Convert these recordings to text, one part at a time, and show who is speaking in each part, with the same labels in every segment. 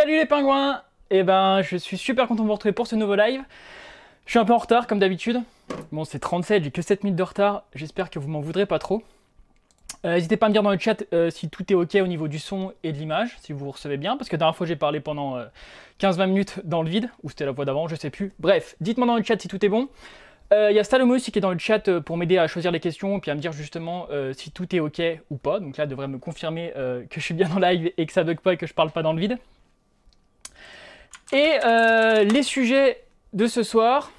Speaker 1: Salut les pingouins Et eh ben, je suis super content de vous retrouver pour ce nouveau live. Je suis un peu en retard, comme d'habitude. Bon, c'est 37, j'ai que 7 minutes de retard. J'espère que vous m'en voudrez pas trop. Euh, n'hésitez pas à me dire dans le chat euh, si tout est OK au niveau du son et de l'image, si vous, vous recevez bien, parce que la dernière fois j'ai parlé pendant 15-20 euh, minutes dans le vide, ou c'était la voix d'avant, je sais plus. Bref, dites-moi dans le chat si tout est bon. Il y a aussi qui est dans le chat pour m'aider à choisir les questions, puis à me dire justement si tout est OK ou pas. Donc là, devrait me confirmer que je suis bien en live et que ça bug pas et que je parle pas dans le vide. Et euh, les sujets de ce soir.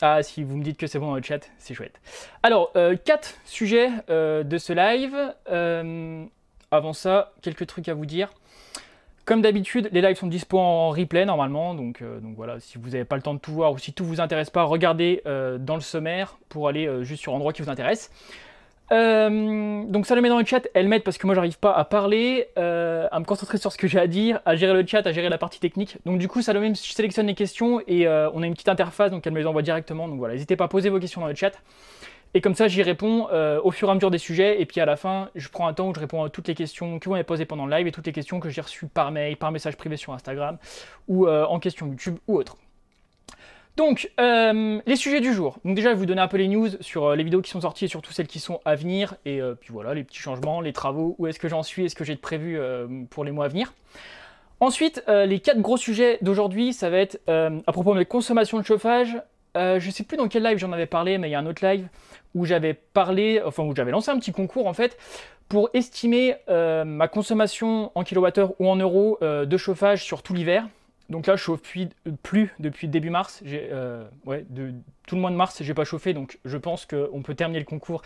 Speaker 1: Ah, si vous me dites que c'est bon dans le chat, c'est chouette. Alors, euh, quatre sujets euh, de ce live. avant ça, quelques trucs à vous dire. Comme d'habitude, les lives sont dispo en replay normalement, donc, donc voilà, si vous n'avez pas le temps de tout voir ou si tout vous intéresse pas, regardez dans le sommaire pour aller juste sur l'endroit qui vous intéresse. Euh, donc ça le met dans le chat, elle m'aide parce que moi j'arrive pas à parler, euh, à me concentrer sur ce que j'ai à dire, à gérer le chat, à gérer la partie technique. Donc du coup, ça le je sélectionne les questions et euh, on a une petite interface donc elle me les envoie directement. Donc voilà, n'hésitez pas à poser vos questions dans le chat. Et comme ça, j'y réponds au fur et à mesure des sujets. Et puis à la fin, je prends un temps où je réponds à toutes les questions que vous m'avez posées pendant le live et toutes les questions que j'ai reçues par mail, par message privé sur Instagram ou en question YouTube ou autre. Donc, euh, les sujets du jour. Donc déjà, je vais vous donner un peu les news sur euh, les vidéos qui sont sorties et surtout celles qui sont à venir. Et euh, puis voilà, les petits changements, les travaux, où est-ce que j'en suis, est-ce que j'ai de prévu pour les mois à venir. Ensuite, les quatre gros sujets d'aujourd'hui, ça va être à propos de mes consommations de chauffage. je sais plus dans quel live j'en avais parlé, mais il y a un autre live où j'avais parlé, enfin où j'avais lancé un petit concours en fait, pour estimer ma consommation en kilowattheure ou en euros de chauffage sur tout l'hiver. Donc là, je chauffe euh, plus, depuis début mars. Euh, ouais, de, tout le mois de mars, j'ai pas chauffé, donc je pense qu'on peut terminer le concours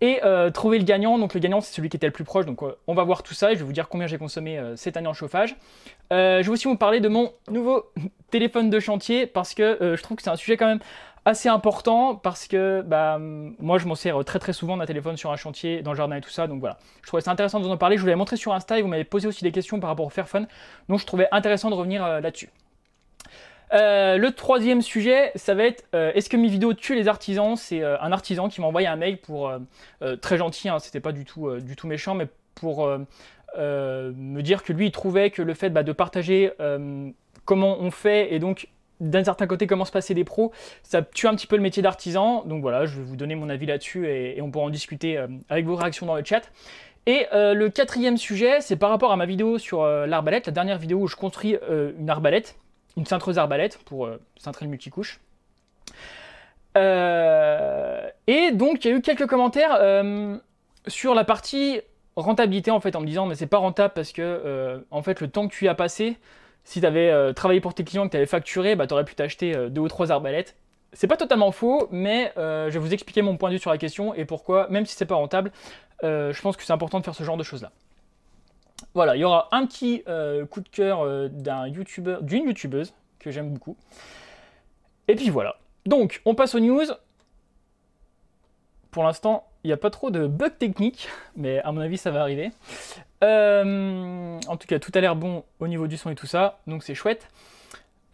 Speaker 1: et euh, trouver le gagnant. Donc le gagnant, c'est celui qui était le plus proche. Donc on va voir tout ça et je vais vous dire combien j'ai consommé cette année en chauffage. je vais aussi vous parler de mon nouveau téléphone de chantier parce que je trouve que c'est un sujet quand même assez important parce que bah, moi je m'en sers très très souvent d'un téléphone sur un chantier, dans le jardin et tout ça. Donc voilà, je trouvais ça intéressant de vous en parler. Je vous l'avais montré sur Insta et vous m'avez posé aussi des questions par rapport au Fairphone. Donc je trouvais intéressant de revenir euh, là-dessus. Euh, le troisième sujet, ça va être euh, est-ce que mes vidéos tuent les artisans C'est un artisan qui m'a envoyé un mail pour très gentil, hein, c'était pas du tout, du tout méchant, mais pour me dire que lui il trouvait que le fait bah, de partager comment on fait et donc d'un certain côté comment se passer des pros, ça tue un petit peu le métier d'artisan. Donc voilà, je vais vous donner mon avis là-dessus et, on pourra en discuter euh, avec vos réactions dans le chat. Et euh, le quatrième sujet, c'est par rapport à ma vidéo sur euh, l'arbalète, la dernière vidéo où je construis une arbalète, une cintreuse arbalète pour cintrer le multicouche. et donc il y a eu quelques commentaires sur la partie rentabilité en fait en me disant mais c'est pas rentable parce que en fait le temps que tu y as passé si tu avais euh, travaillé pour tes clients et que tu avais facturé, bah, tu aurais pu t'acheter euh, deux ou trois arbalètes. C'est pas totalement faux, mais euh, je vais vous expliquer mon point de vue sur la question et pourquoi, même si c'est pas rentable, je pense que c'est important de faire ce genre de choses-là. Voilà, il y aura un petit coup de cœur d'un youtubeur, d'une youtubeuse que j'aime beaucoup. Et puis voilà. Donc, on passe aux news. Pour l'instant, il n'y a pas trop de bugs techniques, mais à mon avis, ça va arriver. Euh, en tout cas, tout a l'air bon au niveau du son et tout ça, donc c'est chouette.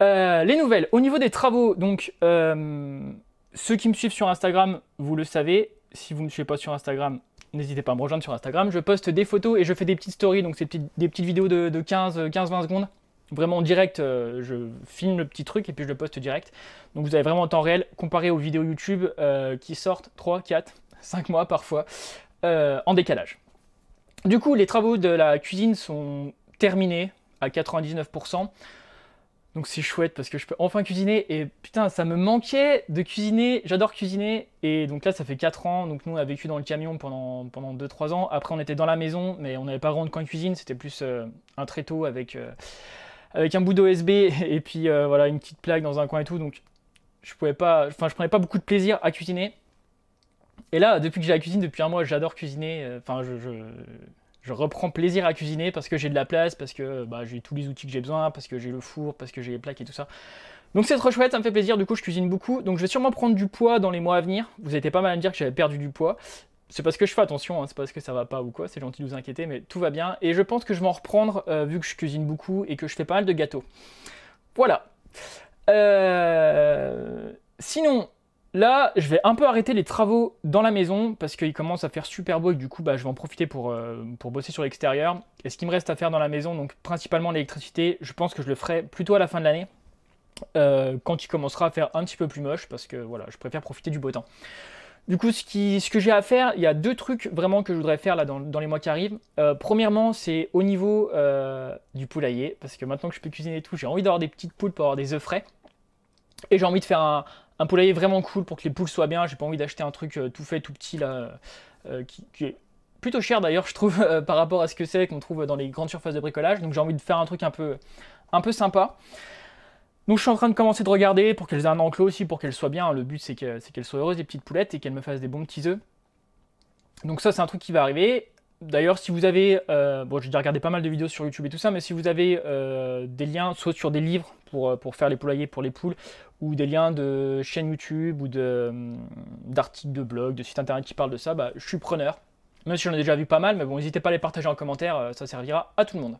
Speaker 1: Euh, les nouvelles, au niveau des travaux, donc euh, ceux qui me suivent sur Instagram, vous le savez, si vous ne me suivez pas sur Instagram, n'hésitez pas à me rejoindre sur Instagram. Je poste des photos et je fais des petites stories, donc c'est des petites vidéos de, de 15-20 secondes. Vraiment en direct, je filme le petit truc et puis je le poste direct. Donc vous avez vraiment en temps réel, comparé aux vidéos YouTube qui sortent 3, 4, 5 mois parfois, en décalage. Du coup, les travaux de la cuisine sont terminés à 99%. Donc c'est chouette parce que je peux enfin cuisiner et putain ça me manquait de cuisiner, j'adore cuisiner et donc là ça fait 4 ans, donc nous on a vécu dans le camion pendant, pendant 2-3 ans, après on était dans la maison mais on n'avait pas vraiment de coin de cuisine, c'était plus euh, un tréteau avec, euh, avec un bout d'OSB et puis euh, voilà une petite plaque dans un coin et tout donc je pouvais pas, enfin je prenais pas beaucoup de plaisir à cuisiner et là, depuis que j'ai la cuisine, depuis un mois, j'adore cuisiner. Euh, enfin, je, reprends plaisir à cuisiner parce que j'ai de la place, parce que bah, j'ai tous les outils que j'ai besoin, parce que j'ai le four, parce que j'ai les plaques et tout ça. Donc c'est trop chouette, ça me fait plaisir. Du coup, je cuisine beaucoup. Donc je vais sûrement prendre du poids dans les mois à venir. Vous été pas mal à me dire que j'avais perdu du poids. C'est parce que je fais attention, hein, c'est parce que ça va pas ou quoi, c'est gentil de vous inquiéter, mais tout va bien. Et je pense que je vais en reprendre euh, vu que je cuisine beaucoup et que je fais pas mal de gâteaux. Voilà. Euh, sinon, Là, je vais un peu arrêter les travaux dans la maison parce qu'il commence à faire super beau et du coup, bah, je vais en profiter pour, euh, pour bosser sur l'extérieur. Et ce qui me reste à faire dans la maison, donc principalement l'électricité, je pense que je le ferai plutôt à la fin de l'année euh, quand il commencera à faire un petit peu plus moche parce que voilà, je préfère profiter du beau temps. Du coup, ce, qui, ce que j'ai à faire, il y a deux trucs vraiment que je voudrais faire là dans, les mois qui arrivent. Euh, premièrement, c'est au niveau du poulailler parce que maintenant que je peux cuisiner et tout, j'ai envie d'avoir des petites poules pour avoir des œufs frais et j'ai envie de faire un, un poulailler vraiment cool pour que les poules soient bien. J'ai pas envie d'acheter un truc euh, tout fait, tout petit là, euh, euh, qui, est plutôt cher d'ailleurs, je trouve, par rapport à ce que c'est qu'on trouve dans les grandes surfaces de bricolage. Donc j'ai envie de faire un truc un peu, un peu sympa. Donc je suis en train de commencer de regarder pour qu'elles aient un enclos aussi, pour qu'elles soient bien. Le but c'est qu'elles soient heureuses, les petites poulettes, et qu'elles me fassent des bons petits œufs. Donc ça c'est un truc qui va arriver. D'ailleurs, si vous avez, bon, j'ai déjà regardé pas mal de vidéos sur YouTube et tout ça, mais si vous avez des liens, soit sur des livres pour, pour faire les poulaillers pour les poules, ou des liens de chaînes YouTube ou euh, d'articles de, blog, de sites internet qui parlent de ça, bah, je suis preneur. Même si j'en ai déjà vu pas mal, mais bon, n'hésitez pas à les partager en commentaire, euh, ça servira à tout le monde.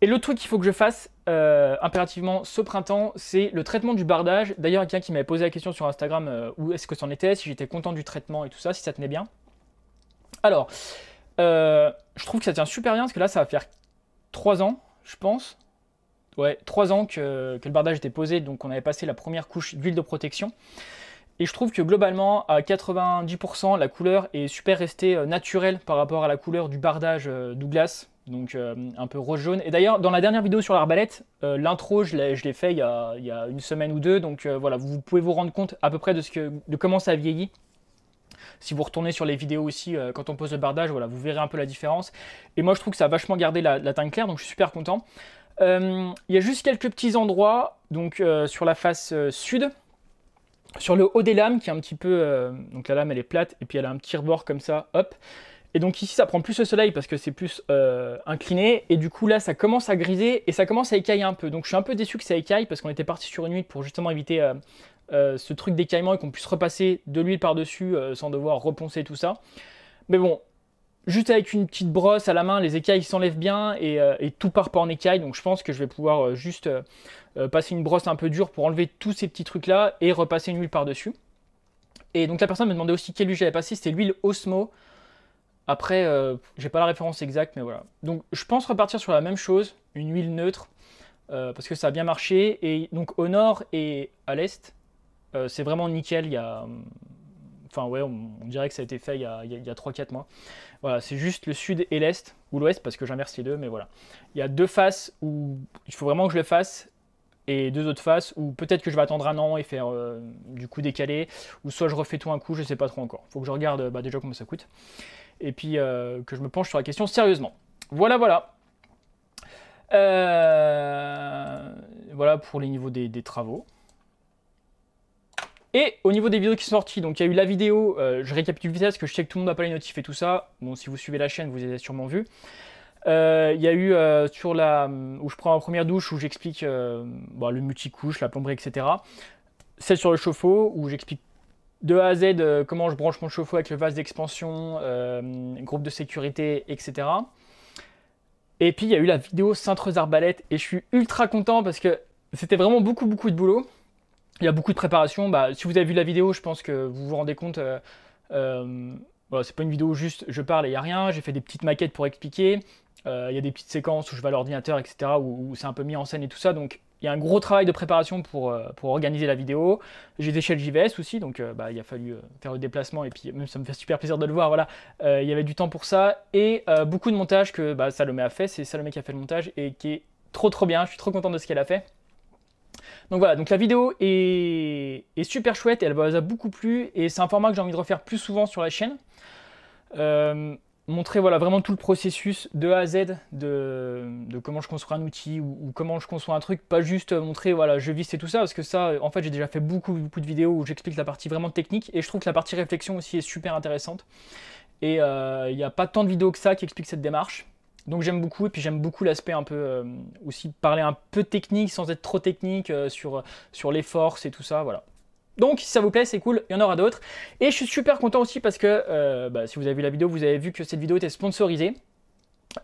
Speaker 1: Et l'autre truc qu'il faut que je fasse euh, impérativement ce printemps, c'est le traitement du bardage. D'ailleurs, quelqu'un qui m'avait posé la question sur Instagram où est-ce que c'en était, si j'étais content du traitement et tout ça, si ça tenait bien. Alors, je trouve que ça tient super bien parce que là, ça va faire 3 ans, je pense, ouais, 3 ans que, le bardage était posé, donc on avait passé la première couche d'huile de protection. Et je trouve que globalement, à 90%, la couleur est super restée euh, naturelle par rapport à la couleur du bardage euh, Douglas, donc euh, un peu rose-jaune. Et d'ailleurs, dans la dernière vidéo sur l'arbalète, l'intro, je l'ai fait il y, a, une semaine ou deux, donc voilà, vous pouvez vous rendre compte à peu près de, ce que, de comment ça vieillit. Si vous retournez sur les vidéos aussi, quand on pose le bardage, voilà, vous verrez un peu la différence. Et moi, je trouve que ça a vachement gardé la teinte claire, donc je suis super content. Euh, il y a juste quelques petits endroits, donc euh, sur la face euh, sud, sur le haut des lames qui est un petit peu... donc la lame elle est plate et puis elle a un petit rebord comme ça, hop. Et donc ici ça prend plus le soleil parce que c'est plus incliné et du coup là ça commence à griser et ça commence à écailler un peu. Donc je suis un peu déçu que ça écaille parce qu'on était parti sur une nuit pour justement éviter ce truc d'écaillement et qu'on puisse repasser de l'huile par-dessus sans devoir reponcer tout ça. Mais bon, juste avec une petite brosse à la main, les écailles s'enlèvent bien et, euh, tout part pas en écailles. Donc je pense que je vais pouvoir euh, juste euh, passer une brosse un peu dure pour enlever tous ces petits trucs là et repasser une huile par-dessus. Et donc la personne me demandait aussi quelle huile j'avais passé, c'était l'huile Osmo. Après, j'ai pas la référence exacte, mais voilà. Donc je pense repartir sur la même chose, une huile neutre, parce que ça a bien marché. Et donc au nord et à l'est, c'est vraiment nickel, il y a hum, Enfin, ouais, on, dirait que ça a été fait il y a, 3-4 mois. Voilà, c'est juste le sud et l'est, ou l'ouest, parce que j'inverse les deux, mais voilà. Il y a deux faces où il faut vraiment que je le fasse, et deux autres faces où peut-être que je vais attendre un an et faire euh, du coup décalé, ou soit je refais tout un coup, je sais pas trop encore. Faut que je regarde euh, bah, déjà combien ça coûte, et puis euh, que je me penche sur la question sérieusement. Voilà, voilà. voilà pour les niveaux des travaux. Et au niveau des vidéos qui sont sorties, donc il y a eu la vidéo, euh, je récapitule vite parce que je sais que tout le monde n'a pas les notifs et tout ça. Bon, si vous suivez la chaîne, vous les avez sûrement vu. Euh, il y a eu euh, sur la mm, où je prends ma première douche où j'explique le bah, le multicouche, la plomberie, etc. Celle sur le chauffe-eau où j'explique de A à Z comment je branche mon chauffe-eau avec le vase d'expansion, groupe de sécurité, etc. Et puis il y a eu la vidéo cintres arbalète et je suis ultra content parce que c'était vraiment beaucoup beaucoup de boulot. Il y a beaucoup de préparation. Bah, si vous avez vu la vidéo, je pense que vous vous rendez compte. voilà, euh, euh, c'est pas une vidéo juste je parle et il n'y a rien. J'ai fait des petites maquettes pour expliquer. Euh, il y a des petites séquences où je vais à l'ordinateur, etc., où, c'est un peu mis en scène et tout ça. Donc, il y a un gros travail de préparation pour, pour organiser la vidéo. J'ai chez le JVS aussi, donc bah, il a fallu faire le déplacement et puis même ça me fait super plaisir de le voir. Voilà, il y avait du temps pour ça et beaucoup de montage que Salomé bah, a fait. C'est Salomé qui a fait le montage et qui est trop trop bien. Je suis trop content de ce qu'elle a fait. Donc voilà, donc la vidéo est, super chouette, elle vous a beaucoup plu, et c'est un format que j'ai envie de refaire plus souvent sur la chaîne. Euh, montrer voilà, vraiment tout le processus de A à Z de, comment je construis un outil ou, comment je construis un truc, pas juste montrer voilà, je vis et tout ça, parce que ça, en fait, j'ai déjà fait beaucoup, de vidéos où j'explique la partie vraiment technique, et je trouve que la partie réflexion aussi est super intéressante. Et euh, il n'y a pas tant de vidéos que ça qui expliquent cette démarche. Donc j'aime beaucoup, et puis j'aime beaucoup l'aspect un peu euh, aussi parler un peu technique sans être trop technique euh, sur, sur les forces et tout ça, voilà. Donc si ça vous plaît, c'est cool, il y en aura d'autres. Et je suis super content aussi parce que, euh, bah, si vous avez vu la vidéo, vous avez vu que cette vidéo était sponsorisée.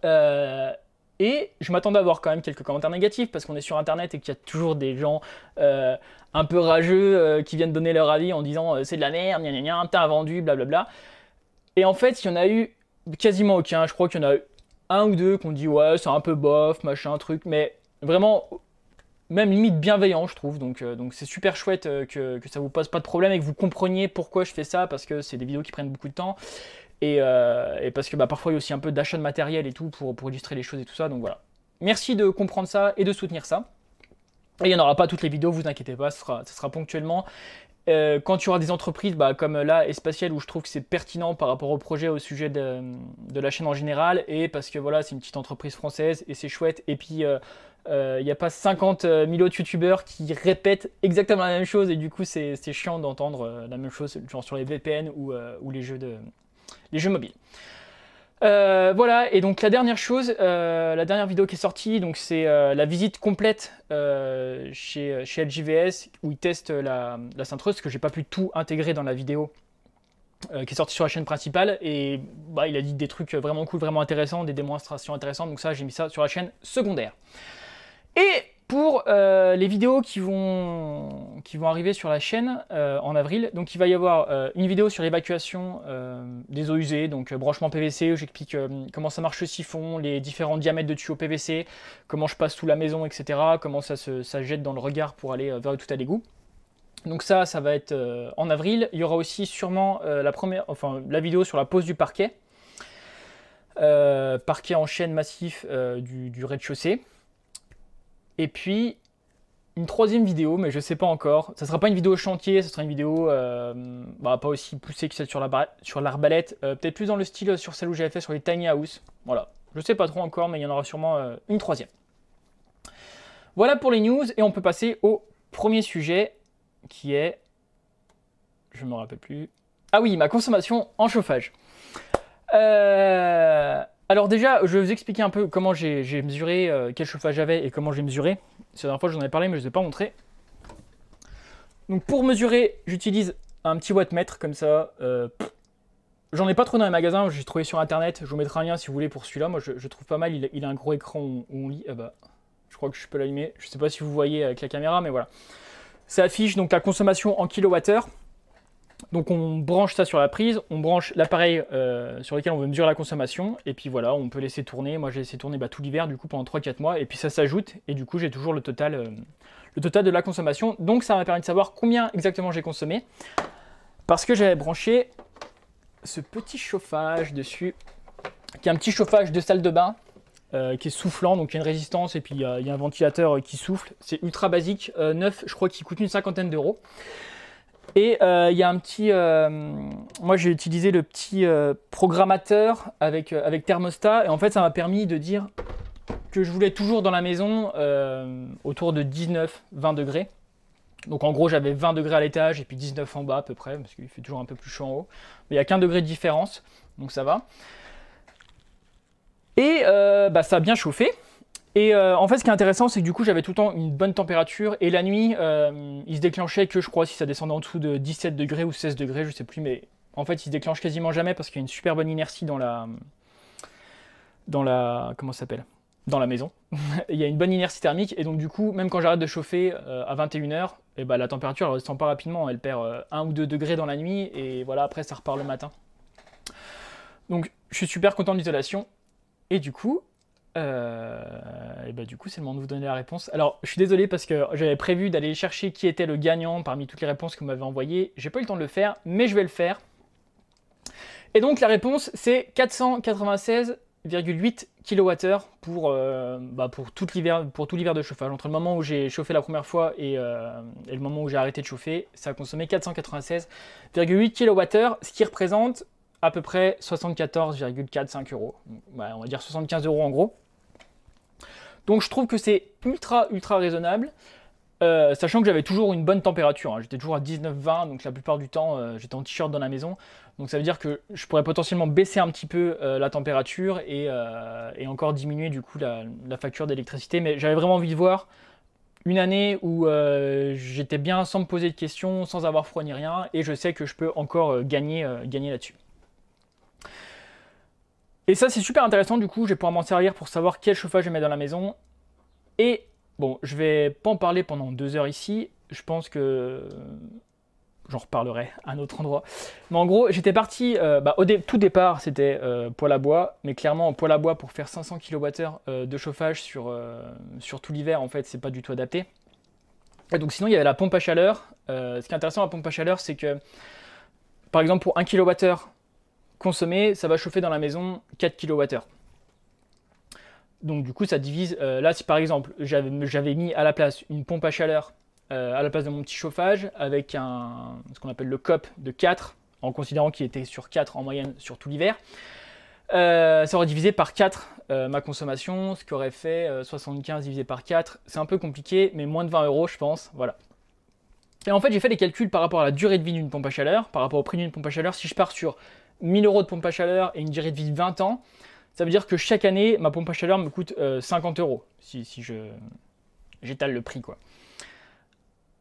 Speaker 1: et je m'attends à avoir quand même quelques commentaires négatifs parce qu'on est sur internet et qu'il y a toujours des gens un peu rageux qui viennent donner leur avis en disant c'est de la merde, gna gna gna, t'as vendu, blablabla. Et en fait, il y en a eu quasiment aucun, je crois qu'il y en a eu un ou deux qu'on dit ouais, c'est un peu bof, machin, truc, mais vraiment, même limite bienveillant, je trouve. Donc, euh, donc c'est super chouette euh, que, que, ça vous pose pas de problème et que vous compreniez pourquoi je fais ça, parce que c'est des vidéos qui prennent beaucoup de temps. Euh, et, parce que bah, parfois il y a aussi un peu d'achat de matériel et tout pour, pour illustrer les choses et tout ça. Donc voilà. Merci de comprendre ça et de soutenir ça. Et il n'y en aura pas toutes les vidéos, vous inquiétez pas, ce sera, ce sera ponctuellement. Euh, quand tu auras des entreprises bah, comme là, Espaciel où je trouve que c'est pertinent par rapport au projet, au sujet de, la chaîne en général, et parce que voilà, c'est une petite entreprise française et c'est chouette. Et puis, euh, euh, il n'y a pas 50 000 autres youtubeurs qui répètent exactement la même chose, et du coup, c'est chiant d'entendre la même chose, genre sur les VPN ou, ou les, jeux de, les jeux mobiles. Euh, voilà, et donc la dernière chose, euh, la dernière vidéo qui est sortie, donc c'est euh, la visite complète chez, chez, où il teste la, la cintreuse, que j'ai pas pu tout intégrer dans la vidéo qui est sortie sur la chaîne principale. Et bah, il a dit des trucs vraiment cool, vraiment intéressants, des démonstrations intéressantes, donc ça j'ai mis ça sur la chaîne secondaire. Et pour euh, les vidéos qui vont, qui vont arriver sur la chaîne euh, en avril, donc il va y avoir euh, une vidéo sur l'évacuation des eaux usées, donc branchement PVC, où j'explique comment ça marche le siphon, les différents diamètres de tuyaux PVC, comment je passe sous la maison, etc., comment ça se ça jette dans le regard pour aller vers le tout à l'égout. Donc ça, ça va être en avril. Il y aura aussi sûrement la, première, enfin, la vidéo sur la pose du parquet, parquet en chaîne massif du rez-de-chaussée. Et puis, une troisième vidéo, mais je sais pas encore. Ça sera pas une vidéo chantier, ce sera une vidéo euh, bah, pas aussi poussée que celle sur l'arbalète. Euh, peut-être plus dans le style sur celle où j'avais fait sur les tiny house. Voilà. Je sais pas trop encore, mais il y en aura sûrement euh, une troisième. Voilà pour les news, et on peut passer au premier sujet qui est. Je me rappelle plus. Ah oui, ma consommation en chauffage. Euh. Alors déjà, je vais vous expliquer un peu comment j'ai mesuré, euh, quel chauffage j'avais et comment j'ai mesuré. C'est la dernière fois que j'en ai parlé, mais je ne vous ai pas montré. Donc pour mesurer, j'utilise un petit wattmètre comme ça. Euh, j'en ai pas trop dans les magasins, j'ai trouvé sur internet. Je vous mettrai un lien si vous voulez pour celui-là. Moi, je, trouve pas mal. Il, a un gros écran où, on lit. Ah bah, je crois que je peux l'allumer. Je ne sais pas si vous voyez avec la caméra, mais voilà. Ça affiche donc la consommation en kilowattheure. Donc on branche ça sur la prise, on branche l'appareil euh, sur lequel on veut mesurer la consommation, et puis voilà, on peut laisser tourner. Moi j'ai laissé tourner bah, tout l'hiver du coup pendant 3-4 mois, et puis ça s'ajoute, et du coup j'ai toujours le total, euh, le total de la consommation. Donc ça m'a permis de savoir combien exactement j'ai consommé, parce que j'avais branché ce petit chauffage dessus, qui est un petit chauffage de salle de bain, euh, qui est soufflant, donc il y a une résistance et puis il y, y, a un ventilateur qui souffle. C'est ultra basique, neuf, je crois qu'il coûte une cinquantaine d'euros. Et euh, il y a un petit... Euh, moi, j'ai utilisé le petit euh, programmateur avec, thermostat. Et en fait, ça m'a permis de dire que je voulais toujours dans la maison autour de 19-20 degrés. Donc en gros, j'avais 20 degrés à l'étage et puis 19 en bas à peu près, parce qu'il fait toujours un peu plus chaud en haut. Mais il n'y a qu'un degré de différence, donc ça va. Et bah, ça a bien chauffé. Et euh, en fait, ce qui est intéressant, c'est que du coup, j'avais tout le temps une bonne température. Et la nuit, euh, il se déclenchait que je crois si ça descendait en dessous de 17 degrés ou 16 degrés, je sais plus. Mais en fait, il se déclenche quasiment jamais parce qu'il y a une super bonne inertie dans la. Dans la. Comment ça s'appelle Dans la maison. il y a une bonne inertie thermique. Et donc, du coup, même quand j'arrête de chauffer euh, à 21h, et eh ben, la température, elle ne descend pas rapidement. Elle perd 1 ou 2 degrés dans la nuit. Et voilà, après, ça repart le matin. Donc, je suis super content de l'isolation. Et du coup, euh, et bah du coup, c'est le moment de vous donner la réponse. Alors, je suis désolé parce que j'avais prévu d'aller chercher qui était le gagnant parmi toutes les réponses que vous m'avez envoyées. J'ai pas eu le temps de le faire, mais je vais le faire. Et donc, la réponse, c'est 496,8 kWh pour, euh, bah, pour, tout l'hiver, pour tout l'hiver de chauffage. Entre le moment où j'ai chauffé la première fois et, euh, le moment où j'ai arrêté de chauffer, ça a consommé 496,8 kWh, ce qui représente à peu près 74,45 euros. Bah, on va dire 75 euros en gros. Donc je trouve que c'est ultra, ultra raisonnable. Euh, sachant que j'avais toujours une bonne température, hein. j'étais toujours à 19-20, donc la plupart du temps euh, j'étais en t-shirt dans la maison, donc ça veut dire que je pourrais potentiellement baisser un petit peu euh, la température et, encore diminuer du coup la, la facture d'électricité, mais j'avais vraiment envie de voir une année où j'étais bien sans me poser de questions, sans avoir froid ni rien, et je sais que je peux encore gagner, gagner là-dessus. Et ça, c'est super intéressant. Du coup, je vais pouvoir m'en servir pour savoir quel chauffage je mets dans la maison. Et bon, je vais pas en parler pendant deux heures ici. Je pense que euh, j'en reparlerai à un autre endroit. Mais en gros, j'étais parti, euh, bah, au dé tout départ, c'était euh, poêle à bois, mais clairement, en poêle à bois pour faire 500 kWh de chauffage sur, sur tout l'hiver, en fait, c'est pas du tout adapté. Et donc, sinon, il y avait la pompe à chaleur. ce qui est intéressant à la pompe à chaleur, c'est que, par exemple, pour 1 kWh consommer, ça va chauffer dans la maison 4 kWh. Donc du coup, ça divise. Euh, là, si par exemple, j'avais mis à la place une pompe à chaleur euh, à la place de mon petit chauffage avec un, ce qu'on appelle le COP de 4, en considérant qu'il était sur 4 en moyenne sur tout l'hiver, euh, ça aurait divisé par 4 ma consommation, ce qui aurait fait 75 divisé par 4. C'est un peu compliqué, mais moins de 20 euros, je pense. Voilà. Et en fait, j'ai fait des calculs par rapport à la durée de vie d'une pompe à chaleur, par rapport au prix d'une pompe à chaleur. Si je pars sur 1000 euros de pompe à chaleur et une durée de vie de 20 ans, ça veut dire que chaque année, ma pompe à chaleur me coûte 50 euh, euros, si, je j'étale le prix. quoi.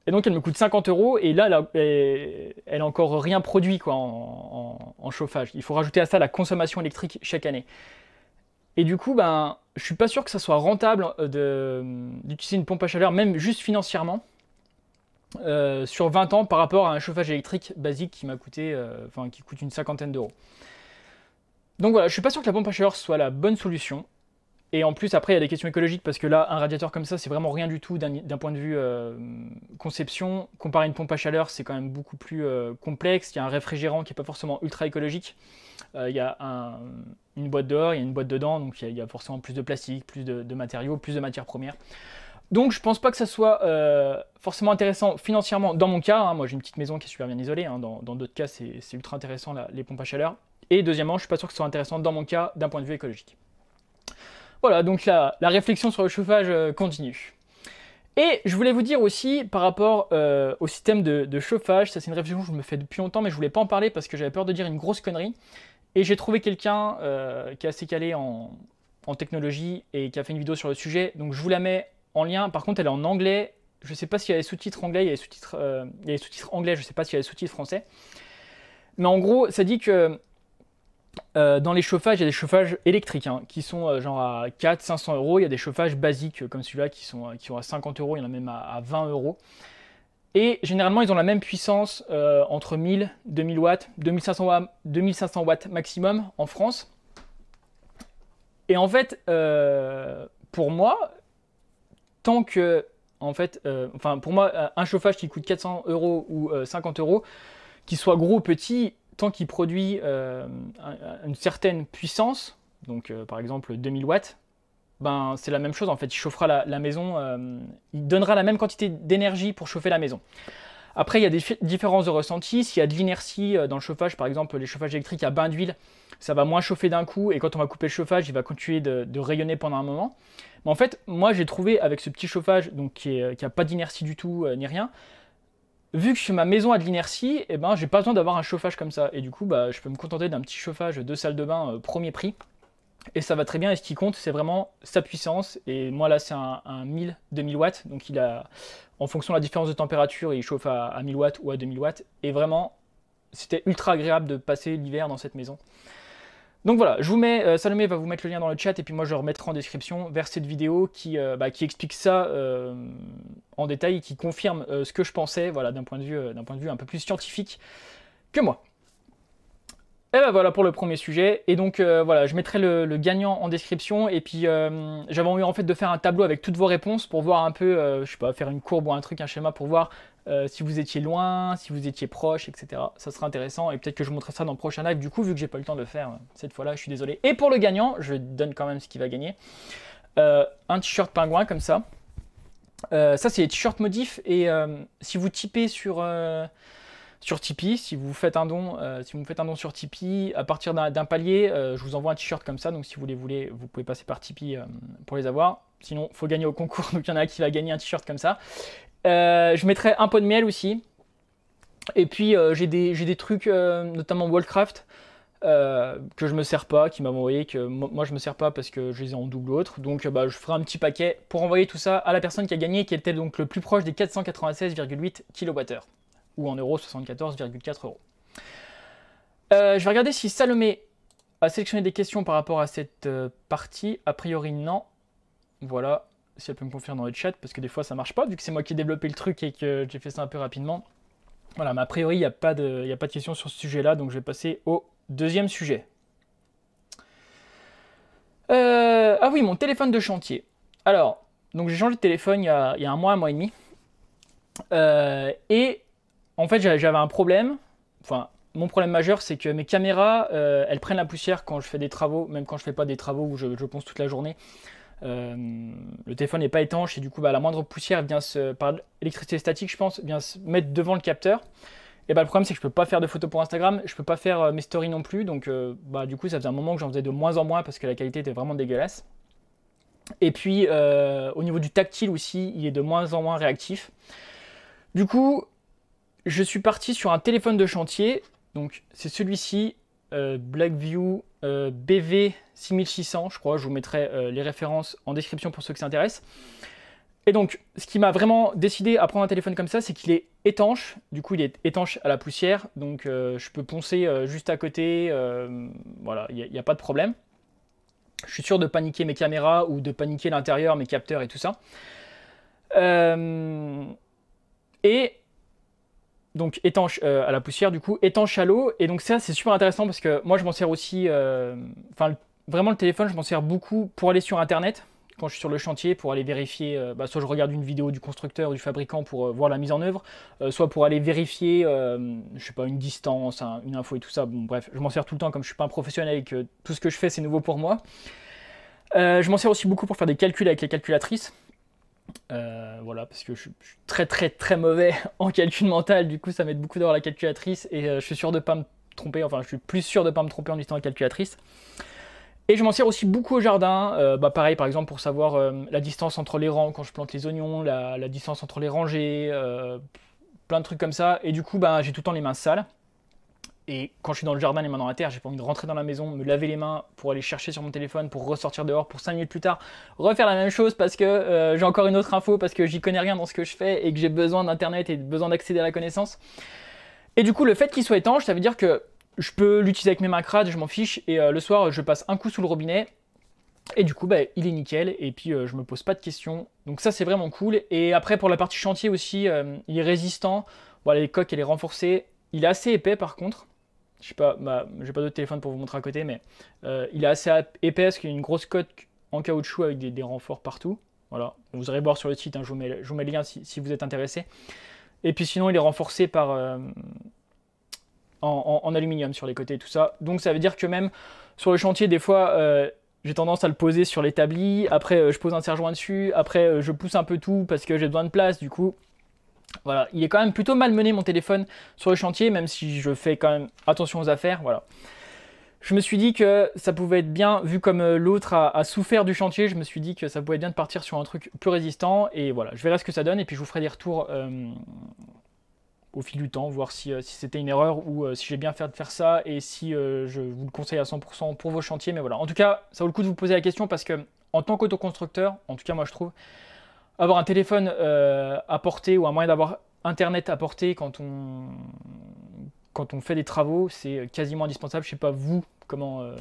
Speaker 1: Et donc elle me coûte 50 euros, et là, elle n'a encore rien produit en, chauffage. Il faut rajouter à ça la consommation électrique chaque année. Et du coup, ben, je suis pas sûr que ça soit rentable euh, d'utiliser une pompe à chaleur, même juste financièrement, euh, sur 20 ans par rapport à un chauffage électrique basique qui m'a coûté, euh, enfin qui coûte une cinquantaine d'euros. Donc voilà, je suis pas sûr que la pompe à chaleur soit la bonne solution. Et en plus, après, il y a des questions écologiques parce que là, un radiateur comme ça, c'est vraiment rien du tout d'un point de vue euh, conception. Comparé à une pompe à chaleur, c'est quand même beaucoup plus complexe. Il y a un réfrigérant qui n'est pas forcément ultra écologique. il y a une boîte dehors, il y a une boîte dedans, donc il y, a, forcément plus de plastique, plus de matériaux, plus de matières premières. Donc je pense pas que ça soit euh, forcément intéressant financièrement dans mon cas. Hein. moi j'ai une petite maison qui est super bien isolée. Hein. dans d'autres cas c'est ultra intéressant les pompes à chaleur. Et deuxièmement, je suis pas sûr que ce soit intéressant dans mon cas d'un point de vue écologique. Voilà, donc la, réflexion sur le chauffage euh, continue. Et je voulais vous dire aussi par rapport euh, au système de, chauffage, ça c'est une réflexion que je me fais depuis longtemps, mais je voulais pas en parler parce que j'avais peur de dire une grosse connerie. Et j'ai trouvé quelqu'un qui est assez calé en, en technologie et qui a fait une vidéo sur le sujet. Donc je vous la mets en lien. Par contre, elle est en anglais. Je ne sais pas s'il y a les sous-titres anglais, euh, il y a les sous-titres, anglais, je sais pas s'il y a les sous-titres français. Mais en gros, ça dit que euh, dans les chauffages, il y a des chauffages électriques hein, qui sont euh, genre à 400-500 euros. Il y a des chauffages basiques comme celui-là qui sont, qui sont à 50 euros, il y en a même à, 20 euros. Et généralement, ils ont la même puissance entre 1000, 2000 watts, 2500 watts, 2500 watts maximum en France. Et en fait, pour moi, tant que, en fait, euh, enfin pour moi, euh, un chauffage qui coûte 400 euros ou 50 euh, euros, qu'il soit gros ou petit, tant qu'il produit une certaine puissance, donc par exemple 2000 watts, ben c'est la même chose en fait. Il chauffera la, maison, il donnera la même quantité d'énergie pour chauffer la maison. Après, il y a des différences de ressenti. S'il y a de l'inertie dans le chauffage, par exemple, les chauffages électriques à bain d'huile, ça va moins chauffer d'un coup. Et quand on va couper le chauffage, il va continuer de rayonner pendant un moment. Mais en fait, moi j'ai trouvé avec ce petit chauffage, donc qui n'a pas d'inertie du tout, euh, ni rien, vu que ma maison a de l'inertie, et eh ben j'ai pas besoin d'avoir un chauffage comme ça. Et du coup, bah, je peux me contenter d'un petit chauffage de salle de bain euh, premier prix. Et ça va très bien. Et ce qui compte, c'est vraiment sa puissance. Et moi là, c'est un, 1000, 2000 watts. Donc il a, en fonction de la différence de température, il chauffe à, à 1000 watts ou à 2000 watts. Et vraiment, c'était ultra agréable de passer l'hiver dans cette maison. Donc voilà, je vous mets, euh, Salomé va vous mettre le lien dans le chat et puis moi je remettrai en description vers cette vidéo qui, euh, bah, explique ça euh, en détail, qui confirme ce que je pensais, voilà, d'un point, de vue, d'un point de vue un peu plus scientifique que moi. Et ben voilà pour le premier sujet. Et donc voilà, je mettrai le, le, gagnant en description. Et puis j'avais envie en fait de faire un tableau avec toutes vos réponses pour voir un peu, je sais pas, faire une courbe ou un truc, un schéma pour voir euh, si vous étiez loin, si vous étiez proche, etc. Ça sera intéressant et peut-être que je vous montrerai ça dans le prochain live. Du coup, vu que j'ai pas le temps de le faire euh, cette fois-là, je suis désolé. Et pour le gagnant, je donne quand même ce qu'il va gagner. Euh, un t-shirt pingouin comme ça. ça, c'est les t-shirts modifs. Et si vous typez sur sur Tipeee. Si vous faites un don, si vous me faites un don sur Tipeee, à partir d'un palier, je vous envoie un t-shirt comme ça. Donc si vous les voulez, vous pouvez passer par Tipeee pour les avoir. Sinon, il faut gagner au concours. Donc il y en a qui va gagner un t-shirt comme ça. Euh, je mettrai un pot de miel aussi. Et puis euh, j'ai des, trucs, euh, notamment Wallcraft, que je me sers pas, qui m'a envoyé, que moi je me sers pas parce que je les ai en double autre. Donc bah, je ferai un petit paquet pour envoyer tout ça à la personne qui a gagné, qui était donc le plus proche des 496,8 kWh, ou en euros 74,4 euros. Je vais regarder si Salomé a sélectionné des questions par rapport à cette partie. A priori non. Voilà, si elle peut me confirmer dans le chat, parce que des fois ça marche pas, vu que c'est moi qui ai développé le truc et que j'ai fait ça un peu rapidement. Voilà, mais a priori, il n'y a, pas de, y a pas de question sur ce sujet-là, donc je vais passer au deuxième sujet. Euh, ah oui, mon téléphone de chantier. Alors, donc j'ai changé de téléphone il y, a, un mois, un mois et demi. Euh, et en fait, j'avais un problème. Enfin, mon problème majeur, c'est que mes caméras, euh, elles prennent la poussière quand je fais des travaux, même quand je fais pas des travaux où je, je ponce toute la journée. Euh, le téléphone n'est pas étanche et du coup, bah, la moindre poussière vient se, par l'électricité statique, je pense, vient se mettre devant le capteur. Et bah, le problème, c'est que je peux pas faire de photos pour Instagram, je peux pas faire euh, mes stories non plus. Donc, euh, bah, du coup, ça faisait un moment que j'en faisais de moins en moins parce que la qualité était vraiment dégueulasse. Et puis, au niveau du tactile aussi, il est de moins en moins réactif. Du coup, je suis parti sur un téléphone de chantier. Donc, c'est celui-ci, euh, Blackview euh, BV 6600, je crois. Je vous mettrai euh, les références en description pour ceux qui s'intéressent. Et donc, ce qui m'a vraiment décidé à prendre un téléphone comme ça, c'est qu'il est étanche. Du coup, il est étanche à la poussière. Donc, je peux poncer juste à côté. voilà, il n'y a, a, pas de problème. Je suis sûr de paniquer mes caméras ou de paniquer l'intérieur, mes capteurs et tout ça. et donc étanche euh, à la poussière du coup, étanche à l'eau. Et donc ça c'est super intéressant parce que moi je m'en sers aussi, euh, enfin vraiment le téléphone je m'en sers beaucoup pour aller sur internet quand je suis sur le chantier pour aller vérifier, euh, bah, soit je regarde une vidéo du constructeur ou du fabricant pour voir la mise en œuvre, soit pour aller vérifier, je sais pas, une distance, une info et tout ça. Bon bref, je m'en sers tout le temps comme je suis pas un professionnel et que tout ce que je fais c'est nouveau pour moi. je m'en sers aussi beaucoup pour faire des calculs avec les calculatrices. Euh, voilà, parce que je, suis très très très mauvais en calcul mental, du coup ça m'aide beaucoup d'avoir la calculatrice et euh, je suis sûr de pas me tromper, enfin je suis plus sûr de pas me tromper en utilisant la calculatrice. Et je m'en sers aussi beaucoup au jardin, euh, bah, pareil par exemple pour savoir la distance entre les rangs quand je plante les oignons, la, distance entre les rangées, plein de trucs comme ça, et du coup bah, j'ai tout le temps les mains sales. Et quand je suis dans le jardin, et mains dans la terre, j'ai pas envie de rentrer dans la maison, me laver les mains pour aller chercher sur mon téléphone, pour ressortir dehors, pour 5 minutes plus tard, refaire la même chose parce que euh, j'ai encore une autre info, parce que j'y connais rien dans ce que je fais et que j'ai besoin d'internet et besoin d'accéder à la connaissance. Et du coup, le fait qu'il soit étanche, ça veut dire que je peux l'utiliser avec mes mains crades, je m'en fiche, et euh, le soir, je passe un coup sous le robinet, et du coup, bah, il est nickel, et puis euh, je me pose pas de questions. Donc ça, c'est vraiment cool. Et après, pour la partie chantier aussi, il est résistant. Voilà, les coques, elle est renforcée. Il est assez épais, par contre je sais pas, bah, j'ai pas de téléphone pour vous montrer à côté, mais euh, il est assez épais parce qu'il y a une grosse cote en caoutchouc avec des, renforts partout. Voilà, vous irez voir sur le site, hein, je, vous mets, le lien si, vous êtes intéressé. Et puis sinon, il est renforcé par euh, en, aluminium sur les côtés et tout ça. Donc ça veut dire que même sur le chantier, des fois, euh, j'ai tendance à le poser sur l'établi. Après, je pose un serre-joint dessus. Après, je pousse un peu tout parce que j'ai besoin de place. Du coup, voilà, il est quand même plutôt malmené mon téléphone sur le chantier, même si je fais quand même attention aux affaires, voilà. Je me suis dit que ça pouvait être bien, vu comme euh, l'autre a, souffert du chantier, je me suis dit que ça pouvait être bien de partir sur un truc plus résistant, et voilà, je verrai ce que ça donne, et puis je vous ferai des retours euh, au fil du temps, voir si, euh, c'était une erreur, ou si j'ai bien fait de faire ça, et si je vous le conseille à 100% pour vos chantiers, mais voilà. En tout cas, ça vaut le coup de vous poser la question, parce que en tant qu'autoconstructeur, en tout cas moi je trouve, avoir un téléphone euh, à portée ou un moyen d'avoir Internet à portée quand on, quand on fait des travaux, c'est quasiment indispensable. Je ne sais pas vous comment euh,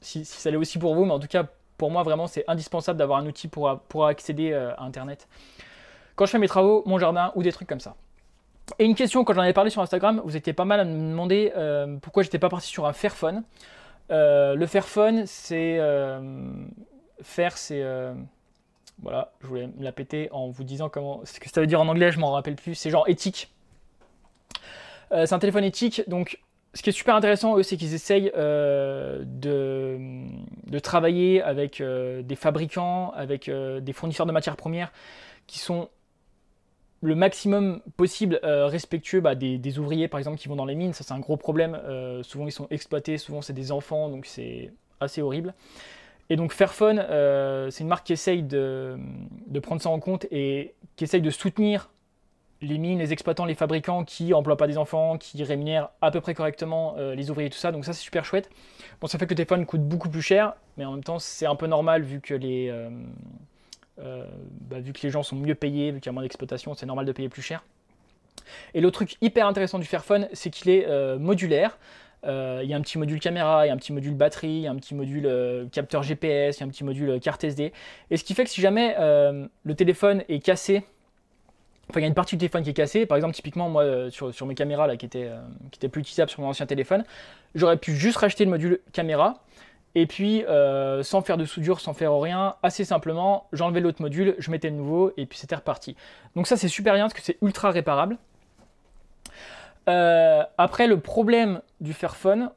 Speaker 1: si, ça l'est aussi pour vous, mais en tout cas pour moi vraiment c'est indispensable d'avoir un outil pour, pour accéder euh, à Internet. Quand je fais mes travaux, mon jardin ou des trucs comme ça. Et une question, quand j'en avais parlé sur Instagram, vous étiez pas mal à me demander pourquoi j'étais pas parti sur un Fairphone. le Fairphone, c'est faire, c'est voilà, je voulais me la péter en vous disant comment. Ce que ça veut dire en anglais, je m'en rappelle plus. C'est genre éthique. Euh, c'est un téléphone éthique, donc ce qui est super intéressant, eux, c'est qu'ils essayent euh, mm, de, travailler avec euh, des fabricants, avec des fournisseurs de matières premières qui sont le maximum possible respectueux bah, des, des, ouvriers, par exemple, qui vont dans les mines. Ça, c'est un gros problème. souvent, ils sont exploités, souvent, c'est des enfants, donc c'est assez horrible. Et donc Fairphone, euh, c'est une marque qui essaye de, prendre ça en compte et qui essaye de soutenir les mines, les exploitants, les fabricants qui n'emploient pas des enfants, qui rémunèrent à peu près correctement euh, les ouvriers, et tout ça. Donc ça, c'est super chouette. Bon, ça fait que le téléphone coûte beaucoup plus cher, mais en même temps, c'est un peu normal vu que les, euh, bah, vu que les gens sont mieux payés, vu qu'il y a moins d'exploitation, c'est normal de payer plus cher. Et le truc hyper intéressant du Fairphone, c'est qu'il est modulaire. Euh, il y a un petit module caméra, il y a un petit module batterie, il y a un petit module euh, capteur GPS, il y a un petit module euh, carte SD. Et ce qui fait que si jamais le téléphone est cassé, enfin il y a une partie du téléphone qui est cassée, par exemple typiquement moi sur, mes caméras là, qui, étaient, qui étaient plus utilisables sur mon ancien téléphone, j'aurais pu juste racheter le module caméra. Et puis, sans faire de soudure, sans faire rien, assez simplement, j'enlevais l'autre module, je mettais le nouveau, et puis c'était reparti. Donc ça, c'est super bien parce que c'est ultra réparable. Euh, après, le problème du Fairphone,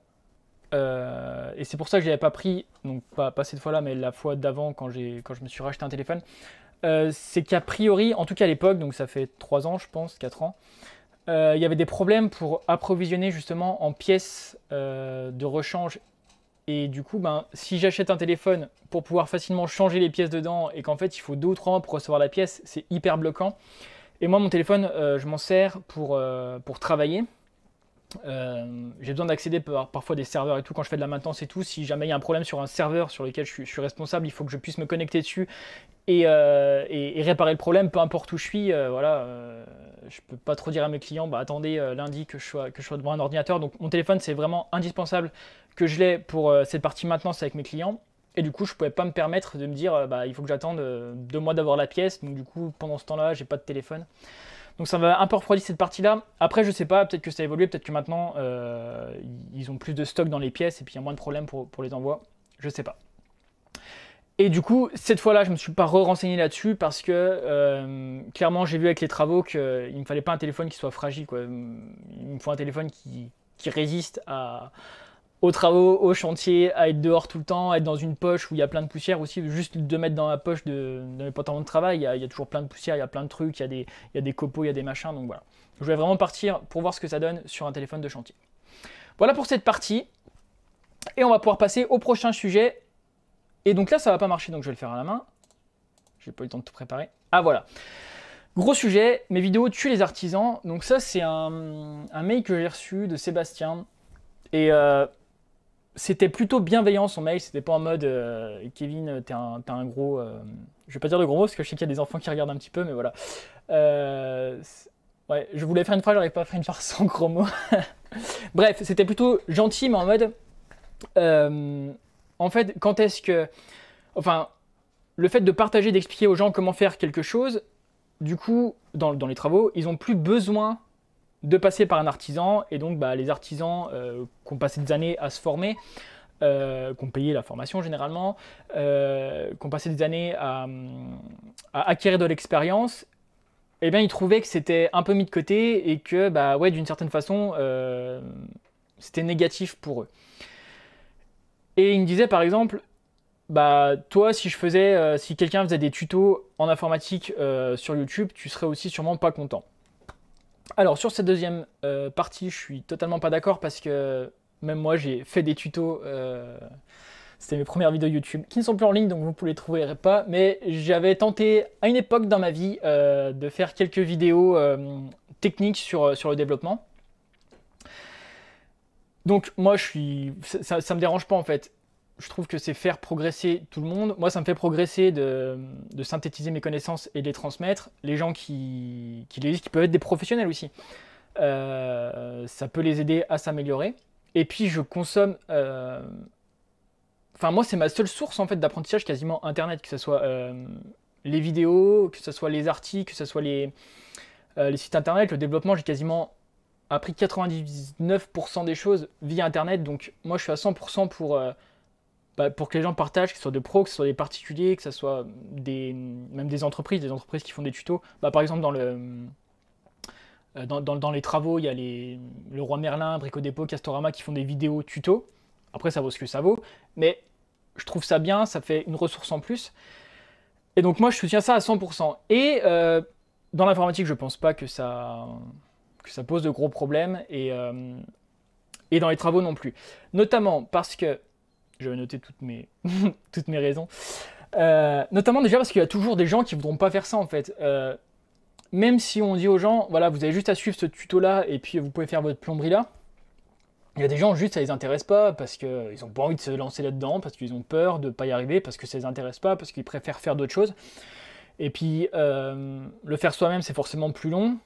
Speaker 1: euh, et c'est pour ça que je l'avais pas pris, donc pas, cette fois-là, mais la fois d'avant quand, quand je me suis racheté un téléphone, euh, c'est qu'a priori, en tout cas à l'époque, donc ça fait 3 ans je pense, 4 ans, euh, il y avait des problèmes pour approvisionner justement en pièces de rechange. Et du coup, ben, si j'achète un téléphone pour pouvoir facilement changer les pièces dedans et qu'en fait il faut 2 ou 3 ans pour recevoir la pièce, c'est hyper bloquant. Et moi, mon téléphone, euh, je m'en sers pour, euh, pour travailler. Euh, j'ai besoin d'accéder par, parfois des serveurs et tout quand je fais de la maintenance et tout. Si jamais il y a un problème sur un serveur sur lequel je suis, responsable, il faut que je puisse me connecter dessus et, réparer le problème, peu importe où je suis. Je voilà, je peux pas trop dire à mes clients, bah attendez lundi que je sois que je sois devant un ordinateur. Donc mon téléphone c'est vraiment indispensable que je l'ai pour cette partie maintenance avec mes clients et du coup, je pouvais pas me permettre de me dire, euh, bah, il faut que j'attende euh, deux mois d'avoir la pièce. Donc du coup, pendant ce temps-là, j'ai pas de téléphone. Donc ça m'a un peu refroidi cette partie-là. Après, je sais pas, peut-être que ça a évolué, peut-être que maintenant, euh, ils ont plus de stock dans les pièces et puis il y a moins de problèmes pour, les envois. Je sais pas. Et du coup, cette fois-là, je me suis pas re-renseigné là-dessus parce que clairement, j'ai vu avec les travaux qu'il me fallait pas un téléphone qui soit fragile. Quoi. Il me faut un téléphone qui résiste à, aux travaux, au chantier, à être dehors tout le temps, à être dans une poche où il y a plein de poussière aussi, juste de mettre dans la poche de, mes pantalons de travail, il y, a, toujours plein de poussière, il y a plein de trucs, il y a des, copeaux, il y a des machins, donc voilà. Je vais vraiment partir pour voir ce que ça donne sur un téléphone de chantier. Voilà pour cette partie, et on va pouvoir passer au prochain sujet, et donc là ça va pas marcher, donc je vais le faire à la main. J'ai pas eu le temps de tout préparer. Ah voilà. Gros sujet, mes vidéos tuent les artisans. Donc ça c'est un, un mail que j'ai reçu de Sébastien. Et euh, c'était plutôt bienveillant son mail, c'était pas en mode euh, Kevin, t'es un, un, gros. Euh, je vais pas dire de gros mots parce que je sais qu'il y a des enfants qui regardent un petit peu, mais voilà. Euh, ouais, je voulais faire une phrase, j'aurais pas fait une phrase sans gros mots. Bref, c'était plutôt gentil, mais en mode. en fait, quand est-ce que. Enfin, le fait de partager, d'expliquer aux gens comment faire quelque chose, du coup, dans, dans les travaux, ils ont plus besoin de passer par un artisan. Et donc, bah, les artisans euh, qui ont passé des années à se former, euh, qui ont payé la formation généralement, euh, qui ont passé des années à, acquérir de l'expérience, eh bien, ils trouvaient que c'était un peu mis de côté et que, bah, ouais, d'une certaine façon, c'était négatif pour eux. Et ils me disaient, par exemple, bah toi si je faisais si quelqu'un faisait des tutos en informatique sur YouTube, tu serais aussi sûrement pas content. Alors sur cette deuxième euh, partie, je suis totalement pas d'accord parce que même moi j'ai fait des tutos. Euh, c'était mes premières vidéos YouTube qui ne sont plus en ligne donc vous ne les trouverez pas. Mais j'avais tenté à une époque dans ma vie euh, de faire quelques vidéos techniques sur, sur le développement. Donc moi je suis. ça me dérange pas en fait je trouve que c'est faire progresser tout le monde. Moi, ça me fait progresser de, synthétiser mes connaissances et de les transmettre. Les gens qui, les lisent, qui peuvent être des professionnels aussi, euh, ça peut les aider à s'améliorer. Et puis, je consomme. Euh, enfin, moi, c'est ma seule source en fait d'apprentissage quasiment Internet, que ce soit euh, les vidéos, que ce soit les articles, que ce soit les sites Internet, le développement, j'ai quasiment appris 99% des choses via Internet. Donc, moi, je suis à 100% pour bah, pour que les gens partagent, que ce soit des pros, que ce soit des particuliers, que ce soit des, même des entreprises, des entreprises qui font des tutos. Bah, par exemple, euh, dans, les travaux, il y a les, le Roi Merlin, Brico Dépôt, Castorama qui font des vidéos tutos. Après, ça vaut ce que ça vaut. Mais je trouve ça bien, ça fait une ressource en plus. Et donc, moi, je soutiens ça à 100%. Et euh, dans l'informatique, je pense pas que ça, pose de gros problèmes. Euh, et dans les travaux non plus. Notamment parce que je vais noter toutes mes, toutes mes raisons. Euh, notamment déjà parce qu'il y a toujours des gens qui voudront pas faire ça en fait. Euh, même si on dit aux gens, voilà, vous avez juste à suivre ce tuto là et puis vous pouvez faire votre plomberie là, il y a des gens juste ça les intéresse pas parce qu'ils euh, ont pas envie de se lancer là-dedans, parce qu'ils ont peur de ne pas y arriver, parce que ça les intéresse pas, parce qu'ils préfèrent faire d'autres choses. Et puis le faire soi-même c'est forcément plus long,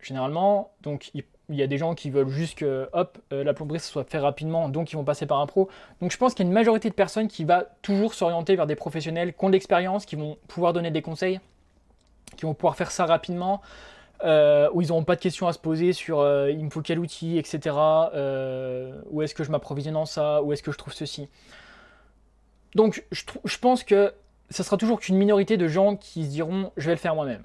Speaker 1: généralement, donc ils il y a des gens qui veulent juste que hop, euh, la plomberie soit fait rapidement, donc ils vont passer par un pro. Donc je pense qu'il y a une majorité de personnes qui va toujours s'orienter vers des professionnels qui ont de l'expérience, qui vont pouvoir donner des conseils, qui vont pouvoir faire ça rapidement, euh, où ils n'auront pas de questions à se poser sur euh, il me faut quel outil, etc. où est-ce que je m'approvisionne en ça, où est-ce que je trouve ceci. Donc je, je pense que ça sera toujours qu'une minorité de gens qui se diront je vais le faire moi-même.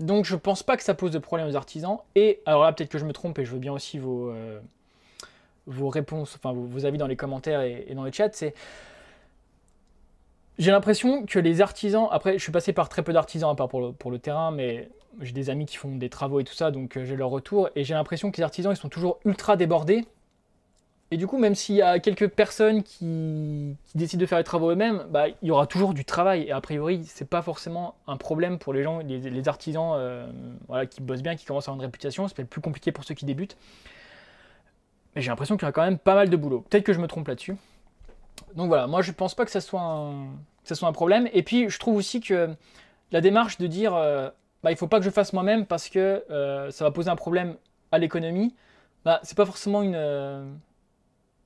Speaker 1: Donc je pense pas que ça pose de problème aux artisans. Et alors là, peut-être que je me trompe et je veux bien aussi vos, euh, vos réponses, enfin vos, avis dans les commentaires et, dans le chat, c'est... J'ai l'impression que les artisans, après je suis passé par très peu d'artisans à part pour le, pour le terrain, mais j'ai des amis qui font des travaux et tout ça, donc euh, j'ai leur retour, et j'ai l'impression que les artisans ils sont toujours ultra débordés, et du coup, même s'il y a quelques personnes qui, décident de faire les travaux eux-mêmes, bah, il y aura toujours du travail. Et a priori, c'est pas forcément un problème pour les gens, les, artisans euh, qui bossent bien, qui commencent à avoir une réputation. C'est peut-être plus compliqué pour ceux qui débutent. Mais j'ai l'impression qu'il y aura quand même pas mal de boulot. Peut-être que je me trompe là-dessus. Donc voilà, moi je pense pas que ça soit un, problème. Et puis je trouve aussi que la démarche de dire euh, bah, il faut pas que je fasse moi-même parce que euh, ça va poser un problème à l'économie, bah, c'est pas forcément une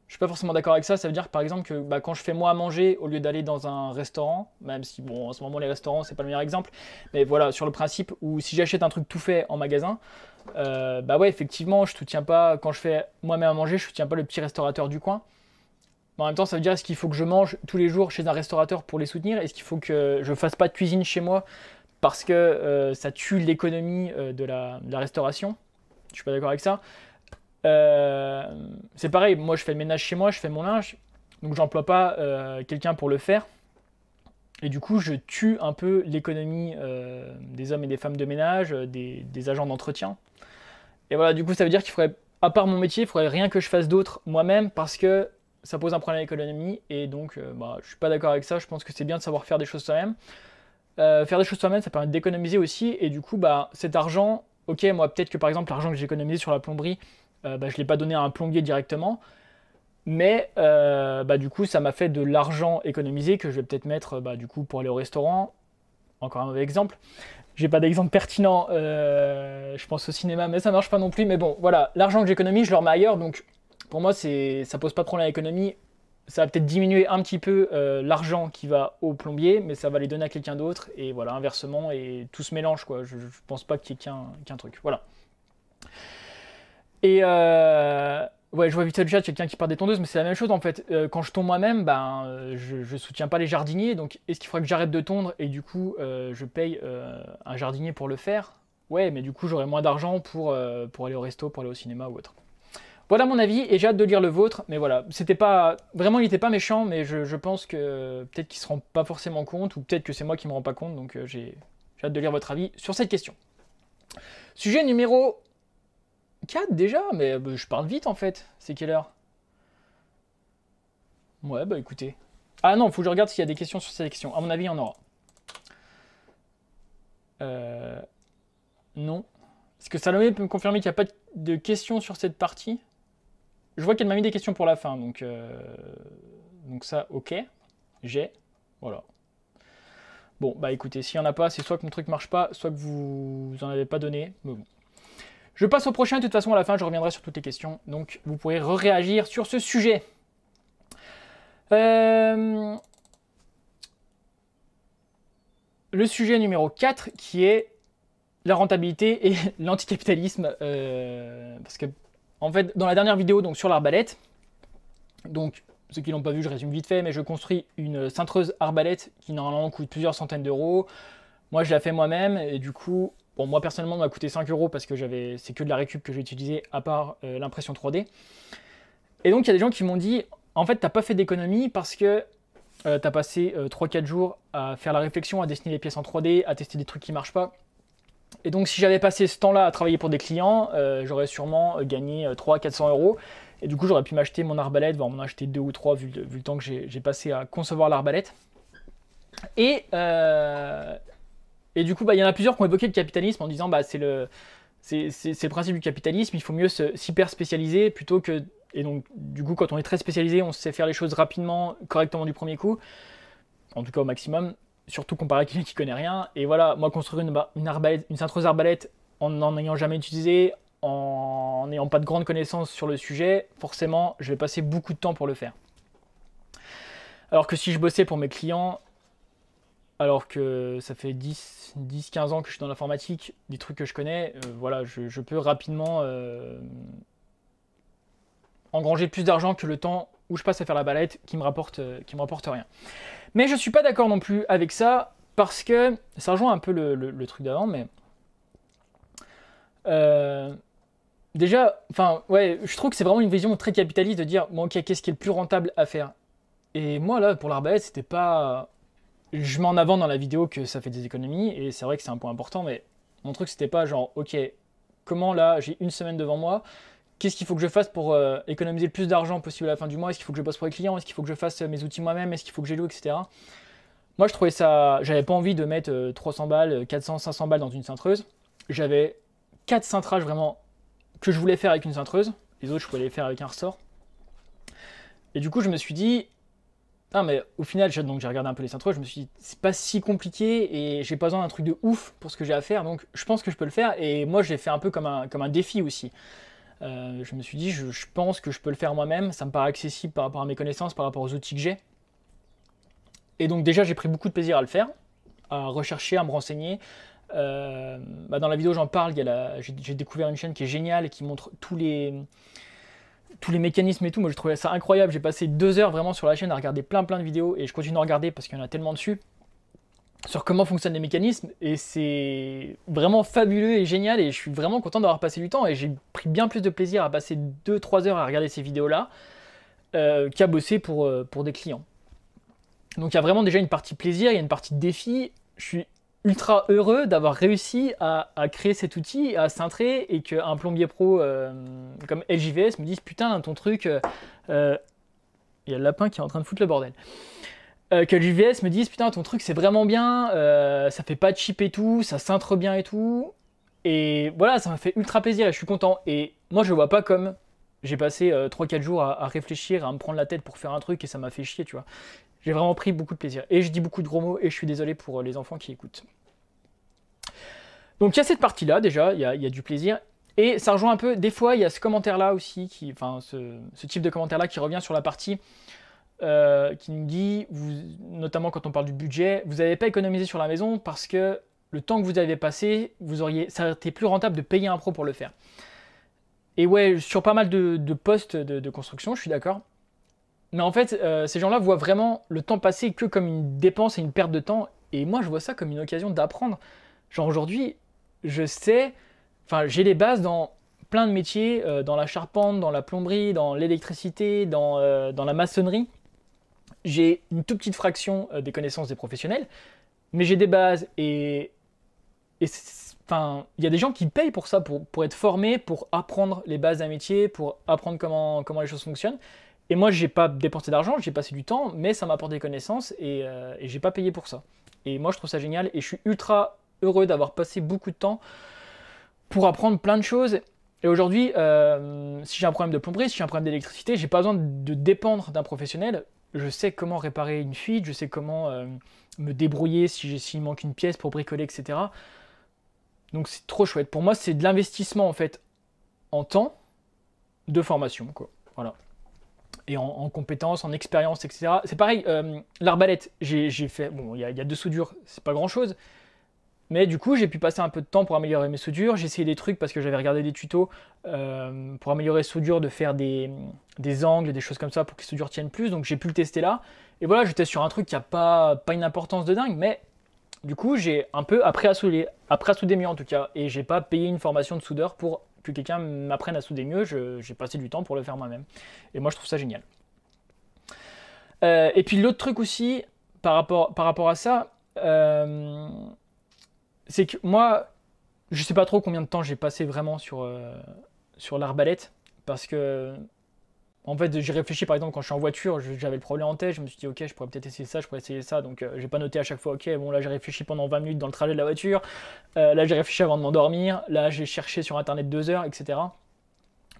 Speaker 1: je suis pas forcément d'accord avec ça. Ça veut dire, par exemple, que bah, quand je fais moi à manger, au lieu d'aller dans un restaurant, même si, bon, en ce moment, les restaurants, c'est pas le meilleur exemple, mais voilà, sur le principe où si j'achète un truc tout fait en magasin, euh, bah ouais, effectivement, je soutiens pas, quand je fais moi-même à manger, je soutiens pas le petit restaurateur du coin. Mais en même temps, ça veut dire, est-ce qu'il faut que je mange tous les jours chez un restaurateur pour les soutenir Est-ce qu'il faut que je fasse pas de cuisine chez moi parce que euh, ça tue l'économie euh, de, la, restauration Je suis pas d'accord avec ça. Euh, c'est pareil, moi je fais le ménage chez moi, je fais mon linge, donc j'emploie pas euh, quelqu'un pour le faire. Et du coup, je tue un peu l'économie euh, des hommes et des femmes de ménage, des, agents d'entretien. Et voilà, du coup, ça veut dire qu'il faudrait, à part mon métier, il faudrait rien que je fasse d'autre moi-même parce que ça pose un problème à l'économie. Et donc, bah, je suis pas d'accord avec ça. Je pense que c'est bien de savoir faire des choses soi-même. faire des choses soi-même, ça permet d'économiser aussi. Et du coup, bah, cet argent, ok, moi, peut-être que par exemple, l'argent que j'ai économisé sur la plomberie, euh, bah, je ne l'ai pas donné à un plombier directement. Mais euh, bah, du coup, ça m'a fait de l'argent économisé que je vais peut-être mettre euh, bah, du coup, pour aller au restaurant. Encore un mauvais exemple. J'ai pas d'exemple pertinent, je pense au cinéma, mais ça marche pas non plus. Mais bon, voilà, l'argent que j'économise, je le remets ailleurs. Donc pour moi, ça pose pas de problème à l'économie ça va peut-être diminuer un petit peu l'argent qui va au plombier, mais ça va les donner à quelqu'un d'autre, et voilà, inversement, et tout se mélange, quoi. Je, je pense pas qu'il y ait qu'un truc. Voilà. Et euh, ouais, je vois vite le chat, quelqu'un qui parle des tondeuses, mais c'est la même chose en fait. Euh, quand je tombe moi-même, ben, je, je soutiens pas les jardiniers, donc est-ce qu'il faudrait que j'arrête de tondre et du coup euh, je paye un jardinier pour le faire Ouais, mais du coup j'aurai moins d'argent pour, pour aller au resto, pour aller au cinéma ou autre. Voilà mon avis et j'ai hâte de lire le vôtre, mais voilà, c'était pas vraiment il n'était pas méchant, mais je, pense que peut-être qu'il se rend pas forcément compte ou peut-être que c'est moi qui me rends pas compte, donc j'ai hâte de lire votre avis sur cette question. Sujet numéro 4 déjà Mais euh, bah, je parle vite en fait. C'est quelle heure Ouais, bah écoutez. Ah non, faut que je regarde s'il y a des questions sur sélection. À mon avis, il y en aura. Euh, non. Est-ce que Salomé peut me confirmer qu'il n'y a pas de questions sur cette partie Je vois qu'elle m'a mis des questions pour la fin, donc, euh, donc ça, ok. J'ai. Voilà. Bon, bah écoutez, s'il n'y en a pas, c'est soit que mon truc marche pas, soit que vous en avez pas donné. bon. Je passe au prochain, de toute façon à la fin je reviendrai sur toutes les questions, donc vous pourrez réagir sur ce sujet. Euh, le sujet numéro 4 qui est la rentabilité et l'anticapitalisme. Euh, parce que, en fait, dans la dernière vidéo donc, sur l'arbalète, donc ceux qui l'ont pas vu, je résume vite fait, mais je construis une cintreuse arbalète qui normalement coûte plusieurs centaines d'euros. Moi, je la fais moi-même et du coup, Bon, moi personnellement, m'a coûté 5 euros parce que j'avais, c'est que de la récup que j'ai utilisé à part euh, l'impression 3D. Et donc, il y a des gens qui m'ont dit, en fait, t'as pas fait d'économie parce que euh, tu as passé 3-4 euh, jours à faire la réflexion, à dessiner les pièces en 3D, à tester des trucs qui marchent pas. Et donc, si j'avais passé ce temps-là à travailler pour des clients, j'aurais sûrement gagné 300-400 euros. Et du coup, j'aurais pu m'acheter mon arbalète, voir m'en acheter deux ou trois vu, le temps que j'ai passé à concevoir l'arbalète. Et, euh, et du coup, bah, il y en a plusieurs qui ont évoqué le capitalisme en disant bah, c'est le, c'est, principe du capitalisme, il faut mieux s'hyper spécialiser plutôt que. Et donc, du coup, quand on est très spécialisé, on sait faire les choses rapidement, correctement du premier coup, en tout cas au maximum, surtout comparé à quelqu'un qui connaît rien. Et voilà, moi, construire une, une, arbalète, une cintreuse arbalète en n'en ayant jamais utilisé, en n'ayant pas de grandes connaissances sur le sujet, forcément, je vais passer beaucoup de temps pour le faire. Alors que si je bossais pour mes clients, alors que ça fait 10-15 ans que je suis dans l'informatique, des trucs que je connais, euh, voilà, je, peux rapidement euh, engranger plus d'argent que le temps où je passe à faire la balette qui me rapporte, euh, qui me rapporte rien. Mais je ne suis pas d'accord non plus avec ça, parce que ça rejoint un peu le, truc d'avant, mais. déjà, enfin, ouais, je trouve que c'est vraiment une vision très capitaliste de dire, bon, ok, qu'est-ce qui est le plus rentable à faire et moi, là, pour l'arbalète, c'était pas je m'en avance avant dans la vidéo que ça fait des économies, et c'est vrai que c'est un point important, mais mon truc, c'était pas genre, ok, comment là, j'ai une semaine devant moi, qu'est-ce qu'il faut que je fasse pour euh, économiser le plus d'argent possible à la fin du mois Est-ce qu'il faut que je bosse pour les clients Est-ce qu'il faut que je fasse euh, mes outils moi-même Est-ce qu'il faut que j'ai loué, etc. Moi, je trouvais ça. J'avais pas envie de mettre 300 euh, balles, 400, 500 balles dans une cintreuse. J'avais quatre cintrages vraiment que je voulais faire avec une cintreuse. Les autres, je pouvais les faire avec un ressort. Et du coup, je me suis dit, ah mais au final, j'ai regardé un peu les intros, je me suis dit, c'est pas si compliqué et j'ai pas besoin d'un truc de ouf pour ce que j'ai à faire, donc je pense que je peux le faire. Et moi, j'ai fait un peu comme un, comme un défi aussi. Euh, je me suis dit, je, pense que je peux le faire moi-même, ça me paraît accessible par rapport à mes connaissances, par rapport aux outils que j'ai. Et donc, déjà, j'ai pris beaucoup de plaisir à le faire, à rechercher, à me renseigner. Euh, bah, dans la vidéo, j'en parle, j'ai découvert une chaîne qui est géniale et qui montre tous les tous les mécanismes et tout, moi je trouvais ça incroyable. J'ai passé deux heures vraiment sur la chaîne à regarder plein plein de vidéos et je continue à regarder parce qu'il y en a tellement dessus sur comment fonctionnent les mécanismes et c'est vraiment fabuleux et génial et je suis vraiment content d'avoir passé du temps et j'ai pris bien plus de plaisir à passer deux, trois heures à regarder ces vidéos là euh, qu'à bosser pour, euh, pour des clients. Donc il y a vraiment déjà une partie plaisir, il y a une partie défi, je suis ultra heureux d'avoir réussi à, créer cet outil, à cintrer, et qu'un plombier pro euh, comme LGVS me dise Putain, ton truc, euh, euh, il y a le lapin qui est en train de foutre le bordel. que LGVS me dise Putain, ton truc c'est vraiment bien, ça fait pas de chip et tout, ça cintre bien et tout. Et voilà, ça m'a fait ultra plaisir et je suis content. Et moi, je vois pas comme j'ai passé 3-4 jours à, réfléchir, à me prendre la tête pour faire un truc et ça m'a fait chier, tu vois. J'ai vraiment pris beaucoup de plaisir. Et je dis beaucoup de gros mots et je suis désolé pour euh, les enfants qui écoutent. Donc il y a cette partie-là déjà, il y, a, du plaisir. Et ça rejoint un peu, des fois il y a ce commentaire-là aussi, qui, enfin ce, type de commentaire-là qui revient sur la partie euh, qui nous dit, notamment quand on parle du budget, vous n'avez pas économisé sur la maison parce que le temps que vous avez passé, vous auriez, ça aurait été plus rentable de payer un pro pour le faire. Et ouais, sur pas mal de, postes de construction, je suis d'accord. Mais en fait, euh, ces gens-là voient vraiment le temps passer que comme une dépense et une perte de temps. Et moi, je vois ça comme une occasion d'apprendre. Genre aujourd'hui, je sais, enfin, j'ai les bases dans plein de métiers, euh, dans la charpente, dans la plomberie, dans l'électricité, dans, euh, dans, la maçonnerie. J'ai une toute petite fraction des connaissances des professionnels, mais j'ai des bases et, et enfin, il y a des gens qui payent pour ça, pour, pour être formés, pour apprendre les bases d'un métier, pour apprendre comment, comment les choses fonctionnent. Et moi, j'ai pas dépensé d'argent, j'ai passé du temps, mais ça m'a apporté des connaissances et, euh, et j'ai pas payé pour ça. Et moi, je trouve ça génial et je suis ultra heureux d'avoir passé beaucoup de temps pour apprendre plein de choses. Et aujourd'hui, euh, si j'ai un problème de plomberie, si j'ai un problème d'électricité, j'ai pas besoin de dépendre d'un professionnel. Je sais comment réparer une fuite, je sais comment euh, me débrouiller si s'il manque une pièce pour bricoler, etc. Donc c'est trop chouette. Pour moi, c'est de l'investissement en fait en temps de formation, quoi. Voilà et en, compétences, en expérience, etc. C'est pareil, euh, l'arbalète, j'ai fait, bon, il y, a deux soudures, c'est pas grand chose, mais du coup, j'ai pu passer un peu de temps pour améliorer mes soudures. J'ai essayé des trucs parce que j'avais regardé des tutos euh, pour améliorer les soudures, de faire des, angles, des choses comme ça pour que les soudures tiennent plus. Donc j'ai pu le tester là. Et voilà, j'étais sur un truc qui n'a pas, pas une importance de dingue, mais du coup, j'ai un peu appris à souder, après à souder mieux en tout cas. Et j'ai pas payé une formation de soudeur pour que quelqu'un m'apprenne à souder mieux, j'ai passé du temps pour le faire moi-même. Et moi, je trouve ça génial. Euh, et puis l'autre truc aussi, par rapport, par rapport à ça, euh, c'est que moi, je ne sais pas trop combien de temps j'ai passé vraiment sur, euh, sur l'arbalète, parce que en fait, j'ai réfléchi par exemple quand je suis en voiture, j'avais le problème en tête, je me suis dit ok, je pourrais peut-être essayer ça, je pourrais essayer ça, donc je euh, j'ai pas noté à chaque fois ok, bon là j'ai réfléchi pendant 20 minutes dans le trajet de la voiture, euh, là j'ai réfléchi avant de m'endormir, là j'ai cherché sur internet 2 heures, etc.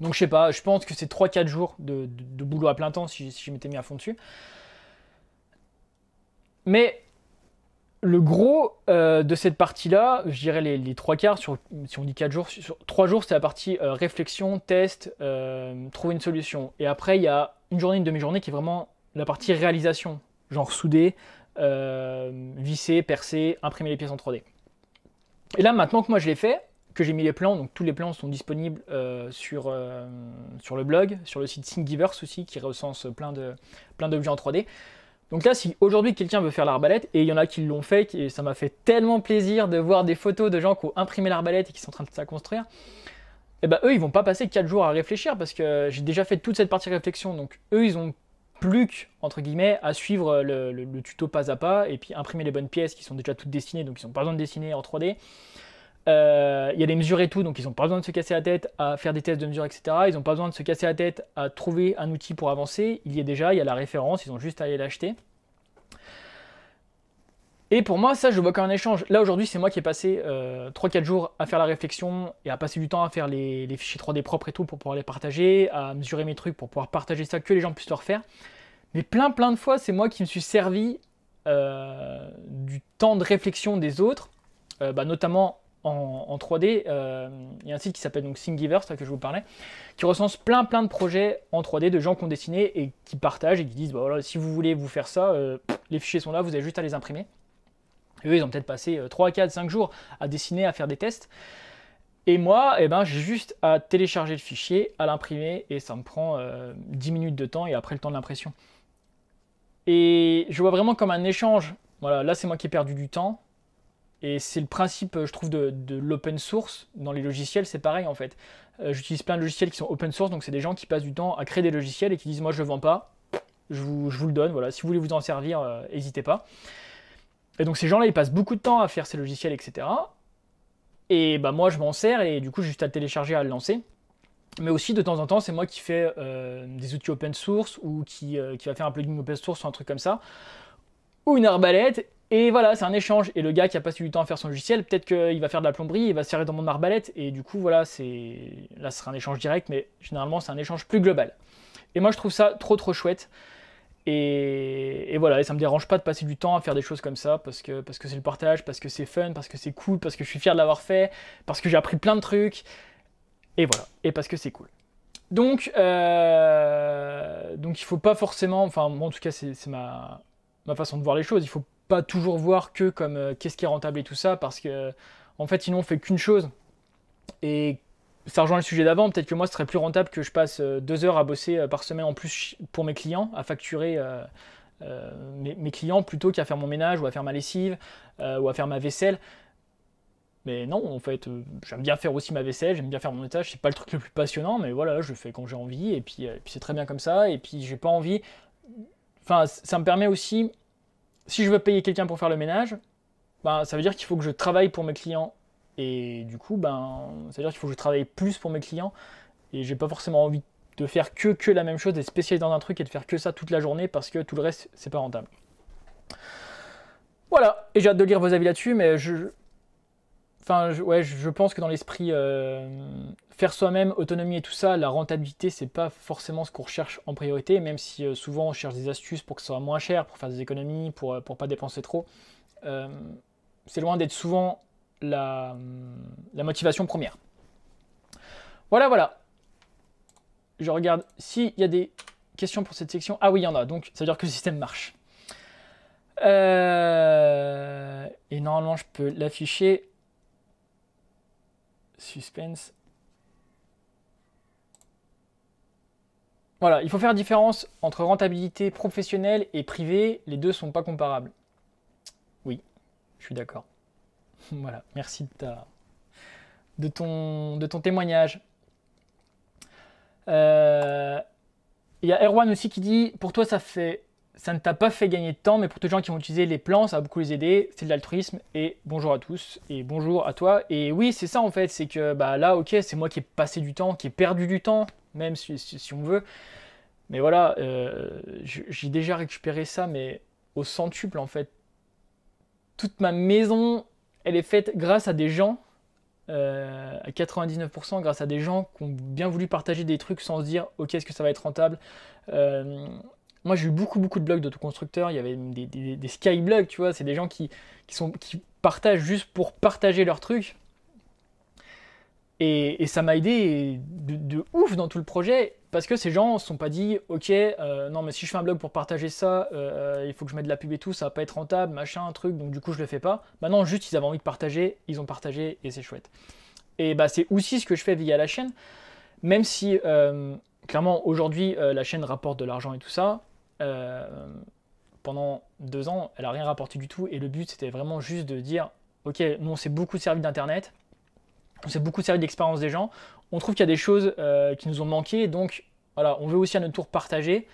Speaker 1: Donc je sais pas, je pense que c'est 3-4 jours de, boulot à plein temps si, si je m'étais mis à fond dessus. Mais le gros euh, de cette partie-là, je dirais les, trois quarts, sur, si on dit quatre jours, sur trois jours, c'est la partie euh, réflexion, test, euh, trouver une solution. Et après, il y a une journée, une demi-journée qui est vraiment la partie réalisation, genre souder, visser, percer, imprimer les pièces en 3D. Et là, maintenant que moi je l'ai fait, que j'ai mis les plans, donc tous les plans sont disponibles sur, sur le blog, sur le site Thingiverse aussi, qui recense plein d'objets plein en 3D. Donc là, si aujourd'hui quelqu'un veut faire l'arbalète, et il y en a qui l'ont fait, et ça m'a fait tellement plaisir de voir des photos de gens qui ont imprimé l'arbalète et qui sont en train de la construire, et eh ben eux, ils vont pas passer 4 jours à réfléchir, parce que j'ai déjà fait toute cette partie réflexion, donc eux, ils ont plus qu'à entre guillemets, à suivre le, le, tuto pas à pas, et puis imprimer les bonnes pièces qui sont déjà toutes dessinées, donc ils n'ont pas besoin de dessiner en 3D. Euh, il y a des mesures et tout, donc ils n'ont pas besoin de se casser la tête à faire des tests de mesures, etc. Ils n'ont pas besoin de se casser la tête à trouver un outil pour avancer. Il y est déjà, il y a la référence, ils ont juste à aller l'acheter. Et pour moi, ça, je vois comme un échange. Là, aujourd'hui, c'est moi qui ai passé euh, 3-4 jours à faire la réflexion et à passer du temps à faire les, fichiers 3D propres et tout pour pouvoir les partager, à mesurer mes trucs pour pouvoir partager ça, que les gens puissent le refaire. Mais plein, plein de fois, c'est moi qui me suis servi euh, du temps de réflexion des autres, euh, bah, notamment en, 3D. Euh, il y a un site qui s'appelle donc Thingiverse, que je vous parlais, qui recense plein plein de projets en 3D de gens qui ont dessiné et qui partagent et qui disent bah, voilà, si vous voulez vous faire ça, euh, les fichiers sont là, vous avez juste à les imprimer. eux, ils ont peut-être passé 3, 4, 5 jours à dessiner, à faire des tests. Et moi, eh ben, j'ai juste à télécharger le fichier, à l'imprimer, et ça me prend 10 euh, minutes de temps et après le temps de l'impression. Et je vois vraiment comme un échange. Voilà, là c'est moi qui ai perdu du temps, et c'est le principe, euh, je trouve, de, l'open source. Dans les logiciels, c'est pareil en fait. Euh, j'utilise plein de logiciels qui sont open source, donc c'est des gens qui passent du temps à créer des logiciels et qui disent moi je le vends pas, je vous, le donne, voilà, si vous voulez vous en servir, euh, n'hésitez pas. Et donc ces gens-là, ils passent beaucoup de temps à faire ces logiciels, etc. Et bah moi je m'en sers et du coup juste à télécharger, à le lancer. Mais aussi de temps en temps, c'est moi qui fais des outils open source ou qui, qui va faire un plugin open source ou un truc comme ça ou une arbalète. Et voilà, c'est un échange. Et le gars qui a passé du temps à faire son logiciel, peut-être qu'il va faire de la plomberie, il va serrer dans mon arbalète. Et du coup, voilà, c'est là, ce sera un échange direct, mais généralement, c'est un échange plus global. Et moi, je trouve ça trop, trop chouette. Et, voilà, et ça me dérange pas de passer du temps à faire des choses comme ça parce que parce que c'est le partage, parce que c'est fun, parce que c'est cool, parce que je suis fier de l'avoir fait, parce que j'ai appris plein de trucs. Et voilà, et parce que c'est cool. Donc, euh, donc il faut pas forcément, enfin moi en tout cas c'est ma, ma façon de voir les choses. Il faut pas toujours voir que comme euh, qu'est-ce qui est rentable et tout ça, parce que en fait, sinon on fait qu'une chose. Et ça rejoint le sujet d'avant. Peut-être que moi, ce serait plus rentable que je passe euh, deux heures à bosser euh, par semaine en plus pour mes clients, à facturer. Mes, clients plutôt qu'à faire mon ménage ou à faire ma lessive ou à faire ma vaisselle mais non, en fait, j'aime bien faire aussi ma vaisselle, j'aime bien faire mon étage, c'est pas le truc le plus passionnant, mais voilà, je fais quand j'ai envie, et puis, puis c'est très bien comme ça, et puis j'ai pas envie Enfin, ça me permet aussi, si je veux payer quelqu'un pour faire le ménage, ben, ça veut dire qu'il faut que je travaille pour mes clients. Et du coup, ben, ça veut dire qu'il faut que je travaille plus pour mes clients. Et j'ai pas forcément envie de faire que, que la même chose, d'être spécialisé dans un truc et de faire que ça toute la journée parce que tout le reste, c'est pas rentable. Voilà, et j'ai hâte de lire vos avis là-dessus, mais je, Enfin, ouais, je pense que dans l'esprit euh, faire soi-même, autonomie et tout ça, la rentabilité, c'est pas forcément ce qu'on recherche en priorité, même si euh, souvent on cherche des astuces pour que ce soit moins cher, pour faire des économies, pour euh, pour pas dépenser trop. c'est loin d'être souvent la, la, motivation première. Voilà, voilà. Je regarde s'il y a des questions pour cette section. Ah oui, il y en a, donc ça veut dire que le système marche. et normalement, je peux l'afficher. Suspense. Voilà, il faut faire la différence entre rentabilité professionnelle et privée. Les deux sont pas comparables. Oui, je suis d'accord. voilà, merci de, ta, de, ton, de ton témoignage. Euh, il y a Erwan aussi qui dit Pour toi, ça fait ça ne t'a pas fait gagner de temps, mais pour tous les gens qui vont utiliser les plans, ça a beaucoup les aider. C'est de l'altruisme. Et bonjour à tous. Et bonjour à toi. Et oui, c'est ça en fait. C'est que bah, là, ok, c'est moi qui ai passé du temps, qui ai perdu du temps, même si, on veut. Mais voilà, euh, j'ai déjà récupéré ça, mais au centuple en fait. Toute ma maison, elle est faite grâce à des gens, euh, à 99%, grâce à des gens qui ont bien voulu partager des trucs sans se dire, ok, est-ce que ça va être rentable euh, moi, j'ai eu beaucoup, beaucoup de blogs d'autoconstructeurs. Il y avait des, des, des skyblogs, tu vois. C'est des gens qui, partagent juste pour partager leurs trucs. Et, ça m'a aidé de, ouf dans tout le projet parce que ces gens ne se sont pas dit Ok, euh, non, mais si je fais un blog pour partager ça, euh, euh, il faut que je mette de la pub et tout, ça va pas être rentable, machin, truc, donc du coup, je le fais pas. Maintenant, juste ils avaient envie de partager, ils ont partagé et c'est chouette. Et bah, c'est aussi ce que je fais via la chaîne, même si. clairement, aujourd'hui, la chaîne rapporte de l'argent et tout ça. Euh, pendant deux ans, elle n'a rien rapporté du tout. Et le but, c'était vraiment juste de dire, ok, nous, on s'est beaucoup servi d'Internet, on s'est beaucoup servi d'expérience des gens, on trouve qu'il y a des choses euh, qui nous ont manqué, donc voilà, on veut aussi à notre tour partager,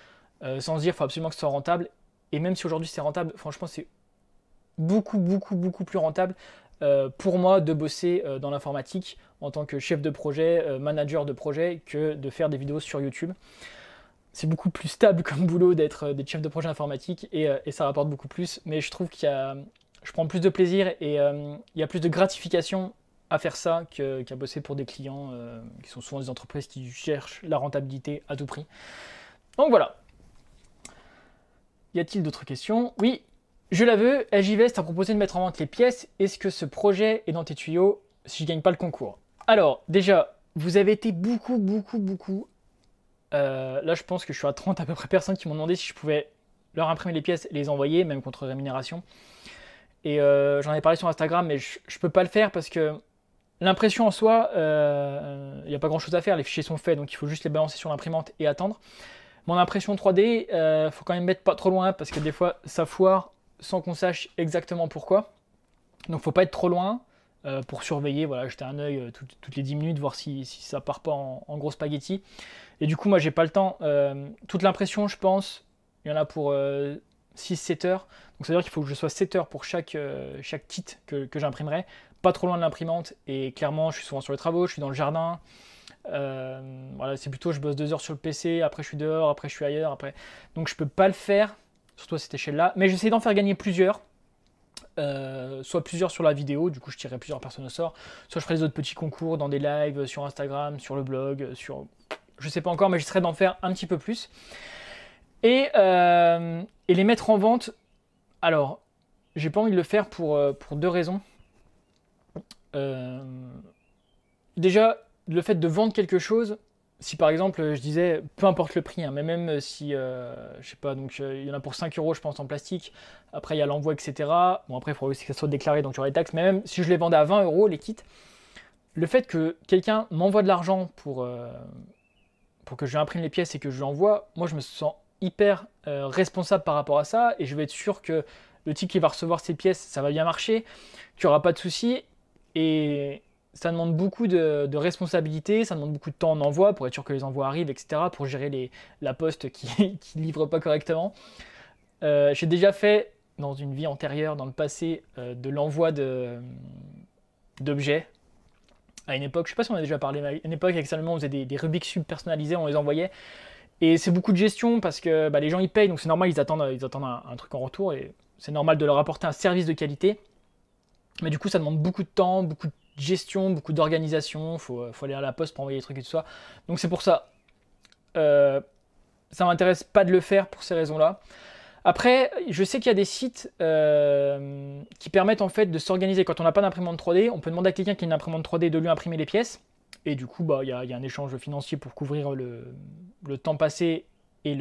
Speaker 1: euh, sans se dire, il faut absolument que ce soit rentable. Et même si aujourd'hui c'est rentable, franchement, c'est beaucoup, beaucoup, beaucoup plus rentable pour moi de bosser dans l'informatique en tant que chef de projet, manager de projet, que de faire des vidéos sur YouTube c'est beaucoup plus stable comme boulot d'être euh, des chefs de projet informatique euh, et, ça rapporte beaucoup plus. Mais je trouve qu'il y je prends plus de plaisir et euh, il y a plus de gratification à faire ça qu'à bosser pour des clients qui sont souvent des entreprises qui cherchent la rentabilité à tout prix. Donc voilà. Y a-t-il d'autres questions Oui, je la veux. Agivest a proposé de mettre en vente les pièces. Est-ce que ce projet est dans tes tuyaux si je gagne pas le concours Alors déjà, vous avez été beaucoup, beaucoup, beaucoup euh, là, je pense que je suis à 30 à peu près personnes qui m'ont demandé si je pouvais leur imprimer les pièces et les envoyer, même contre rémunération. Et euh, j'en ai parlé sur Instagram, mais je, ne peux pas le faire parce que l'impression en soi, il euh, n'y a pas grand chose à faire. Les fichiers sont faits, donc il faut juste les balancer sur l'imprimante et attendre. Mon impression 3D, il faut quand même mettre pas trop loin parce que des fois ça foire sans qu'on sache exactement pourquoi. Donc faut pas être trop loin. Euh, pour surveiller, voilà, jeter un œil euh, toutes les 10 minutes, voir si, si ça part pas en, en, gros spaghetti. Et du coup, moi, j'ai pas le temps. Euh, toute l'impression, je pense, il y en a pour 6-7 heures. Donc, ça veut dire qu'il faut que je sois 7 heures pour chaque, chaque titre que, j'imprimerai, pas trop loin de l'imprimante. Et clairement, je suis souvent sur les travaux, je suis dans le jardin. voilà, c'est plutôt je bosse 2 heures sur le PC, après je suis dehors, après je suis ailleurs, après. Donc, je peux pas le faire, surtout à cette échelle-là. Mais j'essaie d'en faire gagner plusieurs euh, soit plusieurs sur la vidéo, du coup je tirerai plusieurs personnes au sort, soit je ferai des autres petits concours dans des lives sur Instagram, sur le blog, sur... Je sais pas encore, mais j'essaierai d'en faire un petit peu plus. Et, euh, les mettre en vente, alors, j'ai pas envie de le faire pour, euh, pour deux raisons. déjà, le fait de vendre quelque chose, si par exemple je disais peu importe le prix, hein, mais même euh, si euh, je sais pas, donc euh, il y en a pour 5 euros je pense en plastique, après il y a l'envoi, etc. Bon après il faudrait aussi que ça soit déclaré donc il y aura les taxes, mais même si je les vendais à 20 euros les kits, le fait que quelqu'un m'envoie de l'argent pour, pour que je lui imprime les pièces et que je lui moi je me sens hyper responsable par rapport à ça et je vais être sûr que le type qui va recevoir ces pièces ça va bien marcher, tu n'y pas de soucis et, ça demande beaucoup de, responsabilité, ça demande beaucoup de temps en envoi pour être sûr que les envois arrivent, etc., pour gérer les, la poste qui ne livre pas correctement. Euh, j'ai déjà fait, dans une vie antérieure, dans le passé, euh, de l'envoi d'objets. À une époque, je ne sais pas si on a déjà parlé, à une époque, extrêmement, on faisait des, des Rubik's personnalisés, on les envoyait. Et c'est beaucoup de gestion parce que bah, les gens ils payent, donc c'est normal, ils attendent, ils attendent un, un truc en retour et c'est normal de leur apporter un service de qualité. Mais du coup, ça demande beaucoup de temps, beaucoup de gestion, beaucoup d'organisation, faut, faut aller à la poste pour envoyer des trucs et tout ça. Donc c'est pour ça. Euh, ça m'intéresse pas de le faire pour ces raisons-là. Après, je sais qu'il y a des sites euh, qui permettent en fait de s'organiser. Quand on n'a pas d'imprimante 3D, on peut demander à quelqu'un qui a une imprimante 3D de lui imprimer les pièces. Et du coup, bah, il y, a, un échange financier pour couvrir le, temps passé et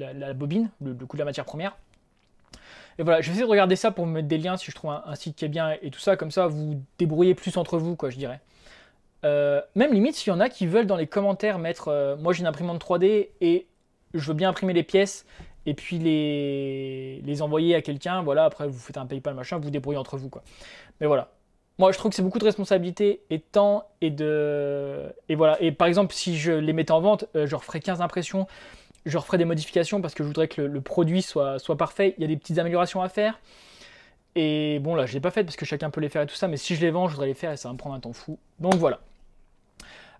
Speaker 1: la, bobine, le coût de la matière première. Et voilà, je vais essayer de regarder ça pour me mettre des liens si je trouve un, site qui est bien et tout ça, comme ça vous débrouillez plus entre vous, quoi, je dirais. Euh, même limite, s'il y en a qui veulent dans les commentaires mettre euh, Moi j'ai une imprimante 3D et je veux bien imprimer les pièces et puis les, les envoyer à quelqu'un, voilà, après vous faites un PayPal machin, vous, débrouillez entre vous, quoi. Mais voilà. Moi je trouve que c'est beaucoup de responsabilité et de temps et de. Et voilà. Et par exemple, si je les mettais en vente, genre euh, je referais 15 impressions je referai des modifications parce que je voudrais que le, produit soit, soit parfait. Il y a des petites améliorations à faire. Et bon, là, je ne l'ai pas fait parce que chacun peut les faire et tout ça, mais si je les vends, je voudrais les faire et ça va me prendre un temps fou. Donc voilà.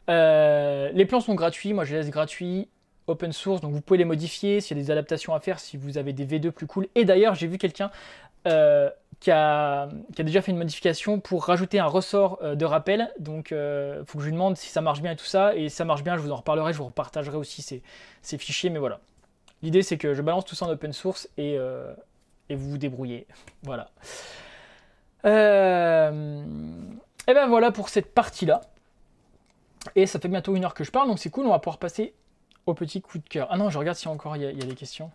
Speaker 1: Euh, les plans sont gratuits, moi je les laisse gratuits, open source, donc vous pouvez les modifier s'il y a des adaptations à faire, si vous avez des V2 plus cool. Et d'ailleurs, j'ai vu quelqu'un euh, qui a, qui a, déjà fait une modification pour rajouter un ressort euh, de rappel. Donc, il euh, faut que je lui demande si ça marche bien et tout ça. Et si ça marche bien, je vous en reparlerai, je vous repartagerai aussi ces, fichiers. Mais voilà. L'idée, c'est que je balance tout ça en open source et, euh, et vous vous débrouillez. voilà. Et ben voilà pour cette partie-là. Et ça fait bientôt une heure que je parle, donc c'est cool. On va pouvoir passer au petit coup de cœur. Ah non, je regarde si encore il y a des questions.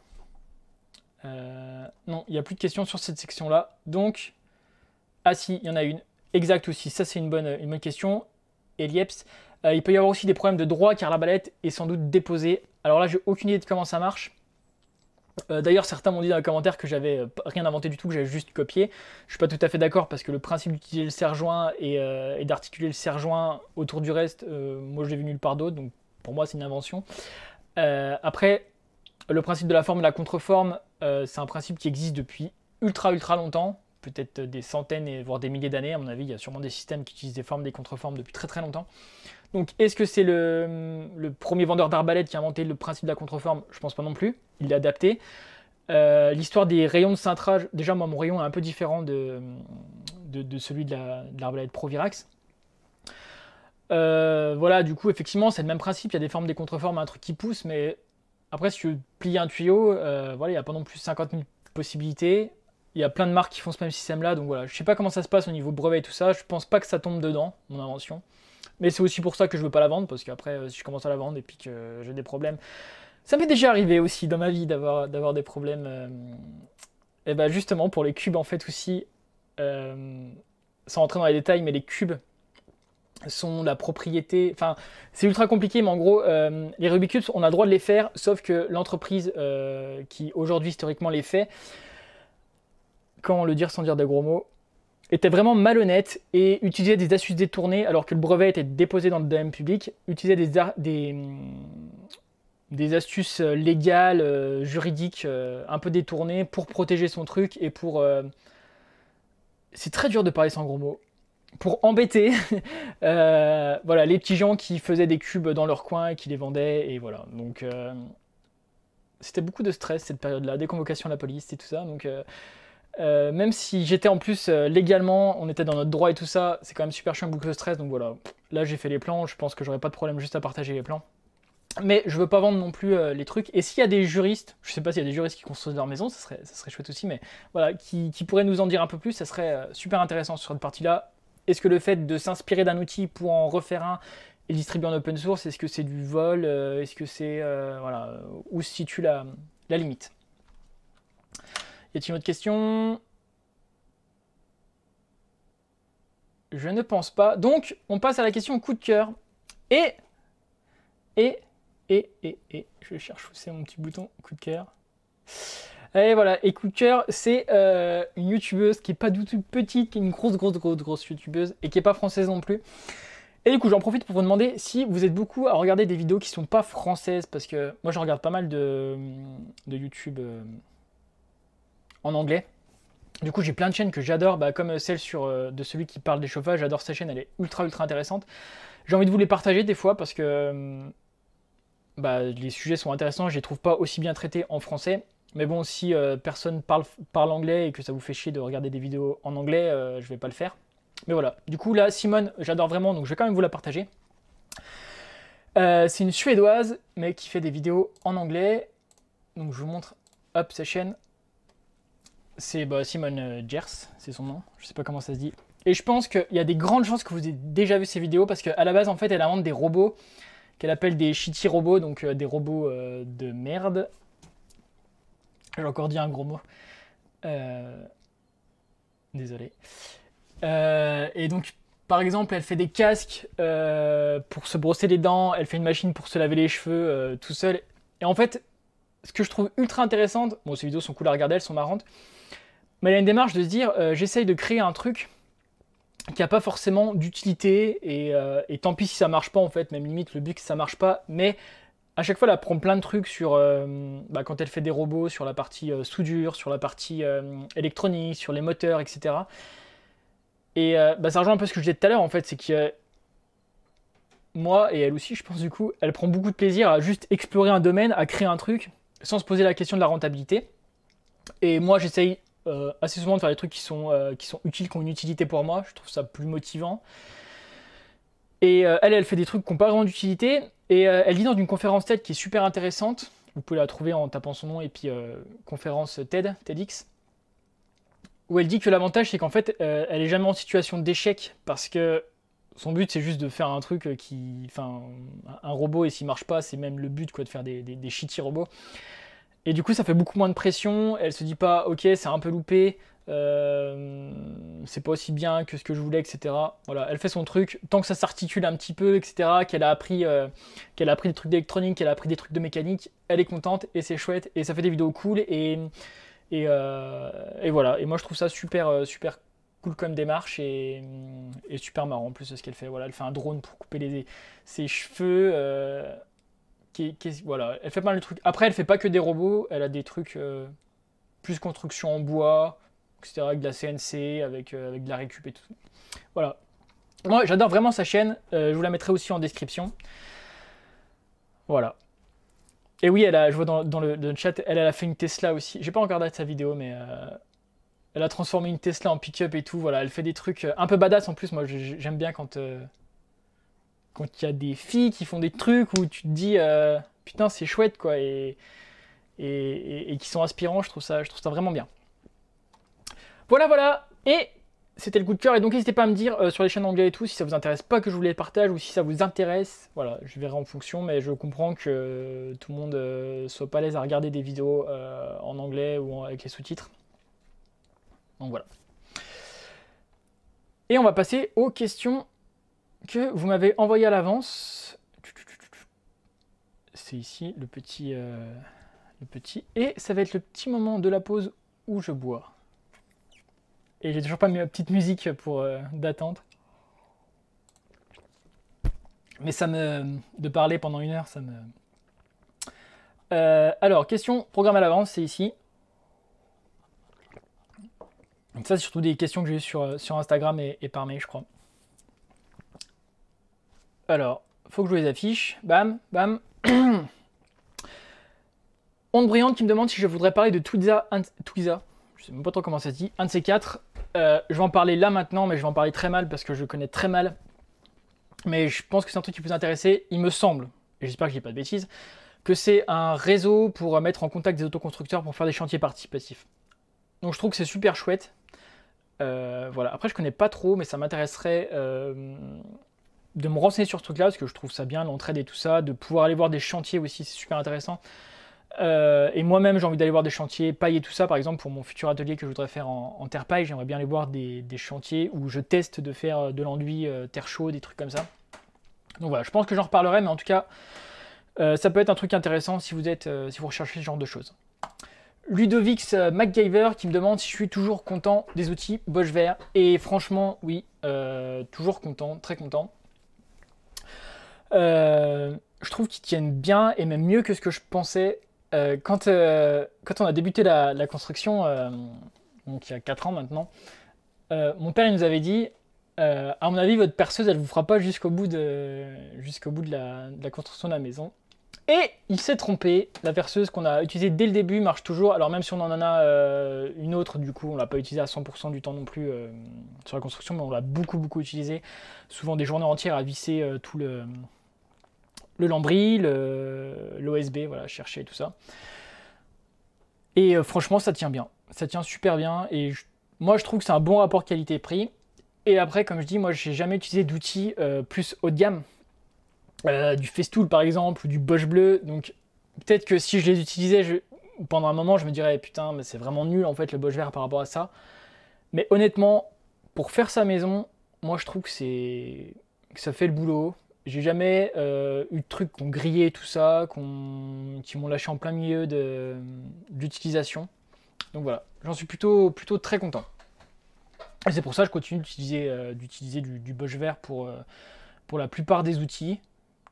Speaker 1: Euh, non, il n'y a plus de questions sur cette section-là. Donc, ah si, il y en a une. exacte aussi, ça c'est une bonne, une bonne question. Elieps, euh, il peut y avoir aussi des problèmes de droit car la balette est sans doute déposée. Alors là, j'ai aucune idée de comment ça marche. Euh, d'ailleurs, certains m'ont dit dans les commentaires que j'avais rien inventé du tout, que j'avais juste copié. Je ne suis pas tout à fait d'accord parce que le principe d'utiliser le serre-joint et, d'articuler le serre-joint autour du reste, moi je l'ai vu nulle part d'autre, donc pour moi c'est une invention. après, le principe de la forme et de la contreforme, euh, c'est un principe qui existe depuis ultra ultra longtemps, peut-être des centaines et voire des milliers d'années. À mon avis, il y a sûrement des systèmes qui utilisent des formes, des contreformes depuis très très longtemps. Donc, est-ce que c'est le, premier vendeur d'arbalète qui a inventé le principe de la contreforme Je pense pas non plus. Il l'a adapté. Euh, l'histoire des rayons de cintrage, déjà, moi, mon rayon est un peu différent de, celui de l'arbalète Provirax. Euh, voilà, du coup, effectivement, c'est le même principe. Il y a des formes, des contreformes, un truc qui pousse, mais après, si tu veux plier un tuyau, euh, voilà, il n'y a pas non plus 50 000 possibilités. Il y a plein de marques qui font ce même système-là, donc voilà. Je sais pas comment ça se passe au niveau brevet et tout ça. Je pense pas que ça tombe dedans, mon invention. Mais c'est aussi pour ça que je veux pas la vendre, parce qu'après, euh, si je commence à la vendre et puis que j'ai des problèmes... Ça m'est déjà arrivé aussi dans ma vie d'avoir des problèmes. Euh, et bien justement, pour les cubes, en fait, aussi... Sans rentrer dans les détails, mais les cubes, sont la propriété. Enfin, c'est ultra compliqué, mais en gros, euh, les Rubik's on a le droit de les faire, sauf que l'entreprise euh, qui aujourd'hui historiquement les fait, on le dire sans dire des gros mots, était vraiment malhonnête et utilisait des astuces détournées alors que le brevet était déposé dans le domaine public, utilisait des, des, mm, des, astuces euh, légales, juridiques, un peu détournées pour protéger son truc et pour. c'est très dur de parler sans gros mots pour embêter euh, voilà, les petits gens qui faisaient des cubes dans leur coin et qui les vendaient. Et voilà. Donc, euh, c'était beaucoup de stress cette période-là, des convocations à la police et tout ça. Donc, euh, même si j'étais en plus légalement, on était dans notre droit et tout ça, c'est quand même super chiant, beaucoup de stress. Donc voilà, là j'ai fait les plans, je pense que j'aurais pas de problème juste à partager les plans. Mais je veux pas vendre non plus les trucs. Et s'il y a des juristes, je sais pas s'il y a des juristes qui construisent leur maison, ça serait, ça serait chouette aussi, mais voilà, qui, qui pourraient nous en dire un peu plus, ça serait super intéressant sur cette partie-là. Est-ce que le fait de s'inspirer d'un outil pour en refaire un et distribuer en open source, est-ce que c'est du vol euh, Est-ce que c'est... Euh, voilà, euh, où se situe la, la limite Y a-t-il une autre question Je ne pense pas. Donc, on passe à la question coup de cœur. Et, et, et, et, et, je cherche où c'est mon petit bouton coup de cœur. Et voilà, et c'est euh, une youtubeuse qui est pas du tout petite, qui est une grosse, grosse, grosse, grosse youtubeuse, et qui est pas française non plus. Et du coup, j'en profite pour vous demander si vous êtes beaucoup à regarder des vidéos qui sont pas françaises, parce que moi, je regarde pas mal de, YouTube euh, en anglais. Du coup, j'ai plein de chaînes que j'adore, bah, comme euh, celle sur, de celui qui parle des chauffages. J'adore sa chaîne, elle est ultra, ultra intéressante. J'ai envie de vous les partager des fois parce que bah, les sujets sont intéressants. Je les trouve pas aussi bien traités en français. Mais bon, si euh, personne parle, parle anglais et que ça vous fait chier de regarder des vidéos en anglais, euh, je vais pas le faire. Mais voilà. Du coup, là, Simone, j'adore vraiment, donc je vais quand même vous la partager. Euh, c'est une Suédoise, mais qui fait des vidéos en anglais. Donc je vous montre, hop, sa chaîne. C'est bah, Simone Gers, c'est son nom. Je sais pas comment ça se dit. Et je pense qu'il y a des grandes chances que vous ayez déjà vu ses vidéos parce qu'à la base, en fait, elle invente des robots qu'elle appelle des shitty robots, donc des robots de merde. J'ai encore dit un gros mot. Euh, désolé. Euh, et donc, par exemple, elle fait des casques euh, pour se brosser les dents, elle fait une machine pour se laver les cheveux tout seul. Et en fait, ce que je trouve ultra intéressante, bon, ces vidéos sont cool à regarder, elles sont marrantes, mais elle a une démarche de se dire, j'essaye de créer un truc qui n'a pas forcément d'utilité, et, tant pis si ça marche pas, en fait, même limite, le but que ça marche pas, mais à chaque fois, elle apprend plein de trucs sur euh, bah, quand elle fait des robots, sur la partie euh, soudure, sur la partie euh, électronique, sur les moteurs, etc. Et bah, ça rejoint un peu ce que je disais tout à l'heure, en fait, c'est que moi et elle aussi, je pense du coup, elle prend beaucoup de plaisir à juste explorer un domaine, à créer un truc, sans se poser la question de la rentabilité. Et moi, j'essaye assez souvent de faire des trucs qui sont, qui sont utiles, qui ont une utilité pour moi. Je trouve ça plus motivant. Et elle, elle fait des trucs qui n'ont pas vraiment d'utilité, et euh, elle dit dans une conférence TED qui est super intéressante, vous pouvez la trouver en tapant son nom et puis euh, conférence TED, TEDx, où elle dit que l'avantage c'est qu'en fait euh, elle est jamais en situation d'échec parce que son but c'est juste de faire un truc qui. Enfin, un robot et s'il marche pas, c'est même le but quoi, de faire des, des, des shitty robots. Et du coup, ça fait beaucoup moins de pression. Elle se dit pas, ok, c'est un peu loupé, euh, c'est pas aussi bien que ce que je voulais, etc. Voilà, elle fait son truc. Tant que ça s'articule un petit peu, etc., qu'elle a appris, euh, qu'elle a appris des trucs d'électronique, qu'elle a appris des trucs de mécanique, elle est contente et c'est chouette et ça fait des vidéos cool et et, euh, voilà. Et moi je trouve ça super super cool comme démarche et, super marrant en plus ce qu'elle fait. Voilà, elle fait un drone pour couper les ses cheveux. voilà, elle fait pas mal de trucs. Après, elle fait pas que des robots, elle a des trucs plus construction en bois, etc., avec de la CNC, euh, avec, de la récup et tout. Voilà. Moi, j'adore vraiment sa chaîne. Euh, je vous la mettrai aussi en description. Voilà. Et oui, elle a, je vois dans, le, chat, elle, elle, a fait une Tesla aussi. J'ai pas encore regardé sa vidéo, mais euh, elle a transformé une Tesla en pick-up et tout. Voilà, elle fait des trucs un peu badass en plus. Moi, j'aime bien quand quand il y a des filles qui font des trucs où tu te dis putain c'est chouette quoi et, et, qui sont aspirants, je trouve ça, je trouve ça vraiment bien. Voilà, voilà. Et c'était le coup de cœur. Et donc, n'hésitez pas à me dire euh, sur les chaînes anglais et tout si ça vous intéresse pas que je vous les partage ou si ça vous intéresse. Voilà, je verrai en fonction, mais je comprends que tout le monde euh, soit pas à l'aise à regarder des vidéos euh, en anglais ou avec les sous-titres. Donc voilà. Et on va passer aux questions que vous m'avez envoyées à l'avance. C'est ici le petit, le petit. Et ça va être le petit moment de la pause où je bois. Et j'ai toujours pas mis ma petite musique pour euh, d'attente. Mais ça me... de parler pendant une heure, ça me... Euh, alors, question, programme à l'avance, c'est ici. Donc ça, c'est surtout des questions que j'ai eues sur, euh, sur Instagram et, par mail, je crois. Alors, faut que je vous les affiche. Bam, bam. Onde brillante qui me demande si je voudrais parler de Twiza, un, Twiza, je sais même pas trop comment ça se dit, un de ces quatre, euh, je vais en parler là maintenant, mais je vais en parler très mal parce que je connais très mal. Mais je pense que c'est un truc qui vous intéresser, Il me semble, et j'espère que je dis pas de bêtises, que c'est un réseau pour euh, mettre en contact des autoconstructeurs pour faire des chantiers participatifs. Donc je trouve que c'est super chouette. Euh, voilà. Après, je connais pas trop, mais ça m'intéresserait de me renseigner sur ce truc-là parce que je trouve ça bien l'entraide et tout ça, de pouvoir aller voir des chantiers aussi, c'est super intéressant. Euh, et moi-même, j'ai envie d'aller voir des chantiers paille et tout ça, par exemple, pour mon futur atelier que je voudrais faire en, terre paille, j'aimerais bien aller voir des, chantiers où je teste de faire euh, de l'enduit euh, terre chaude, des trucs comme ça. Donc voilà, je pense que j'en reparlerai, mais en tout cas, ça peut être un truc intéressant si vous, êtes, si vous recherchez ce genre de choses. Ludovix MacGyver qui me demande si je suis toujours content des outils Bosch Vert. Et franchement, oui, toujours content, très content. je trouve qu'ils tiennent bien et même mieux que ce que je pensais euh, quand, euh, quand on a débuté la, construction, euh, donc il y a 4 ans maintenant, mon père nous avait dit à mon avis, votre perceuse, elle vous fera pas jusqu'au bout, de, jusqu'au bout de la, construction de la maison. Et il s'est trompé. La perceuse qu'on a utilisée dès le début marche toujours. Alors, même si on en a une autre, du coup, on l'a pas utilisée à 100% du temps non plus sur la construction, mais on l'a beaucoup, beaucoup utilisée. Souvent des journées entières à visser tout le le lambris, l'OSB, voilà, chercher tout ça. Et euh, franchement, ça tient bien. Ça tient super bien. Et moi, je trouve que c'est un bon rapport qualité-prix. Et après, comme je dis, moi, n'ai jamais utilisé d'outils euh, plus haut de gamme. Euh, du Festool, par exemple, ou du Bosch Bleu. Donc, peut-être que si je les utilisais pendant un moment, je me dirais, putain, mais c'est vraiment nul, en fait, le Bosch Vert par rapport à ça. Mais honnêtement, pour faire sa maison, moi, je trouve que c'est... Que ça fait le boulot, j'ai jamais euh, eu de trucs qu'on grillé tout ça, qu'on, qui m'ont lâché en plein milieu d'utilisation. Donc voilà, j'en suis plutôt, plutôt très content. c'est pour ça que je continue d'utiliser euh, du, du, Bosch vert pour, euh, pour la plupart des outils,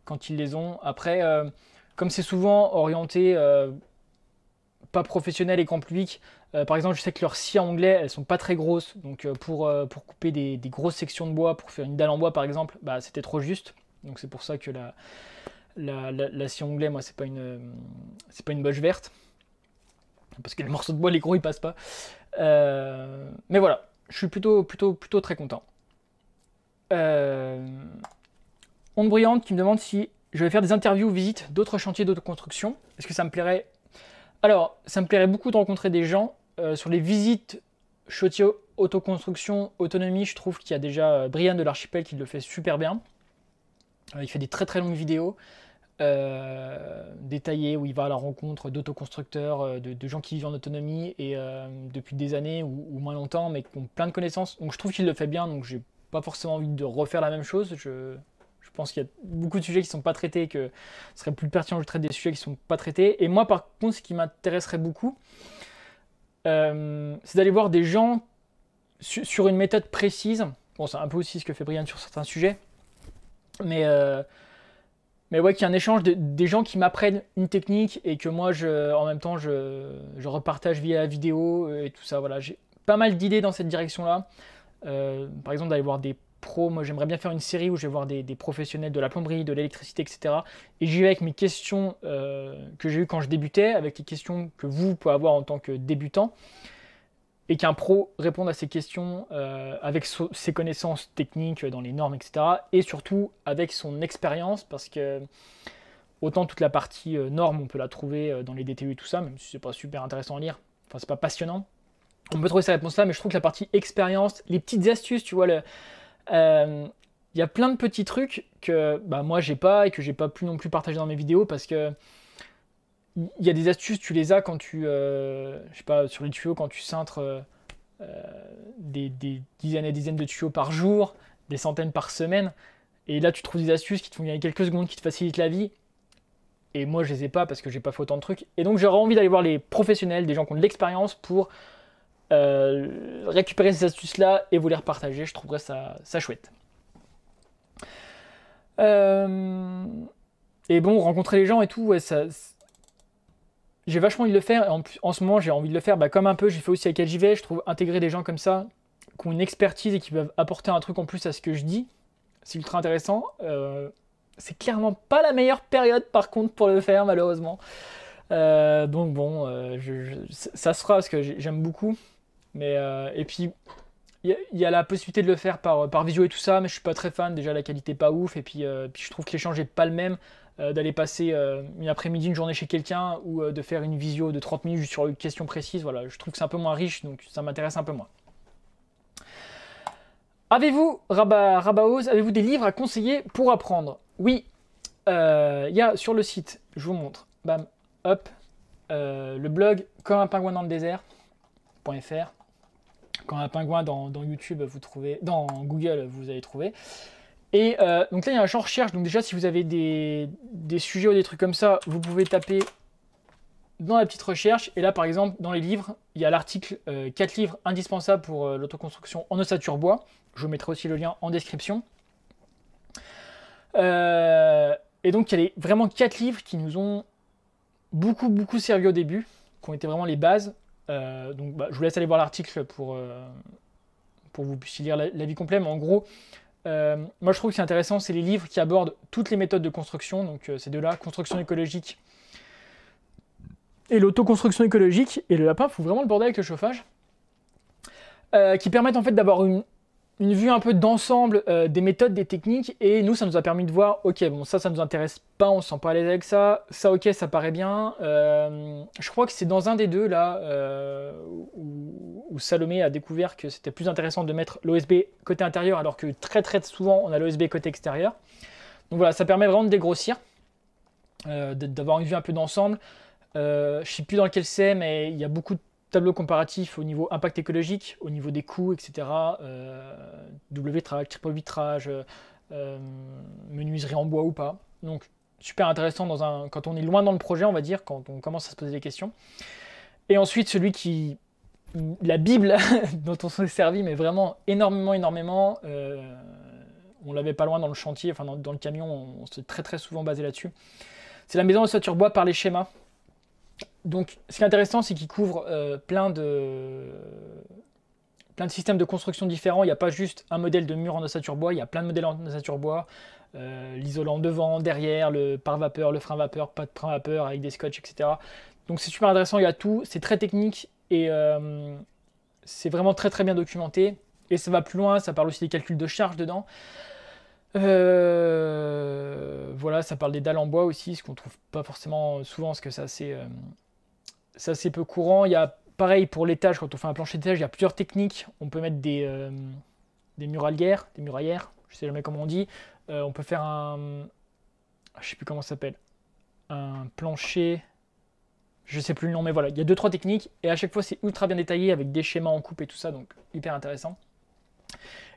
Speaker 1: quand ils les ont. Après, comme c'est souvent orienté pas professionnel et complique, par exemple, je sais que leurs scies anglais elles sont pas très grosses. Donc pour, pour couper des, grosses sections de bois, pour faire une dalle en bois par exemple, bah, c'était trop juste. Donc c'est pour ça que la, la, la, la scie moi, c'est pas une, c'est pas une boche verte. Parce que les morceaux de bois, les gros, ils passent pas. Euh, mais voilà, je suis plutôt, plutôt, plutôt très content. Euh, onde Brillante qui me demande si je vais faire des interviews, ou visites d'autres chantiers d'autoconstruction. Est-ce que ça me plairait Alors, ça me plairait beaucoup de rencontrer des gens. Euh, sur les visites chantiers autoconstruction, autonomie, je trouve qu'il y a déjà Brian de l'archipel qui le fait super bien. Euh, il fait des très très longues vidéos. Euh, détaillées où il va à la rencontre d'autoconstructeurs, euh, de, gens qui vivent en autonomie et depuis des années ou, moins longtemps, mais qui ont plein de connaissances. Donc je trouve qu'il le fait bien, donc j'ai pas forcément envie de refaire la même chose. Je, pense qu'il y a beaucoup de sujets qui sont pas traités, que ce serait plus pertinent que je traite des sujets qui sont pas traités. Et moi, par contre, ce qui m'intéresserait beaucoup, c'est d'aller voir des gens sur une méthode précise. Bon, c'est un peu aussi ce que fait Brian sur certains sujets mais, euh, ouais, qu'il y ait un échange des gens qui m'apprennent une technique et que moi, je, en même temps, je, repartage via la vidéo et tout ça. Voilà, j'ai pas mal d'idées dans cette direction-là. Euh, par exemple, d'aller voir des pros. Moi, j'aimerais bien faire une série où je vais voir des, professionnels de la plomberie, de l'électricité, etc. Et j'y vais avec mes questions euh, que j'ai eues quand je débutais, avec les questions que vous pouvez avoir en tant que débutant et qu'un pro réponde à ces questions euh, avec ses connaissances techniques euh, dans les normes, etc. Et surtout avec son expérience, parce que autant toute la partie euh, normes, on peut la trouver dans les DTU et tout ça, même si c'est pas super intéressant à lire, enfin c'est pas passionnant. On peut trouver ces réponses-là, mais je trouve que la partie expérience, les petites astuces, tu vois, il y a plein de petits trucs que moi, bah, moi j'ai pas et que j'ai pas pu non plus partager dans mes vidéos parce que il y a des astuces, tu les as quand tu, euh, je sais pas, sur les tuyaux, quand tu cintres euh, euh, des, dizaines et dizaines de tuyaux par jour, des centaines par semaine. Et là, tu trouves des astuces qui te font gagner quelques secondes, qui te facilitent la vie. Et moi, je les ai pas parce que j'ai pas fait autant de trucs. Et donc, j'aurais envie d'aller voir les professionnels, des gens qui ont de l'expérience pour récupérer ces astuces-là et vous les repartager. Je trouverais ça, chouette. Et bon, rencontrer les gens et tout, ça, j'ai vachement envie de le faire. Et en, en ce moment, j'ai envie de le faire bah, comme un peu, j'ai fait aussi avec LJV. Je trouve intégrer des gens comme ça, qui ont une expertise et qui peuvent apporter un truc en plus à ce que je dis, c'est ultra intéressant. Euh, c'est clairement pas la meilleure période, par contre, pour le faire, malheureusement. Euh, donc bon, euh, je, ça sera parce que j'aime beaucoup. Mais et puis il y, a la possibilité de le faire par, par visio et tout ça, mais je suis pas très fan. Déjà la qualité pas ouf et puis, puis je trouve que l'échange n'est pas le même. Euh, d'aller passer euh, une après-midi, une journée chez quelqu'un ou euh, de faire une visio de 30 minutes juste sur une question précise. Voilà, je trouve que c'est un peu moins riche, donc ça m'intéresse un peu moins. Avez-vous, Rabaoz, avez-vous des livres à conseiller pour apprendre Oui, il y a sur le site, je vous montre, bam, hop, le blog Comme un pingouin dans le désert.fr. Quand un pingouin dans, dans YouTube, vous trouvez, dans Google, vous allez trouver. Et euh, donc là, il y a un champ recherche. Donc déjà, si vous avez des, sujets ou des trucs comme ça, vous pouvez taper dans la petite recherche. Et là, par exemple, dans les livres, il y a l'article 4 euh, livres indispensables pour euh, l'autoconstruction en ossature bois. Je mettrai aussi le lien en description. et donc, il y a vraiment 4 livres qui nous ont beaucoup, beaucoup servi au début, qui ont été vraiment les bases. donc, bah, je vous laisse aller voir l'article pour, pour vous puissiez lire l'avis complet. Mais en gros, euh, moi, je trouve que c'est intéressant, c'est les livres qui abordent toutes les méthodes de construction. Donc, euh, c'est ces deux-là, construction écologique et l'autoconstruction écologique. Et le lapin faut vraiment le bordel avec le chauffage. Euh, qui permettent en fait d'avoir une une vue un peu d'ensemble euh, des méthodes, des techniques, et nous, ça nous a permis de voir, ok, bon, ça, ça nous intéresse pas, on s'en sent pas à avec ça, ça, ok, ça paraît bien. Euh, je crois que c'est dans un des deux, là, euh, où, Salomé a découvert que c'était plus intéressant de mettre l'OSB côté intérieur, alors que très très souvent, on a l'OSB côté extérieur. Donc voilà, ça permet vraiment de dégrossir, d'avoir une vue un peu d'ensemble. je sais plus dans lequel c'est, mais il y a beaucoup de tableau comparatif au niveau impact écologique, au niveau des coûts, etc. Euh, w travail, triple vitrage, euh, euh, menuiserie en bois ou pas. Donc super intéressant dans un, quand on est loin dans le projet, on va dire, quand on commence à se poser des questions. Et ensuite, celui qui... La Bible dont on s'est servi, mais vraiment énormément, énormément. on l'avait pas loin dans le chantier, enfin dans, le camion, on, s'est très très souvent basé là-dessus. C'est la maison de bois par les schémas donc, ce qui est intéressant, c'est qu'il couvre euh, plein, de, systèmes de construction différents. Il n'y a pas juste un modèle de mur en ossature bois, il y a plein de modèles en ossature bois. Euh, l'isolant devant, derrière, le pare-vapeur, le frein-vapeur, pas de frein-vapeur avec des scotch, etc. Donc, c'est super intéressant, il y a tout. C'est très technique et euh, c'est vraiment très très bien documenté. Et ça va plus loin, ça parle aussi des calculs de charge dedans. Euh, voilà, ça parle des dalles en bois aussi, ce qu'on trouve pas forcément souvent, parce que euh, c'est assez, peu courant. Il y a pareil pour l'étage, quand on fait un plancher d'étage, il y a plusieurs techniques. On peut mettre des, euh, des muralières, des muraillères, je sais jamais comment on dit. Euh, on peut faire un. Je sais plus comment s'appelle. Un plancher. Je sais plus le nom, mais voilà, il y a deux trois techniques et à chaque fois c'est ultra bien détaillé avec des schémas en coupe et tout ça, donc hyper intéressant.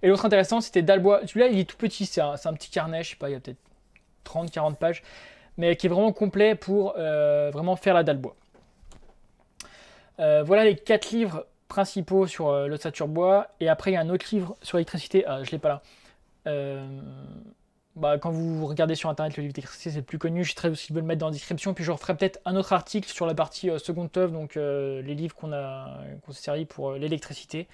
Speaker 1: Et l'autre intéressant, c'était Dalbois. Celui-là, il est tout petit, c'est un, petit carnet, je sais pas, il y a peut-être 30-40 pages, mais qui est vraiment complet pour euh, vraiment faire la Dalbois. bois. Euh, voilà les quatre livres principaux sur le euh, l'ossature bois. Et après, il y a un autre livre sur l'électricité. Ah, je l'ai pas là. Bah, quand vous regardez sur internet le livre d'électricité, c'est le plus connu. Je serais aussi de le mettre dans la description. Puis je referai peut-être un autre article sur la partie seconde œuvre, donc les livres qu'on a qu'on s'est servi pour l'électricité.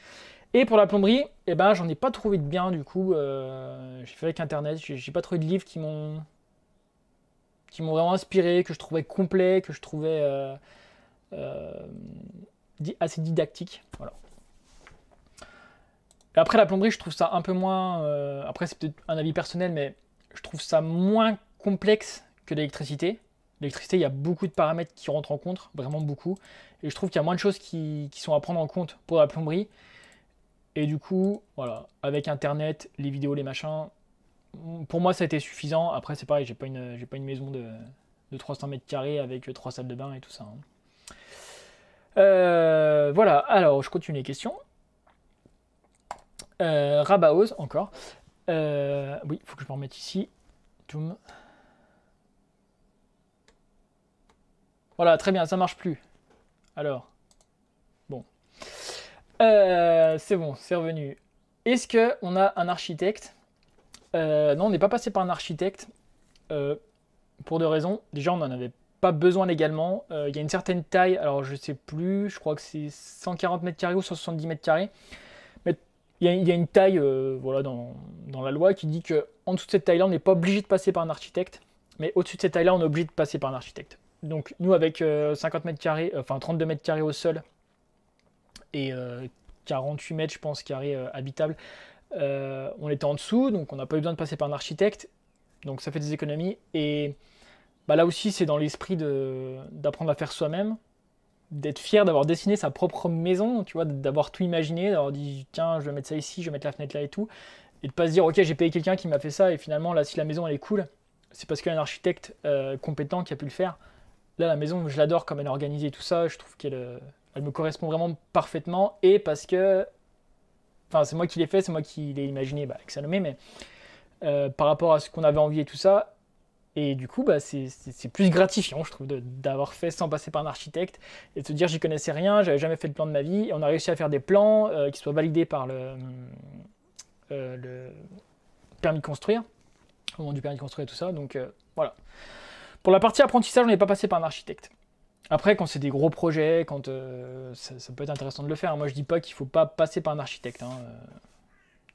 Speaker 1: Et pour la plomberie, eh ben, j'en ai pas trouvé de bien du coup. Euh, j'ai fait avec internet, j'ai pas trouvé de livres qui m'ont qui m'ont vraiment inspiré, que je trouvais complet, que je trouvais euh, euh, assez didactique. après la plomberie, je trouve ça un peu moins. après, c'est peut-être un avis personnel, mais je trouve ça moins complexe que l'électricité. L'électricité, il y a beaucoup de paramètres qui rentrent en compte, vraiment beaucoup. Et je trouve qu'il y a moins de choses qui sont à prendre en compte pour la plomberie. Et du coup, voilà, avec Internet, les vidéos, les machins, mm, pour moi, ça a été suffisant. Après, c'est pareil, j'ai pas une, pas une maison de, 300 mètres carrés avec euh, trois salles de bain et tout ça. Hein. Euh, voilà, alors je continue les questions. Euh, encore. Euh, oui, il faut que je me remette ici. Toum. Voilà, très bien, ça marche plus. Alors, euh, c'est bon, c'est revenu. Est-ce on a un architecte euh, Non, on n'est pas passé par un architecte. Euh, pour deux raisons. Déjà, on n'en avait pas besoin légalement. Il y a une certaine taille, alors je sais plus, je crois que c'est 140 mètres carrés ou 170 mètres carrés. Mais il y, a une taille voilà, dans, la loi qui dit qu'en dessous de cette taille-là, on n'est pas obligé de passer par un architecte. Mais au-dessus de cette taille-là, on est obligé de passer par un architecte. Donc nous, avec 50 mètres carrés, enfin 32 mètres carrés au sol et 48 euh, mètres, je pense, carrés euh, habitable euh, on était en dessous, donc on n'a pas eu besoin de passer par un architecte. Donc ça fait des économies. Et bah, là aussi, c'est dans l'esprit d'apprendre à faire soi-même d'être fier d'avoir dessiné sa propre maison, tu vois, d'avoir tout imaginé, d'avoir dit tiens, je vais mettre ça ici, je vais mettre la fenêtre là et tout, et de pas se dire ok, j'ai payé quelqu'un qui m'a fait ça et finalement là, si la maison elle est cool, c'est parce qu'il y a un architecte compétent qui a pu le faire. Là, la maison, je l'adore comme elle est organisée et tout ça, je trouve qu'elle elle me correspond vraiment parfaitement et parce que, enfin c'est moi qui l'ai fait, c'est moi qui l'ai imaginé bah, avec Salomé, mais euh, par rapport à ce qu'on avait envie et tout ça, et du coup, bah, c'est plus gratifiant, je trouve, d'avoir fait sans passer par un architecte et de se dire j'y connaissais rien, j'avais jamais fait de plan de ma vie. Et on a réussi à faire des plans euh, qui soient validés par euh, le, permis de construire, au moment du permis de construire et tout ça. Donc voilà. Pour la partie apprentissage, on n'est pas passé par un architecte. Après, quand c'est des gros projets, quand euh, ça, peut être intéressant de le faire. Moi, je dis pas qu'il faut pas passer par un architecte. Hein. Euh,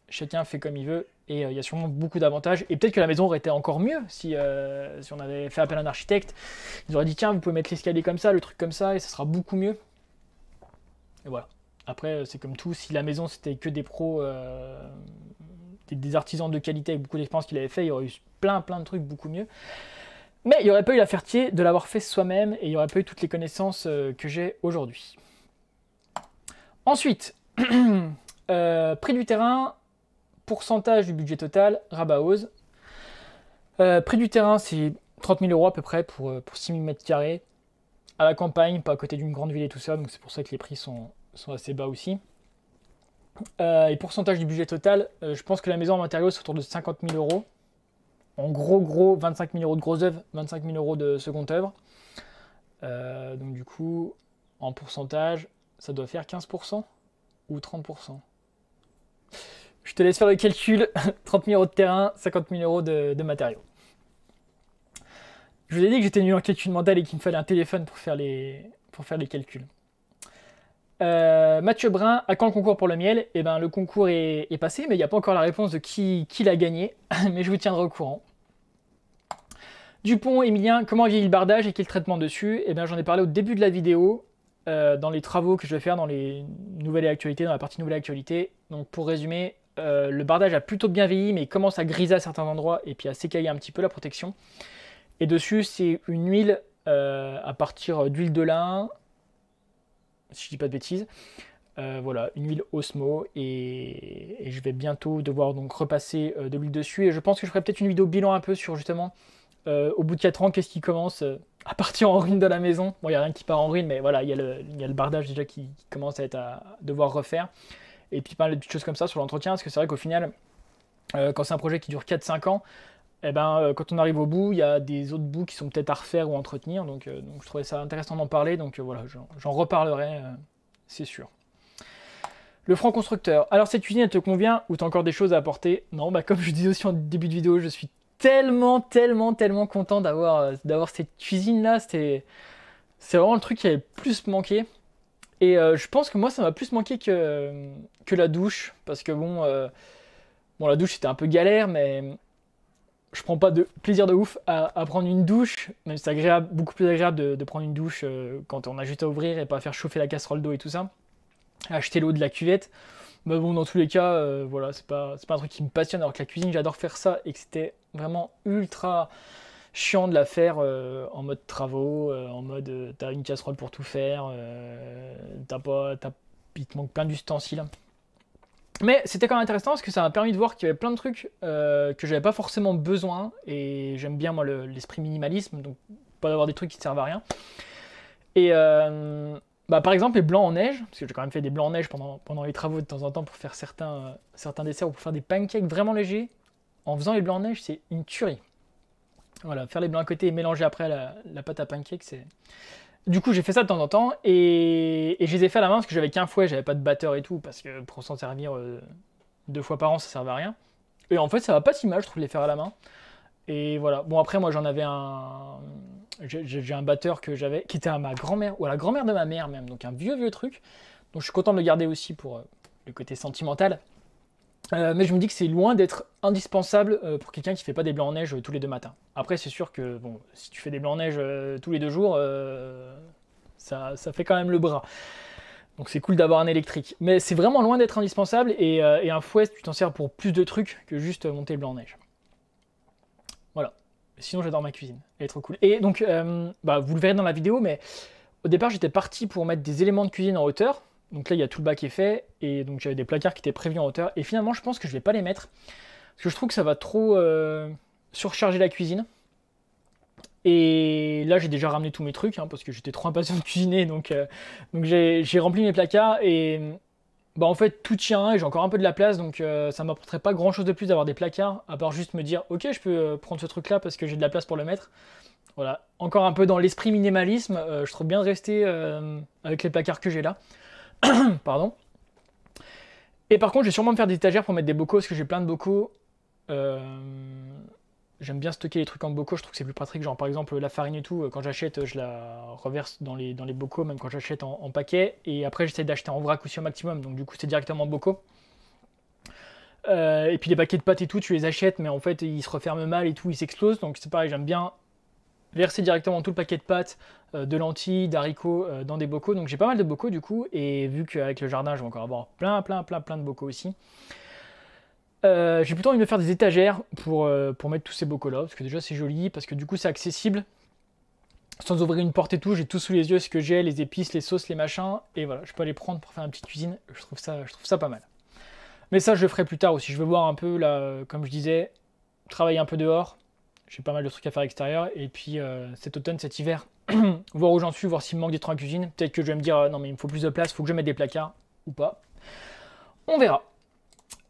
Speaker 1: chacun fait comme il veut et euh, il y a sûrement beaucoup d'avantages. Et peut-être que la maison aurait été encore mieux si, si on avait fait appel à un architecte. Ils auraient dit tiens, vous pouvez mettre l'escalier comme ça, le truc comme ça, et ça sera beaucoup mieux. Et voilà. Après, c'est comme tout. Si la maison c'était que des pros, des, artisans de qualité avec beaucoup d'expérience qu'il avait fait, il y aurait eu plein plein de trucs beaucoup mieux. Mais il n'y aurait pas eu la fertilité de l'avoir fait soi-même et il n'y aurait pas eu toutes les connaissances euh, que j'ai aujourd'hui. Ensuite, euh, prix du terrain, pourcentage du budget total, rabat hausse. Euh, prix du terrain, c'est 30 000 euros à peu près pour, pour 6 000 m2 à la campagne, pas à côté d'une grande ville et tout ça, donc c'est pour ça que les prix sont, assez bas aussi. et pourcentage du budget total, je pense que la maison en matériaux, c'est autour de 50 000 euros en gros, gros, 25 000 euros de grosse œuvre, 25 000 euros de seconde œuvre. Euh, donc du coup, en pourcentage, ça doit faire 15% ou 30%. Je te laisse faire le calcul. 30 000 euros de terrain, 50 000 euros de, matériaux. Je vous ai dit que j'étais nul en calcul mental et qu'il me fallait un téléphone pour faire les calculs. Euh, Mathieu Brun, à quand le concours pour le miel Eh ben, le concours est, passé, mais il n'y a pas encore la réponse de qui, l'a gagné, mais je vous tiendrai au courant. Dupont, Emilien, comment vieillit le bardage et quel traitement dessus Eh bien, j'en ai parlé au début de la vidéo, euh, dans les travaux que je vais faire dans les nouvelles actualités, dans la partie nouvelles actualités. Donc, pour résumer, euh, le bardage a plutôt bien vieilli, mais il commence à griser à certains endroits et puis à s'écailler un petit peu la protection. Et dessus, c'est une huile à partir d'huile de lin, si je dis pas de bêtises. Euh, voilà, une huile Osmo et, je vais bientôt devoir donc repasser euh, de l'huile dessus. Et je pense que je ferai peut-être une vidéo bilan un peu sur justement euh, au bout de 4 ans, qu'est-ce qui commence à partir en ruine de la maison. Bon, il n'y a rien qui part en ruine, mais voilà, il y, a le bardage déjà qui, commence à être à, devoir refaire. Et puis parler de petites choses comme ça sur l'entretien, parce que c'est vrai qu'au final, quand c'est un projet qui dure 4-5 ans, eh ben, euh, quand on arrive au bout, il y a des autres bouts qui sont peut-être à refaire ou à entretenir. Donc, euh, je trouvais ça intéressant d'en parler. Donc euh, voilà, j'en reparlerai, c'est sûr. Le franc constructeur. Alors cette cuisine, elle te convient ou t'as encore des choses à apporter Non, bah comme je disais aussi en début de vidéo, je suis tellement, tellement, tellement content d'avoir cette cuisine-là. C'était c'est vraiment le truc qui avait plus manqué. Et je pense que moi, ça m'a plus manqué que, que la douche. Parce que bon, bon la douche, c'était un peu galère, mais je prends pas de plaisir de ouf à, prendre une douche, même c'est agréable, beaucoup plus agréable de, prendre une douche euh, quand on a juste à ouvrir et pas à faire chauffer la casserole d'eau et tout ça, acheter l'eau de la cuvette. Mais bon, dans tous les cas, euh, voilà, c'est pas, pas un truc qui me passionne, alors que la cuisine, j'adore faire ça et que c'était vraiment ultra chiant de la faire euh, en mode travaux, en mode t'as une casserole pour tout faire, t'as pas, t'as il te manque plein d'ustensiles. Mais c'était quand même intéressant parce que ça m'a permis de voir qu'il y avait plein de trucs euh, que j'avais pas forcément besoin. Et j'aime bien, moi, l'esprit minimalisme, donc pas d'avoir des trucs qui ne servent à rien. Et euh, bah, par exemple, les blancs en neige, parce que j'ai quand même fait des blancs en neige pendant, pendant les travaux de temps en temps pour faire certains, certains desserts ou pour faire des pancakes vraiment légers. En faisant les blancs en neige, c'est une tuerie. Voilà, faire les blancs à côté et mélanger après la, la pâte à pancakes, c'est du coup, j'ai fait ça de temps en temps et, je les ai fait à la main parce que j'avais qu'un fouet, j'avais pas de batteur et tout, parce que pour s'en servir euh, deux fois par an, ça servait à rien. Et en fait, ça va pas si mal, je trouve, les faire à la main. Et voilà. Bon, après, moi, j'en avais un. J'ai un batteur que j'avais, qui était à ma grand-mère, ou à la grand-mère de ma mère même, donc un vieux, vieux truc. Donc, je suis content de le garder aussi pour euh, le côté sentimental. Euh, mais je me dis que c'est loin d'être indispensable euh, pour quelqu'un qui fait pas des blancs en neige euh, tous les deux matins. Après, c'est sûr que bon, si tu fais des blancs en neige tous les deux jours, ça, fait quand même le bras. Donc c'est cool d'avoir un électrique. Mais c'est vraiment loin d'être indispensable et, un fouet, tu t'en sers pour plus de trucs que juste monter le blanc en neige. Voilà. Sinon, j'adore ma cuisine. Elle est trop cool. Et donc, bah, vous le verrez dans la vidéo, mais au départ, j'étais parti pour mettre des éléments de cuisine en hauteur donc là, il y a tout le bas qui est fait, et donc j'avais des placards qui étaient prévus en hauteur. Et finalement, je pense que je vais pas les mettre, parce que je trouve que ça va trop euh, surcharger la cuisine. Et là, j'ai déjà ramené tous mes trucs, hein, parce que j'étais trop impatient de cuisiner, donc, euh, donc j'ai rempli mes placards, et bah en fait, tout tient, et j'ai encore un peu de la place, donc ça euh, ça m'apporterait pas grand-chose de plus d'avoir des placards, à part juste me dire, ok, je peux prendre ce truc-là, parce que j'ai de la place pour le mettre. Voilà, encore un peu dans l'esprit minimalisme, je trouve bien de rester avec les placards que j'ai là. Pardon. Et par contre, je vais sûrement me faire des étagères pour mettre des bocaux, parce que j'ai plein de bocaux. Euh, j'aime bien stocker les trucs en bocaux, je trouve que c'est plus pratique. Genre par exemple la farine et tout, euh, quand j'achète, je la reverse dans les, dans les bocaux, même quand j'achète en, paquet. Et après, j'essaie d'acheter en vrac aussi au maximum, donc du coup, c'est directement en bocaux. Euh, et puis les paquets de pâtes et tout, tu les achètes, mais en fait, ils se referment mal et tout, ils s'explosent. Donc c'est pareil, j'aime bien verser directement tout le paquet de pâtes, euh, de lentilles, d'haricots euh, dans des bocaux. Donc j'ai pas mal de bocaux du coup, et vu qu'avec le jardin, je vais encore avoir plein, plein, plein, plein de bocaux aussi. Euh, j'ai plutôt envie de me faire des étagères pour, pour mettre tous ces bocaux là, parce que déjà c'est joli, parce que du coup c'est accessible. Sans ouvrir une porte et tout, j'ai tout sous les yeux, ce que j'ai, les épices, les sauces, les machins, et voilà, je peux aller prendre pour faire une petite cuisine, je trouve ça, je trouve ça pas mal. Mais ça je le ferai plus tard aussi, je veux voir un peu, là, comme je disais, travailler un peu dehors, j'ai pas mal de trucs à faire extérieur. Et puis euh, cet automne, cet hiver, voir où j'en suis, voir s'il me manque des trucs en cuisine. Peut-être que je vais me dire, euh, non mais il me faut plus de place, faut que je mette des placards ou pas. On verra.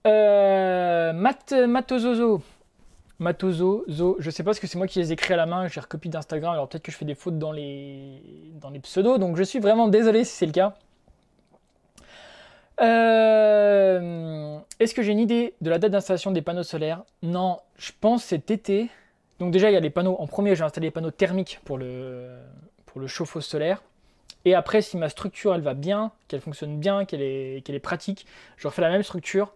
Speaker 1: Euh, Mat Matozozo. ne je sais pas ce que c'est moi qui les écris à la main, j'ai recopié d'Instagram, alors peut-être que je fais des fautes dans les, dans les pseudos, donc je suis vraiment désolé si c'est le cas. Euh, est-ce que j'ai une idée de la date d'installation des panneaux solaires Non, je pense cet été. Donc déjà, il y a les panneaux. En premier, j'ai installé les panneaux thermiques pour le, pour le chauffe-eau solaire. Et après, si ma structure, elle va bien, qu'elle fonctionne bien, qu'elle est, qu'elle est pratique, je refais la même structure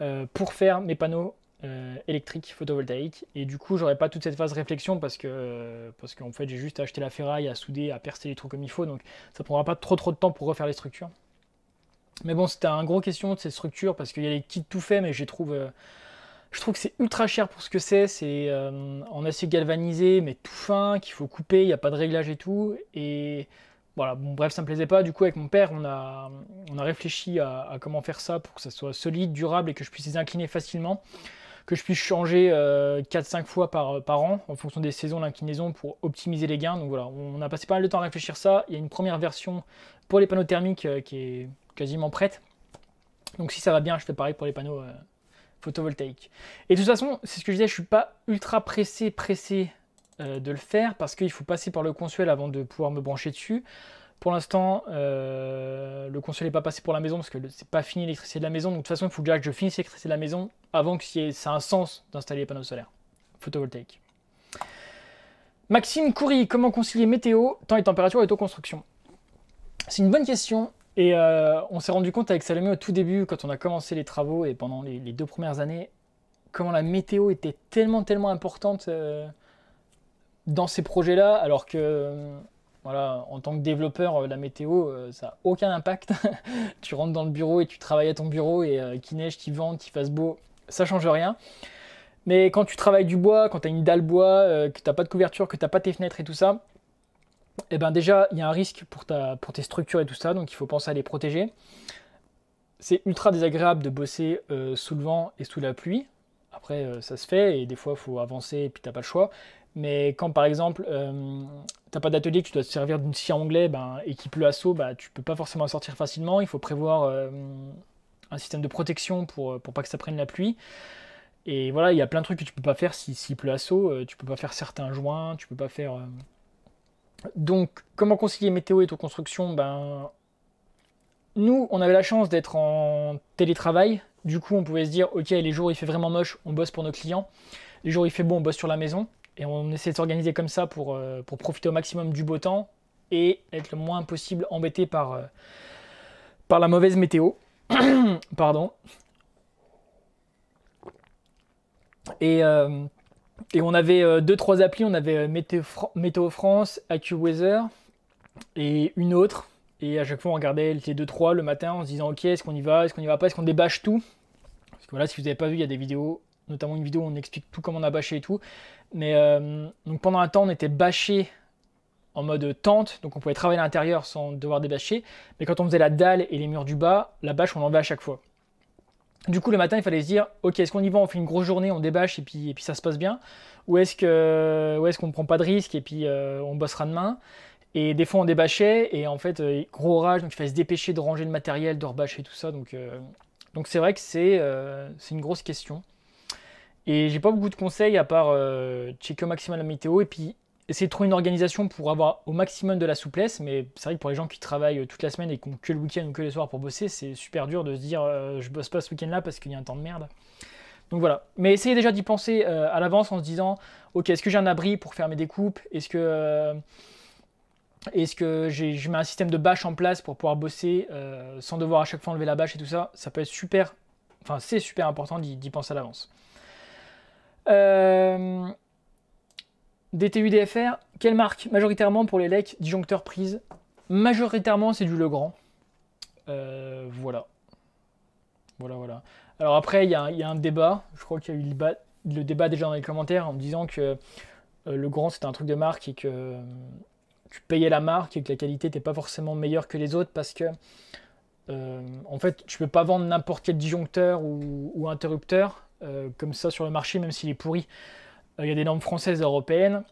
Speaker 1: euh, pour faire mes panneaux euh, électriques photovoltaïques. Et du coup, j'aurais pas toute cette phase réflexion parce que euh, parce qu'en fait, j'ai juste à acheter la ferraille, à souder, à percer les trous comme il faut. Donc, ça prendra pas trop trop de temps pour refaire les structures. Mais bon, c'était un gros question de ces structures parce qu'il y a les kits tout faits, mais je les trouve je trouve que c'est ultra cher pour ce que c'est. C'est euh, en acier galvanisé, mais tout fin, qu'il faut couper, il n'y a pas de réglage et tout. Et voilà, bon, bref, ça ne me plaisait pas. Du coup, avec mon père, on a, on a réfléchi à, comment faire ça pour que ça soit solide, durable et que je puisse les incliner facilement. Que je puisse changer 4-5 euh, fois par, par an en fonction des saisons, l'inclinaison pour optimiser les gains. Donc voilà, on a passé pas mal de temps à réfléchir ça. Il y a une première version pour les panneaux thermiques euh, qui est quasiment prête. Donc si ça va bien, je fais pareil pour les panneaux photovoltaïque. Et de toute façon, c'est ce que je disais, je suis pas ultra pressé, pressé euh, de le faire parce qu'il faut passer par le consuel avant de pouvoir me brancher dessus. Pour l'instant, euh, le consuel n'est pas passé pour la maison parce que c'est pas fini l'électricité de la maison. Donc de toute façon, il faut déjà que je finisse l'électricité de la maison avant que ça ait un sens d'installer les panneaux solaires Photovoltaïque. Maxime Coury, comment concilier météo, temps et température et construction C'est une bonne question. Et euh, on s'est rendu compte avec Salomé au tout début, quand on a commencé les travaux et pendant les, deux premières années, comment la météo était tellement, tellement importante euh, dans ces projets-là, alors que, euh, voilà, en tant que développeur, la météo, ça n'a aucun impact. tu rentres dans le bureau et tu travailles à ton bureau et qu'il neige, qu'il vente, qu'il fasse beau, ça change rien. Mais quand tu travailles du bois, quand tu as une dalle bois, que tu pas de couverture, que tu pas tes fenêtres et tout ça, eh ben déjà, il y a un risque pour, ta, pour tes structures et tout ça, donc il faut penser à les protéger. C'est ultra désagréable de bosser euh, sous le vent et sous la pluie. Après, euh, ça se fait, et des fois, il faut avancer, et puis t'as pas le choix. Mais quand, par exemple, tu euh, t'as pas d'atelier, tu dois te servir d'une scie anglais, ben, et qu'il pleut à saut, tu ben, tu peux pas forcément sortir facilement. Il faut prévoir un système de protection pour, pas que ça prenne la pluie. Et voilà, il y a plein de trucs que tu peux pas faire s'il si, si pleut à saut. tu peux pas faire certains joints, tu ne peux pas faire... Donc, comment concilier météo et construction ben, Nous, on avait la chance d'être en télétravail. Du coup, on pouvait se dire, ok, les jours il fait vraiment moche, on bosse pour nos clients. Les jours il fait bon, on bosse sur la maison. Et on essaie de s'organiser comme ça euh, pour, profiter au maximum du beau temps et être le moins possible embêté par, euh, par la mauvaise météo. Pardon. Et, euh, et on avait 2 euh, deux, trois applis. On avait euh, Météo, France, AccuWeather et une autre. Et à chaque fois, on regardait les 2-3 le matin en se disant Ok, est-ce qu'on y va Est-ce qu'on y va pas Est-ce qu'on débâche tout Parce que voilà, si vous n'avez pas vu, il y a des vidéos, notamment une vidéo où on explique tout comment on a bâché et tout. Mais euh, donc pendant un temps, on était bâché en mode tente, donc on pouvait travailler à l'intérieur sans devoir débâcher. Mais quand on faisait la dalle et les murs du bas, la bâche, on l'enlevait à chaque fois. Du coup, le matin, il fallait se dire, ok, est-ce qu'on y va, on fait une grosse journée, on débâche et puis, et puis ça se passe bien Ou est-ce qu'on est qu'on ne prend pas de risque et puis euh, on bossera demain Et des fois, on débâchait et en fait, euh, gros orage, donc il fallait se dépêcher de ranger le matériel, de rebâcher tout ça. Donc euh, donc c'est vrai que c'est une grosse question. Et j'ai pas beaucoup de conseils à part checker au maximum la météo et puis essayer de trouver une organisation pour avoir au maximum de la souplesse, mais c'est vrai que pour les gens qui travaillent toute la semaine et qui ont que le week-end ou que les soirs pour bosser, c'est super dur de se dire euh, je bosse pas ce week-end là parce qu'il y a un temps de merde. Donc voilà. Mais essayez déjà d'y penser euh, à l'avance en se disant ok, est-ce que j'ai un abri pour faire mes découpes Est-ce que. Euh, est-ce que je mets un système de bâche en place pour pouvoir bosser sans devoir à chaque fois enlever la bâche et tout ça Ça peut être super, enfin c'est super important d'y penser à l'avance. Euh, DTU, DFR, quelle marque Majoritairement pour les lecs, disjoncteurs prises. Majoritairement, c'est du Legrand. Euh, voilà. Voilà, voilà. Alors après, il y, a un débat. Je crois qu'il y a eu le, débat, déjà dans les commentaires en disant que le euh, Legrand, c'était un truc de marque et que euh, tu payais la marque et que la qualité n'était pas forcément meilleure que les autres parce que en fait, tu peux pas vendre n'importe quel disjoncteur ou, interrupteur comme ça sur le marché, même s'il est pourri. Euh, il y a des normes françaises et européennes.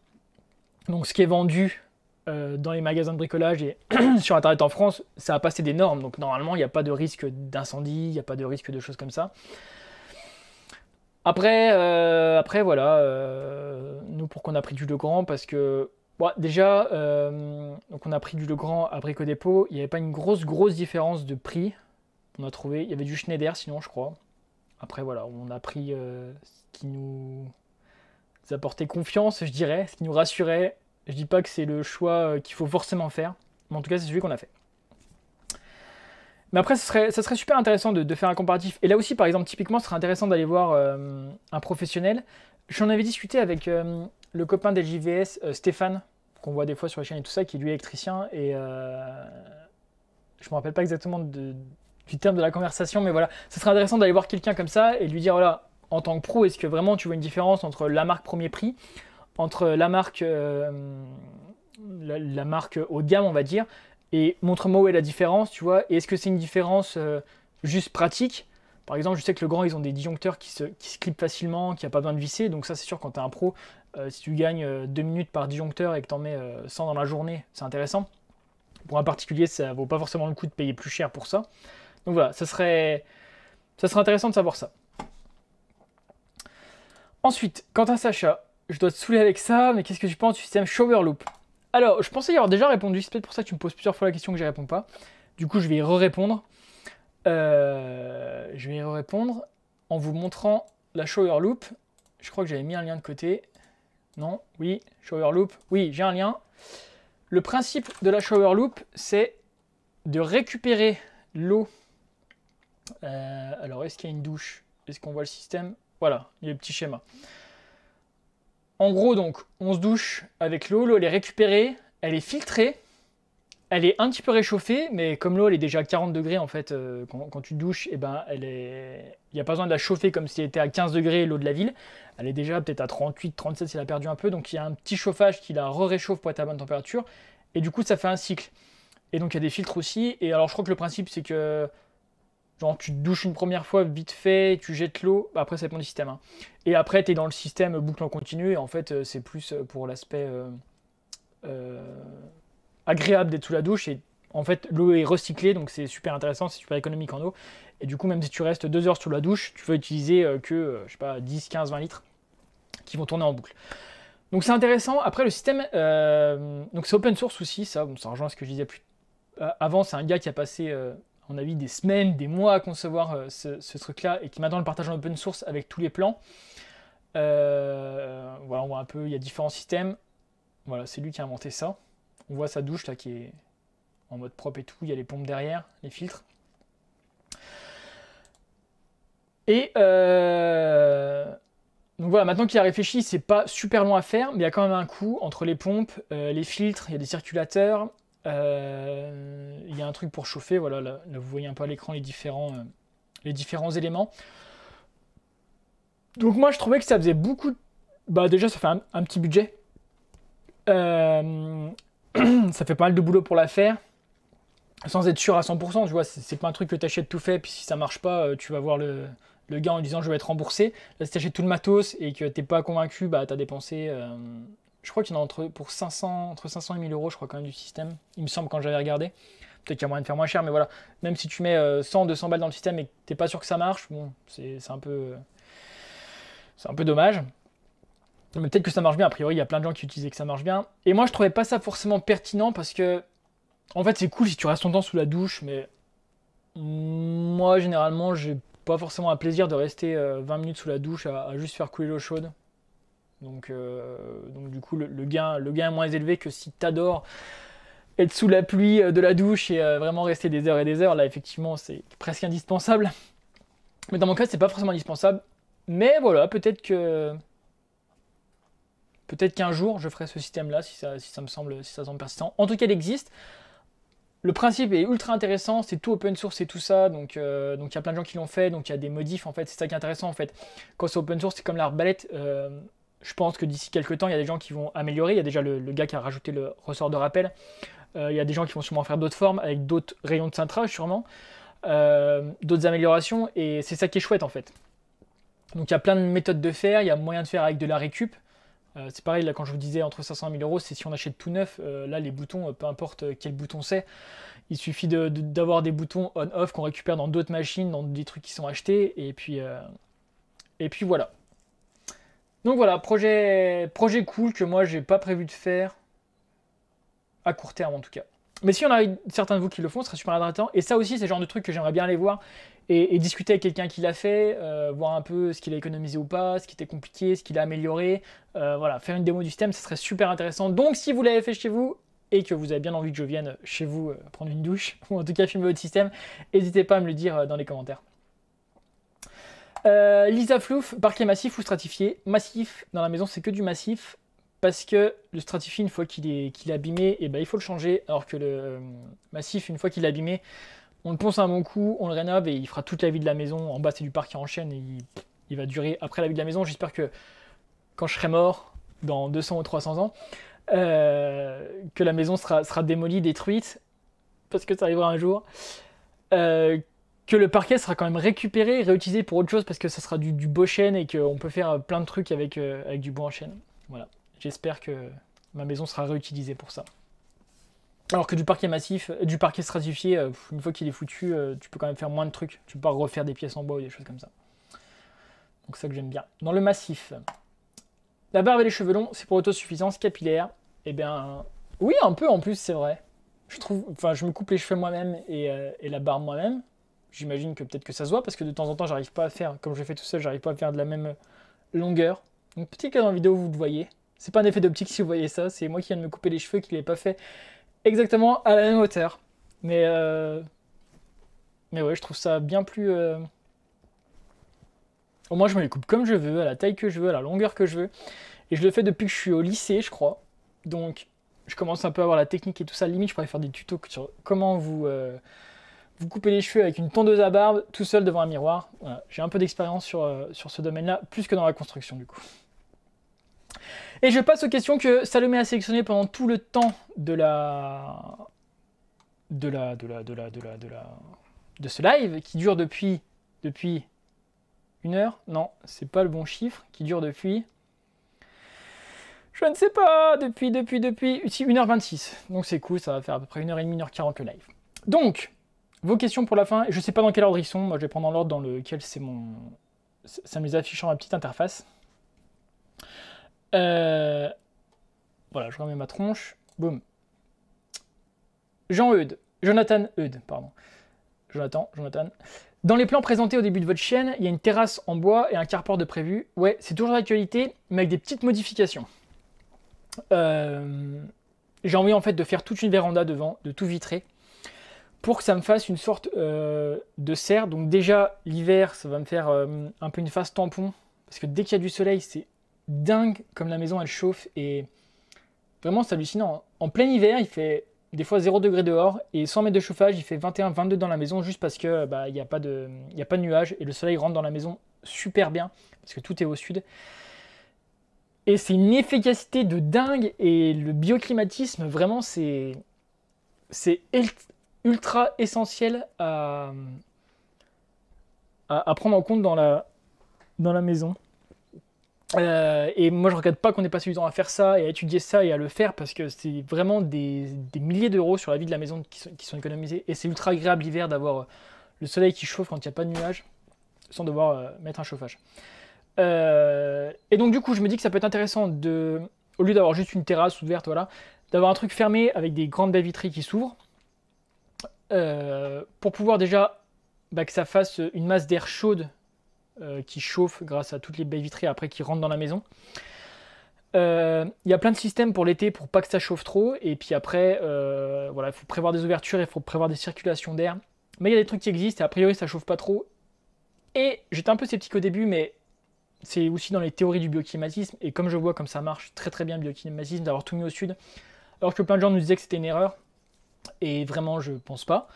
Speaker 1: Donc ce qui est vendu euh, dans les magasins de bricolage et sur Internet en France, ça a passé des normes. Donc normalement, il n'y a pas de risque d'incendie, il n'y a pas de risque de choses comme ça. Après, euh, après voilà, nous pour qu'on a pris du Legrand Parce que déjà, donc on a pris du Legrand à Brico Dépôt, il n'y avait pas une grosse grosse différence de prix. On a trouvé, il y avait du Schneider sinon je crois. Après voilà, on a pris ce qui nous ça confiance, je dirais, ce qui nous rassurait. Je dis pas que c'est le choix euh, qu'il faut forcément faire, mais en tout cas, c'est celui qu'on a fait. Mais après, ce serait, ça serait super intéressant de, de, faire un comparatif. Et là aussi, par exemple, typiquement, ce serait intéressant d'aller voir euh, un professionnel. J'en avais discuté avec euh, le copain d'LJVS, Stéphane, qu'on voit des fois sur les chaînes et tout ça, qui est lui électricien. Et je ne me rappelle pas exactement de, du terme de la conversation, mais voilà, ce serait intéressant d'aller voir quelqu'un comme ça et lui dire voilà, en tant que pro Est-ce que vraiment tu vois une différence entre la marque premier prix, entre la marque, euh, la, marque haut de gamme, on va dire, et montre-moi où est la différence, tu vois et Est-ce que c'est une différence euh, juste pratique par exemple, je sais que le grand, ils ont des disjoncteurs qui se, qui clipent facilement, qui a pas besoin de visser. Donc ça, c'est sûr, quand tu es un pro, euh, si tu gagnes 2 minutes par disjoncteur et que tu en mets 100 dans la journée, c'est intéressant. Pour un particulier, ça ne vaut pas forcément le coup de payer plus cher pour ça. Donc voilà, ça serait, ça serait intéressant de savoir ça. Ensuite, quant à Sacha, je dois te saouler avec ça, mais qu'est-ce que tu penses du système Shower Loop Alors, je pensais y avoir déjà répondu, c'est peut-être pour ça que tu me poses plusieurs fois la question que j'y réponds pas. Du coup, je vais y répondre euh, je vais y répondre en vous montrant la Shower Loop. Je crois que j'avais mis un lien de côté. Non Oui, Shower Loop. Oui, j'ai un lien. Le principe de la Shower Loop, c'est de récupérer l'eau. Euh, alors, est-ce qu'il y a une douche Est-ce qu'on voit le système voilà, il y a le petit schéma. En gros, donc, on se douche avec l'eau, l'eau elle est récupérée, elle est filtrée, elle est un petit peu réchauffée, mais comme l'eau elle est déjà à 40 degrés en fait, euh, quand, tu douches, et eh ben, elle est... il n'y a pas besoin de la chauffer comme si elle était à 15 degrés l'eau de la ville. Elle est déjà peut-être à 38, 37 si elle a perdu un peu, donc il y a un petit chauffage qui la réchauffe pour être à bonne température, et du coup ça fait un cycle. Et donc il y a des filtres aussi, et alors je crois que le principe c'est que Genre, tu te douches une première fois, vite fait, tu jettes l'eau, après, ça dépend du système. Hein. Et après, tu es dans le système boucle en continu, et en fait, euh, c'est plus euh, pour l'aspect euh, agréable d'être sous la douche. Et en fait, l'eau est recyclée, donc c'est super intéressant, c'est super économique en eau. Et du coup, même si tu restes deux heures sous la douche, tu vas utiliser que, je sais pas, 10, 15, 20 litres qui vont tourner en boucle. Donc c'est intéressant. Après, le système, donc c'est open source aussi, ça, ça rejoint ce que je disais plus avant, c'est un gars qui a passé, on a mis des semaines, des mois à concevoir euh, ce, truc-là et qui maintenant le partage en open source avec tous les plans. Euh, voilà, on voit un peu, il y a différents systèmes. Voilà, c'est lui qui a inventé ça. On voit sa douche là qui est en mode propre et tout. Il y a les pompes derrière, les filtres. Et euh, donc voilà, maintenant qu'il a réfléchi, c'est pas super long à faire, mais il y a quand même un coût entre les pompes, les filtres, il y a des circulateurs, euh, il y a un truc pour chauffer, voilà, là, vous voyez un peu à l'écran les différents, euh, les différents éléments. Donc moi je trouvais que ça faisait beaucoup... Bah déjà ça fait un, petit budget. Euh, ça fait pas mal de boulot pour la faire. Sans être sûr à 100%, tu vois, c'est pas un truc que t'achètes tout fait, puis si ça marche pas, tu vas voir le, le gars en disant je vais être remboursé. Là si t'achètes tout le matos et que t'es pas convaincu, bah t'as dépensé je crois qu'il y en a entre, pour 500, entre 500 et 1000 euros, je crois, quand même, du système. Il me semble, quand j'avais regardé. Peut-être qu'il y a moyen de faire moins cher, mais voilà. Même si tu mets 100, euh, 200 balles dans le système et que t'es pas sûr que ça marche, bon, c'est un peu. c'est un peu dommage. Mais peut-être que ça marche bien. A priori, il y a plein de gens qui utilisaient que ça marche bien. Et moi, je trouvais pas ça forcément pertinent parce que. En fait, c'est cool si tu restes longtemps sous la douche, mais. Moi, généralement, j'ai pas forcément un plaisir de rester 20 euh, minutes sous la douche à juste faire couler l'eau chaude. Donc, euh, donc du coup, le, gain, le gain est moins élevé que si tu adores être sous la pluie euh, de la douche et euh, vraiment rester des heures et des heures. Là, effectivement, c'est presque indispensable. Mais dans mon cas, c'est pas forcément indispensable. Mais voilà, peut-être que. Peut-être qu'un jour je ferai ce système-là si ça, si ça me semble, si ça semble persistant. En tout cas, il existe. Le principe est ultra intéressant, c'est tout open source et tout ça, donc donc il y a plein de gens qui l'ont fait, donc il y a des modifs en fait, c'est ça qui est intéressant en fait. Quand c'est open source, c'est comme la euh, je pense que d'ici quelques temps, il y a des gens qui vont améliorer. Il y a déjà le, gars qui a rajouté le ressort de rappel. Euh, il y a des gens qui vont sûrement faire d'autres formes avec d'autres rayons de cintrage, sûrement, euh, d'autres améliorations. Et c'est ça qui est chouette en fait. Donc il y a plein de méthodes de faire. Il y a moyen de faire avec de la récup. Euh, c'est pareil, là, quand je vous disais entre 500 et 1000 euros, c'est si on achète tout neuf. là, les boutons, peu importe quel bouton c'est, il suffit d'avoir des boutons on-off qu'on récupère dans d'autres machines, dans des trucs qui sont achetés. Et puis, et puis voilà. Donc voilà, projet, projet cool que moi j'ai pas prévu de faire à court terme en tout cas. Mais si on a certains de vous qui le font, ce serait super intéressant. Et ça aussi, c'est le genre de truc que j'aimerais bien aller voir et, discuter avec quelqu'un qui l'a fait, euh, voir un peu ce qu'il a économisé ou pas, ce qui était compliqué, ce qu'il a amélioré. Euh, voilà, faire une démo du système, ce serait super intéressant. Donc si vous l'avez fait chez vous et que vous avez bien envie que je vienne chez vous euh, prendre une douche ou en tout cas filmer votre système, n'hésitez pas à me le dire dans les commentaires. Euh, Lisa Flouf, parquet massif ou stratifié Massif, dans la maison c'est que du massif, parce que le stratifié, une fois qu'il est, qu'il abîmé, eh ben, il faut le changer, alors que le euh, massif, une fois qu'il est abîmé, on le ponce un bon coup, on le rénove et il fera toute la vie de la maison. En bas c'est du parquet en chaîne et il, va durer après la vie de la maison. J'espère que quand je serai mort, dans 200 ou 300 ans, euh, que la maison sera, sera démolie, détruite, parce que ça arrivera un jour que le parquet sera quand même récupéré et réutilisé pour autre chose parce que ça sera du, beau chêne et qu'on peut faire euh, plein de trucs avec, euh, avec du bois en chêne. Voilà. J'espère que ma maison sera réutilisée pour ça. Alors que du parquet massif, euh, du parquet stratifié, une fois qu'il est foutu, tu peux quand même faire moins de trucs. Tu peux pas refaire des pièces en bois ou des choses comme ça. Donc ça que j'aime bien. Dans le massif, la barbe et les cheveux longs, c'est pour autosuffisance capillaire. Et eh bien, oui, un peu en plus, c'est vrai. Je trouve, enfin, je me coupe les cheveux moi-même et, et la barbe moi-même j'imagine que peut-être que ça se voit parce que de temps en temps j'arrive pas à faire, comme je fais tout seul, j'arrive pas à faire de la même longueur. Donc petit cas dans la vidéo vous le voyez. C'est pas un effet d'optique si vous voyez ça, c'est moi qui viens de me couper les cheveux qui l'ai pas fait exactement à la même hauteur. Mais euh, mais ouais, je trouve ça bien plus. Euh, au moins je me les coupe comme je veux, à la taille que je veux, à la longueur que je veux, et je le fais depuis que je suis au lycée, je crois. Donc je commence un peu à avoir la technique et tout ça. Limite, je pourrais faire des tutos sur comment vous euh, vous coupez les cheveux avec une tondeuse à barbe tout seul devant un miroir. Voilà. J'ai un peu d'expérience sur, euh, sur ce domaine-là, plus que dans la construction du coup. Et je passe aux questions que Salomé a sélectionnées pendant tout le temps de la... de la... de la... de la... de la... de, la... de ce live qui dure depuis... depuis... une heure Non, c'est pas le bon chiffre, qui dure depuis... Je ne sais pas, depuis, depuis, depuis, 1h26. Donc c'est cool, ça va faire à peu près 1h30, 1 heure 40 le live. Donc, vos questions pour la fin, je ne sais pas dans quel ordre ils sont, moi je vais prendre dans l'ordre dans lequel c'est mon... ça me les affiche en ma petite interface. Euh, voilà, je remets ma tronche, boum. Jean Eudes, Jonathan Eudes, pardon. Jonathan, Jonathan. Dans les plans présentés au début de votre chaîne, il y a une terrasse en bois et un carport de prévu. Ouais, c'est toujours d'actualité, mais avec des petites modifications. Euh, j'ai envie en fait de faire toute une véranda devant, de tout vitrer pour que ça me fasse une sorte euh, de serre. Donc déjà, l'hiver, ça va me faire euh, un peu une phase tampon, parce que dès qu'il y a du soleil, c'est dingue comme la maison, elle chauffe, et vraiment, c'est hallucinant. Hein. En plein hiver, il fait des fois 0 degré dehors, et 100 mètres de chauffage, il fait 21-22 dans la maison, juste parce que bah, il n'y a, pas de, y a pas de nuages, et le soleil rentre dans la maison super bien, parce que tout est au sud. Et c'est une efficacité de dingue, et le bioclimatisme, vraiment, c'est... C'est ultra essentiel à, prendre en compte dans la, maison. Euh, et moi, je regrette pas qu'on ait passé du temps à faire ça et à étudier ça et à le faire parce que c'est vraiment des, milliers d'euros sur la vie de la maison qui sont, économisés. Et c'est ultra agréable l'hiver d'avoir euh, le soleil qui chauffe quand il n'y a pas de nuages sans devoir euh, mettre un chauffage. et donc, du coup, je me dis que ça peut être intéressant de, au lieu d'avoir juste une terrasse ouverte, voilà, d'avoir un truc fermé avec des grandes baies vitrées qui s'ouvrent euh, pour pouvoir déjà bah, que ça fasse une masse d'air chaude euh, qui chauffe grâce à toutes les baies vitrées après qui rentrent dans la maison. Euh, il y a plein de systèmes pour l'été pour pas que ça chauffe trop. Et puis après, voilà, il faut prévoir des ouvertures, il faut prévoir des circulations d'air. Mais il y a des trucs qui existent et a priori ça chauffe pas trop. Et j'étais un peu sceptique au début, mais c'est aussi dans les théories du bioclimatisme Et comme je vois comme ça marche très très bien le bioclimatisme d'avoir tout mis au sud, alors que plein de gens nous disaient que c'était une erreur, et vraiment, je pense pas.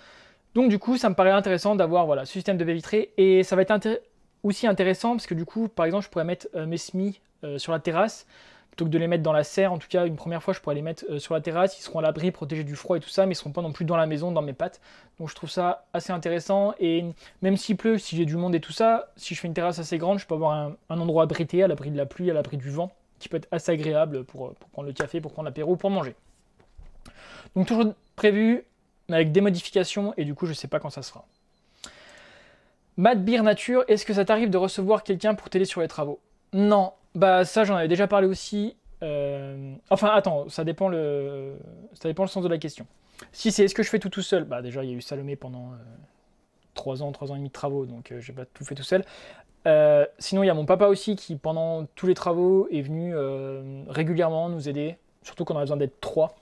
Speaker 1: Donc du coup, ça me paraît intéressant d'avoir voilà, ce système de baies vitrées. Et ça va être aussi intéressant parce que du coup, par exemple, je pourrais mettre euh, mes semis euh, sur la terrasse. Plutôt que de les mettre dans la serre, en tout cas, une première fois, je pourrais les mettre euh, sur la terrasse. Ils seront à l'abri, protégés du froid et tout ça, mais ils seront pas non plus dans la maison, dans mes pattes. Donc je trouve ça assez intéressant. Et même s'il pleut, si j'ai du monde et tout ça, si je fais une terrasse assez grande, je peux avoir un, endroit abrité, à l'abri de la pluie, à l'abri du vent, qui peut être assez agréable pour, pour prendre le café, pour prendre l'apéro, pour manger. Donc toujours prévu, mais avec des modifications, et du coup je sais pas quand ça sera. Matt Beer Nature, est-ce que ça t'arrive de recevoir quelqu'un pour t'aider sur les travaux Non, bah ça j'en avais déjà parlé aussi. Euh, enfin attends, ça dépend, le... ça dépend le sens de la question. Si c'est est-ce que je fais tout tout seul Bah déjà il y a eu Salomé pendant 3 euh, ans, 3 ans et demi de travaux, donc je euh, j'ai pas tout fait tout seul. sinon il y a mon papa aussi qui pendant tous les travaux est venu régulièrement nous aider, surtout qu'on a besoin d'être trois.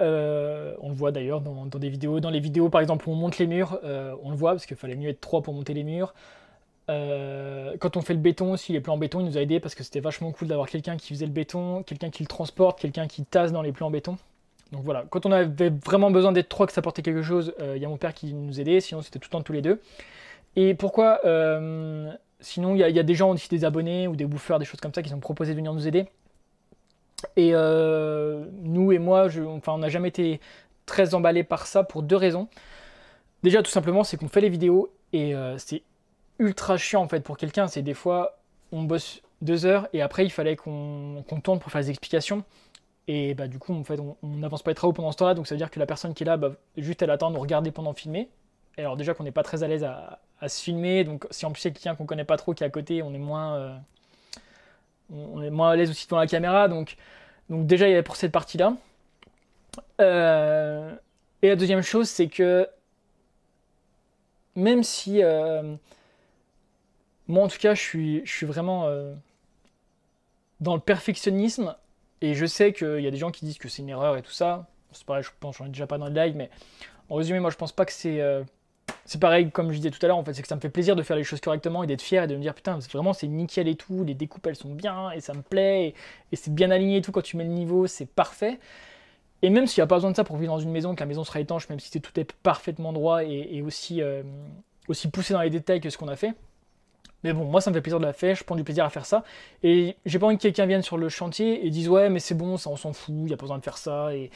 Speaker 1: Euh, on le voit d'ailleurs dans, des vidéos. Dans les vidéos, par exemple, où on monte les murs, euh, on le voit parce qu'il fallait mieux être trois pour monter les murs. Euh, quand on fait le béton aussi, les plans en béton, il nous a aidé parce que c'était vachement cool d'avoir quelqu'un qui faisait le béton, quelqu'un qui le transporte, quelqu'un qui tasse dans les plans en béton. Donc voilà, quand on avait vraiment besoin d'être trois, que ça portait quelque chose, il y a mon père qui nous aidait, sinon c'était tout le temps tous les deux. Et pourquoi Sinon, il y, a des gens aussi, des abonnés ou des bouffeurs, des choses comme ça, qui sont proposés de venir nous aider. Et euh, nous et moi, enfin, on n'a jamais été très emballés par ça pour deux raisons. Déjà, tout simplement, c'est qu'on fait les vidéos et euh, c'est ultra chiant en fait pour quelqu'un. C'est des fois, on bosse deux heures et après, il fallait qu'on tourne pour faire des explications. Et bah, du coup, en fait, on n'avance pas les travaux pendant ce temps-là. Donc, ça veut dire que la personne qui est là, bah, juste elle attend de regarder pendant filmer. Et alors, déjà qu'on n'est pas très à l'aise à, se filmer. Donc, si en plus, il y a quelqu'un qu'on connaît pas trop qui est à côté, on est moins. Euh, on, est moins à l'aise aussi devant la caméra. Donc, donc déjà, il y a pour cette partie-là. Euh, et la deuxième chose, c'est que même si euh, moi, en tout cas, je suis, je suis vraiment euh, dans le perfectionnisme, et je sais qu'il y a des gens qui disent que c'est une erreur et tout ça. C'est pareil, je pense, j'en ai déjà pas dans le live, mais en résumé, moi, je pense pas que c'est c'est pareil, comme je disais tout à l'heure, en fait, c'est que ça me fait plaisir de faire les choses correctement et d'être fier et de me dire putain, vraiment c'est nickel et tout, les découpes elles sont bien et ça me plaît et, c'est bien aligné et tout quand tu mets le niveau, c'est parfait. Et même s'il n'y a pas besoin de ça pour vivre dans une maison, que la maison sera étanche, même si tout est parfaitement droit et, aussi, euh, aussi poussé dans les détails que ce qu'on a fait. Mais bon, moi ça me fait plaisir de la faire, je prends du plaisir à faire ça. Et j'ai pas envie que quelqu'un vienne sur le chantier et dise ouais, mais c'est bon, ça on s'en fout, il n'y a pas besoin de faire ça. Et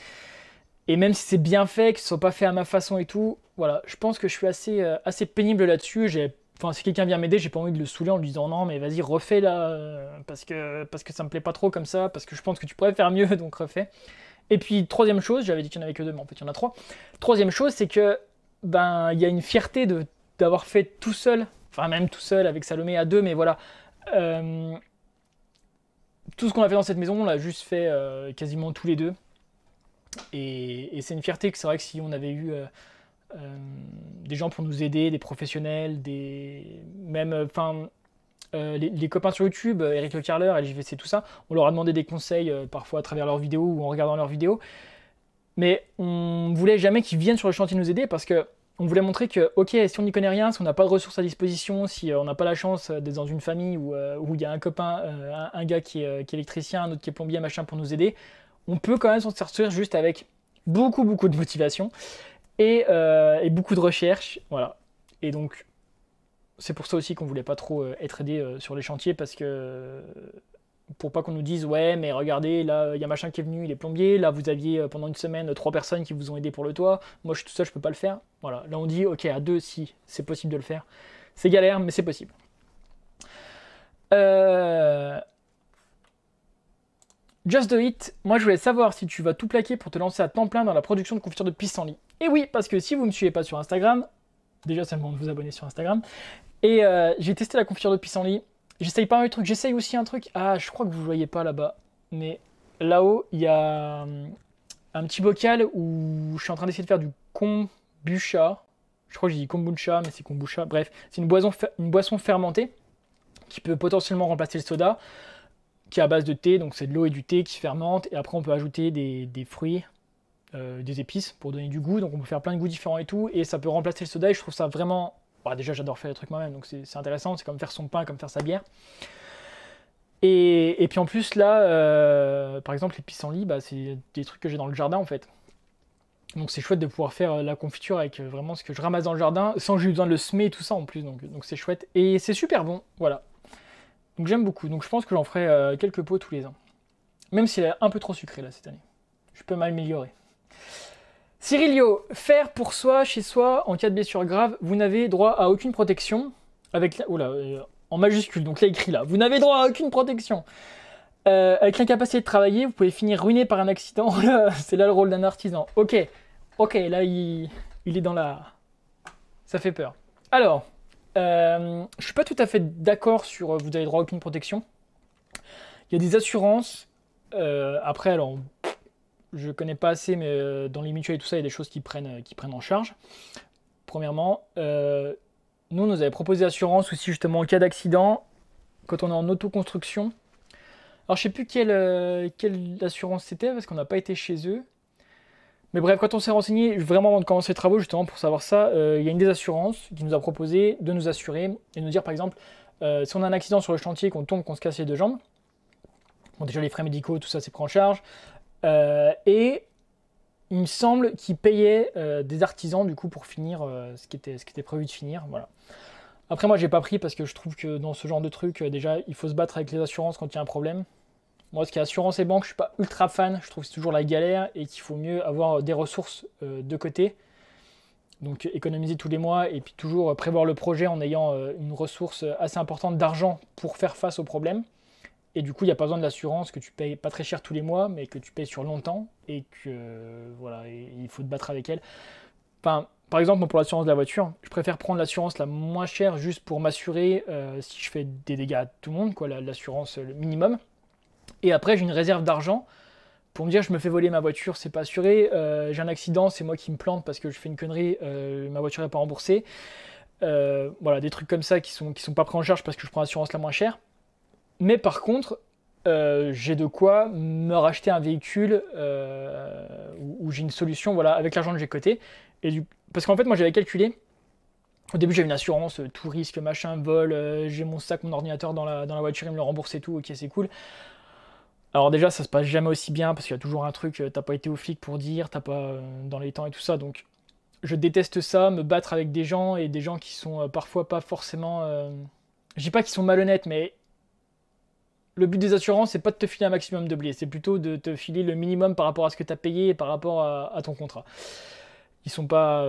Speaker 1: et même si c'est bien fait, que ce soit pas fait à ma façon et tout, voilà, je pense que je suis assez, euh, assez pénible là-dessus. J'ai, enfin, si quelqu'un vient m'aider, j'ai pas envie de le saouler en lui disant non, mais vas-y, refais là, euh, parce que, parce que ça me plaît pas trop comme ça, parce que je pense que tu pourrais faire mieux, donc refais. Et puis, troisième chose, j'avais dit qu'il y en avait que deux, mais en fait, il y en a trois. Troisième chose, c'est que, ben, il y a une fierté de, d'avoir fait tout seul, enfin, même tout seul avec Salomé à deux, mais voilà. Euh, tout ce qu'on a fait dans cette maison, on l'a juste fait quasiment tous les deux. Et, c'est une fierté que c'est vrai que si on avait eu euh, euh, des gens pour nous aider, des professionnels, des même, euh, enfin, les, copains sur YouTube, Eric Le Carler, LGVC tout ça, on leur a demandé des conseils parfois à travers leurs vidéos ou en regardant leurs vidéos. Mais on voulait jamais qu'ils viennent sur le chantier nous aider parce que on voulait montrer que, ok, si on n'y connaît rien, si on n'a pas de ressources à disposition, si on n'a pas la chance d'être dans une famille où il y a un copain, un, gars qui est, qui est, électricien, un autre qui est plombier, machin, pour nous aider, on peut quand même s'en sortir juste avec beaucoup, beaucoup de motivation euh, et, beaucoup de recherche. Voilà. Et donc, c'est pour ça aussi qu'on voulait pas trop euh, être aidé euh, sur les chantiers parce que pour pas qu'on nous dise ouais mais regardez là il y a machin qui est venu il est plombier là vous aviez pendant une semaine trois personnes qui vous ont aidé pour le toit moi je suis tout seul je peux pas le faire voilà là on dit ok à deux si c'est possible de le faire c'est galère mais c'est possible euh, Just The Hit, moi je voulais savoir si tu vas tout plaquer pour te lancer à temps plein dans la production de confiture de pissenlit. Et oui, parce que si vous ne me suivez pas sur Instagram, déjà c'est le moment de vous abonner sur Instagram, et euh, j'ai testé la confiture de pissenlit, j'essaye pas un truc, j'essaye aussi un truc, ah je crois que vous ne voyez pas là-bas, mais là-haut il y a euh, un petit bocal où je suis en train d'essayer de faire du kombucha, je crois que j'ai dit kombucha, mais c'est kombucha, bref, c'est une, une boisson fermentée qui peut potentiellement remplacer le soda qui est à base de thé, donc c'est de l'eau et du thé qui fermentent, et après on peut ajouter des, fruits, euh, des épices pour donner du goût, donc on peut faire plein de goûts différents et tout, et ça peut remplacer le soda, je trouve ça vraiment... voilà bah, déjà j'adore faire les trucs moi-même, donc c'est intéressant, c'est comme faire son pain, comme faire sa bière. Et, puis en plus là, euh, par exemple les pissenlits, bah, c'est des trucs que j'ai dans le jardin en fait. Donc c'est chouette de pouvoir faire euh, la confiture avec vraiment ce que je ramasse dans le jardin, sans que j'ai besoin de le semer et tout ça en plus, donc c'est chouette. Et c'est super bon, voilà. Donc j'aime beaucoup. Donc je pense que j'en ferai euh, quelques pots tous les ans. Même s'il est un peu trop sucré là cette année. Je peux m'améliorer. Cyrilio, faire pour soi, chez soi, en cas de blessure grave, vous n'avez droit à aucune protection. Avec la... Oula, euh, en majuscule, donc là écrit là. Vous n'avez droit à aucune protection. Euh, avec l'incapacité de travailler, vous pouvez finir ruiné par un accident. Oh c'est là le rôle d'un artisan. Ok, ok, là il, il est dans la... Ça fait peur. Alors, euh, je suis pas tout à fait d'accord sur euh, vous avez droit à aucune protection. Il y a des assurances. Euh, après, alors, je connais pas assez, mais dans les mutuelles et tout ça, il y a des choses qui prennent, qui prennent en charge. Premièrement, nous, on nous avait proposé assurance aussi justement en cas d'accident, quand on est en autoconstruction. Alors, je sais plus quelle, quelle assurance c'était parce qu'on n'a pas été chez eux. Mais bref, quand on s'est renseigné, vraiment avant de commencer les travaux, justement pour savoir ça, euh, il y a une des assurances qui nous a proposé de nous assurer et nous dire par exemple, euh, si on a un accident sur le chantier, qu'on tombe, qu'on se casse les deux jambes, bon déjà les frais médicaux, tout ça c'est pris en charge, euh, et il me semble qu'ils payaient des artisans du coup pour finir ce, qui était, ce qui était prévu de finir, voilà. Après moi j'ai pas pris parce que je trouve que dans ce genre de truc, déjà il faut se battre avec les assurances quand il y a un problème, moi, ce qui est assurance et banque, je suis pas ultra fan. Je trouve que c'est toujours la galère et qu'il faut mieux avoir euh, des ressources euh, de côté. Donc économiser tous les mois et puis toujours euh, prévoir le projet en ayant une ressource assez importante d'argent pour faire face aux problème. Et du coup, il n'y a pas besoin de l'assurance que tu payes pas très cher tous les mois, mais que tu payes sur longtemps et que voilà, il faut te battre avec elle. Enfin, par exemple, pour l'assurance de la voiture, je préfère prendre l'assurance la moins chère juste pour m'assurer si je fais des dégâts à tout le monde, quoi, l'assurance minimum. Et après, j'ai une réserve d'argent pour me dire je me fais voler ma voiture, c'est pas assuré, euh, j'ai un accident, c'est moi qui me plante parce que je fais une connerie, euh, ma voiture n'est pas remboursée. Euh, voilà, des trucs comme ça qui sont, qui sont pas pris en charge parce que je prends l'assurance la moins chère. Mais par contre, j'ai de quoi me racheter un véhicule où, j'ai une solution voilà, avec l'argent que j'ai coté. Et Parce qu'en fait, moi j'avais calculé. Au début, j'avais une assurance, tout risque, machin, vol, j'ai mon sac, mon ordinateur dans la, voiture, il me le rembourse et tout, ok, c'est cool. Alors déjà, ça se passe jamais aussi bien parce qu'il y a toujours un truc, euh, t'as pas été au flic pour dire, t'as pas euh, dans les temps et tout ça. Donc je déteste ça, me battre avec des gens et des gens qui sont euh, parfois pas forcément. j'ai Je dis pas qu'ils sont malhonnêtes, mais le but des assurances, c'est pas de te filer un maximum de blé, c'est plutôt de te filer le minimum par rapport à ce que t'as payé et par rapport à, ton contrat. Ils sont pas.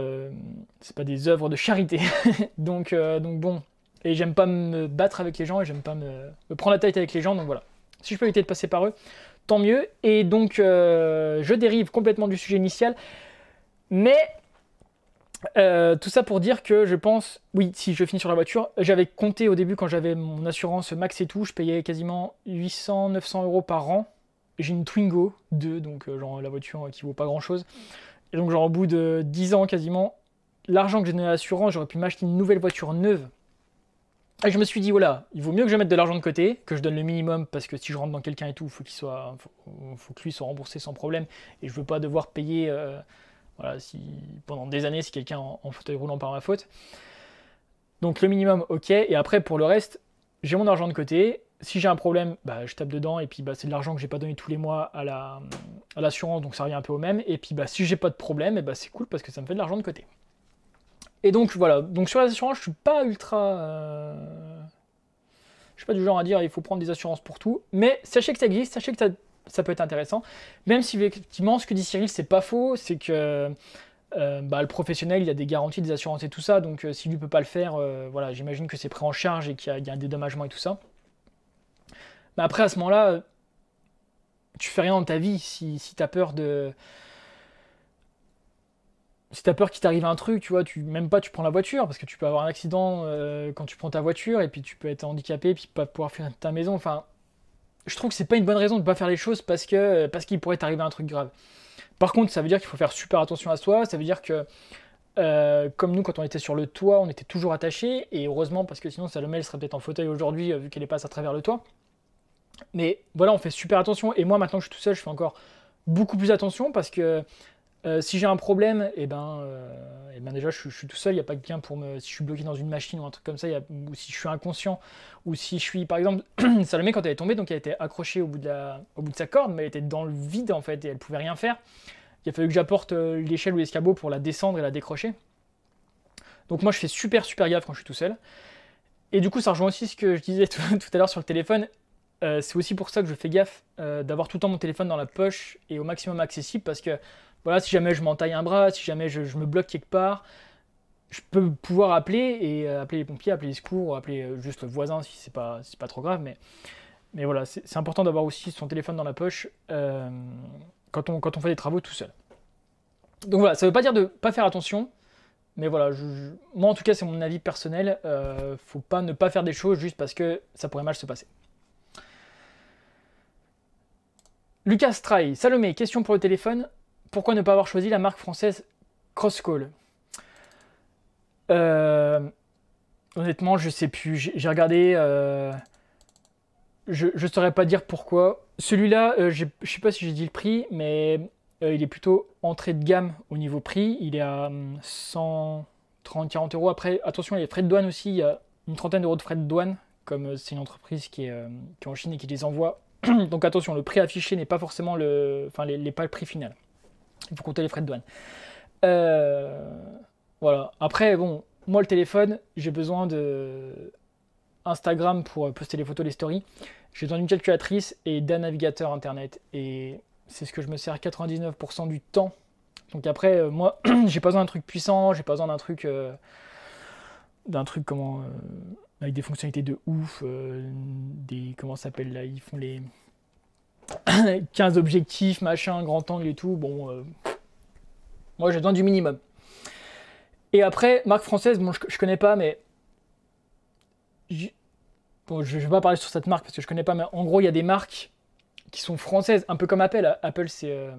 Speaker 1: C'est pas des œuvres de charité. donc, donc bon. Et j'aime pas me battre avec les gens et j'aime pas me prendre la tête avec les gens, donc voilà. Si je peux éviter de passer par eux, tant mieux. Et donc, euh, je dérive complètement du sujet initial. Mais euh, tout ça pour dire que je pense, oui, si je finis sur la voiture, j'avais compté au début quand j'avais mon assurance max et tout, je payais quasiment 800-900 euros par an. J'ai une Twingo 2, donc euh, genre la voiture qui vaut pas grand chose. Et donc, genre au bout de 10 ans quasiment, l'argent que j'ai donné à l'assurance, j'aurais pu m'acheter une nouvelle voiture neuve et ah, je me suis dit, voilà, il vaut mieux que je mette de l'argent de côté, que je donne le minimum, parce que si je rentre dans quelqu'un et tout, il faut, qu'il soit, faut, que lui soit remboursé sans problème, et je veux pas devoir payer euh, voilà, si, pendant des années si quelqu'un en, en, fauteuil roulant par ma faute. Donc le minimum, ok, et après pour le reste, j'ai mon argent de côté, si j'ai un problème, bah, je tape dedans, et puis bah, c'est de l'argent que j'ai pas donné tous les mois à, la, l'assurance, donc ça revient un peu au même, et puis bah, si j'ai pas de problème, bah, c'est cool parce que ça me fait de l'argent de côté. Et donc voilà, donc sur les assurances, je suis pas ultra. Je euh, Je suis pas du genre à dire il faut prendre des assurances pour tout, mais sachez que ça existe, sachez que ça peut être intéressant. Même si effectivement ce que dit Cyril, c'est pas faux, c'est que euh, bah, le professionnel, il y a des garanties, des assurances et tout ça, donc si euh, s'il ne peut pas le faire, voilà, j'imagine que c'est pris en charge et qu'il y, a un dédommagement et tout ça. Mais après à ce moment-là, tu fais rien dans ta vie si, si tu as peur de si t'as peur qu'il t'arrive un truc, tu vois, tu, même pas tu prends la voiture, parce que tu peux avoir un accident euh, quand tu prends ta voiture, et puis tu peux être handicapé, et puis pas pouvoir faire ta maison. Enfin, je trouve que c'est pas une bonne raison de pas faire les choses parce que euh, parce qu'il pourrait t'arriver un truc grave. Par contre, ça veut dire qu'il faut faire super attention à soi, ça veut dire que euh, comme nous, quand on était sur le toit, on était toujours attachés, et heureusement, parce que sinon Salomé, elle serait peut-être en fauteuil aujourd'hui, vu qu'elle est passée à travers le toit. Mais voilà, on fait super attention, et moi maintenant que je suis tout seul, je fais encore beaucoup plus attention, parce que euh, si j'ai un problème, et eh ben, euh, eh ben déjà je, suis tout seul, il n'y a pas de gain pour me. Si je suis bloqué dans une machine ou un truc comme ça, ou si je suis inconscient, ou si je suis. Par exemple, Salomé, quand elle est tombée, donc elle était accrochée au bout, de la, au bout de sa corde, mais elle était dans le vide en fait, et elle pouvait rien faire. Il a fallu que j'apporte euh, l'échelle ou l'escabeau pour la descendre et la décrocher. Donc moi je fais super super gaffe quand je suis tout seul. Et du coup, ça rejoint aussi ce que je disais tout, tout à l'heure sur le téléphone. c'est aussi pour ça que je fais gaffe d'avoir tout le temps mon téléphone dans la poche et au maximum accessible parce que voilà, si jamais je m'entaille un bras, si jamais je, me bloque quelque part, je peux pouvoir appeler et euh, appeler les pompiers, appeler les secours, appeler euh, juste le voisin si c'est pas, pas trop grave. Mais, mais voilà, c'est important d'avoir aussi son téléphone dans la poche euh, quand, on, quand on fait des travaux tout seul. Donc voilà, ça veut pas dire de ne pas faire attention, mais voilà, moi en tout cas c'est mon avis personnel, faut pas ne pas faire des choses juste parce que ça pourrait mal se passer. Lucas Trahi, Salomé, question pour le téléphone pourquoi ne pas avoir choisi la marque française Crosscall euh, Honnêtement, je sais plus. J'ai regardé. Euh, je ne saurais pas dire pourquoi. Celui-là, euh, je ne sais pas si j'ai dit le prix, mais il est plutôt entrée de gamme au niveau prix. Il est à 130-40 hum, euros. Après, attention, il y a les frais de douane aussi. Il y a une trentaine d'euros de frais de douane, comme c'est une entreprise qui est, en Chine et qui les envoie. Donc attention, le prix affiché n'est pas forcément le. Enfin, les, pas le prix final. Il faut compter les frais de douane. Euh, voilà. Après, bon, moi, le téléphone, j'ai besoin de Instagram pour poster les photos, les stories. J'ai besoin d'une calculatrice et d'un navigateur internet. Et c'est ce que je me sers 99% du temps. Donc après, euh, moi, j'ai pas besoin d'un truc puissant, j'ai pas besoin d'un truc. Euh, d'un truc comment. avec des fonctionnalités de ouf, des. comment s'appelle là Ils font les. 15 objectifs, machin, grand angle et tout, bon, euh, moi j'ai besoin du minimum. Et après, marque française, bon, je, ne connais pas, mais. Bon, je, vais pas parler sur cette marque parce que je connais pas, mais en gros, il y a des marques qui sont françaises, un peu comme Apple. Apple, c'est. Euh,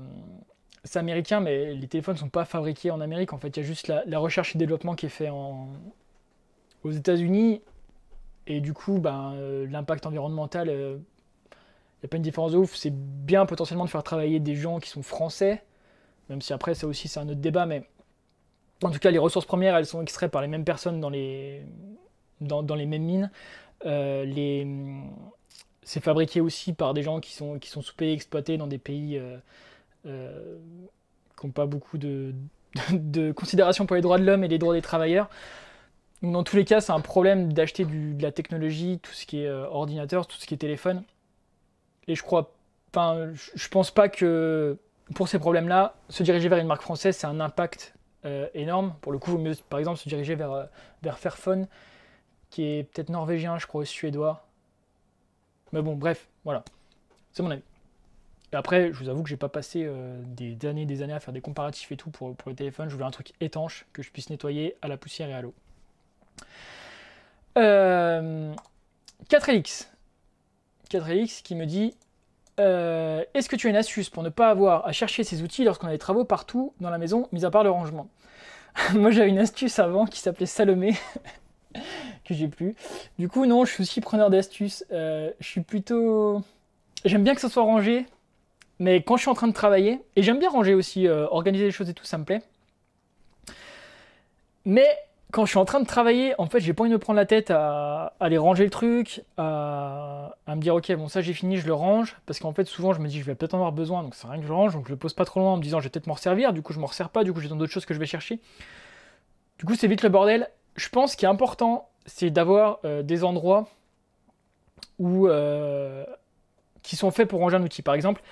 Speaker 1: américain, mais les téléphones ne sont pas fabriqués en Amérique. En fait, il y a juste la, recherche et développement qui est fait en, aux États-Unis. Et du coup, ben, euh, l'impact environnemental, n'y a pas une différence de ouf. C'est bien potentiellement de faire travailler des gens qui sont français, même si après, ça aussi, c'est un autre débat. Mais en tout cas, les ressources premières, elles sont extraites par les mêmes personnes dans les, dans, les mêmes mines. Euh, c'est fabriqué aussi par des gens qui sont, qui sont sous exploités dans des pays euh, euh, qui n'ont pas beaucoup de, de, considération pour les droits de l'homme et les droits des travailleurs. Dans tous les cas, c'est un problème d'acheter de la technologie, tout ce qui est ordinateur, tout ce qui est téléphone, et je crois, enfin, je pense pas que pour ces problèmes-là, se diriger vers une marque française, c'est un impact euh, énorme. Pour le coup, vaut mieux, par exemple, se diriger vers, euh, vers Fairphone, qui est peut-être norvégien, je crois, suédois. Mais bon, bref, voilà. C'est mon avis. Et après, je vous avoue que j'ai pas passé euh, des années des années à faire des comparatifs et tout pour, pour, le téléphone. Je voulais un truc étanche que je puisse nettoyer à la poussière et à l'eau. 4LX. 4 qui me dit euh, Est-ce que tu as une astuce pour ne pas avoir à chercher ces outils lorsqu'on a des travaux partout dans la maison, mis à part le rangement Moi j'avais une astuce avant qui s'appelait Salomé, que j'ai plus. Du coup, non, je suis aussi preneur d'astuces. Euh, je suis plutôt. J'aime bien que ça soit rangé, mais quand je suis en train de travailler, et j'aime bien ranger aussi, euh, organiser les choses et tout, ça me plaît. Mais quand je suis en train de travailler, en fait, j'ai pas envie de me prendre la tête à, aller ranger le truc, à, me dire, ok, bon, ça j'ai fini, je le range, parce qu'en fait, souvent, je me dis, je vais peut-être en avoir besoin, donc c'est rien que je range, donc je le pose pas trop loin en me disant, je vais peut-être m'en servir, du coup, je m'en sers pas, du coup, j'ai dans d'autres choses que je vais chercher. Du coup, c'est vite le bordel. Je pense qu'il est important, c'est d'avoir euh, des endroits où, euh, qui sont faits pour ranger un outil. Par exemple,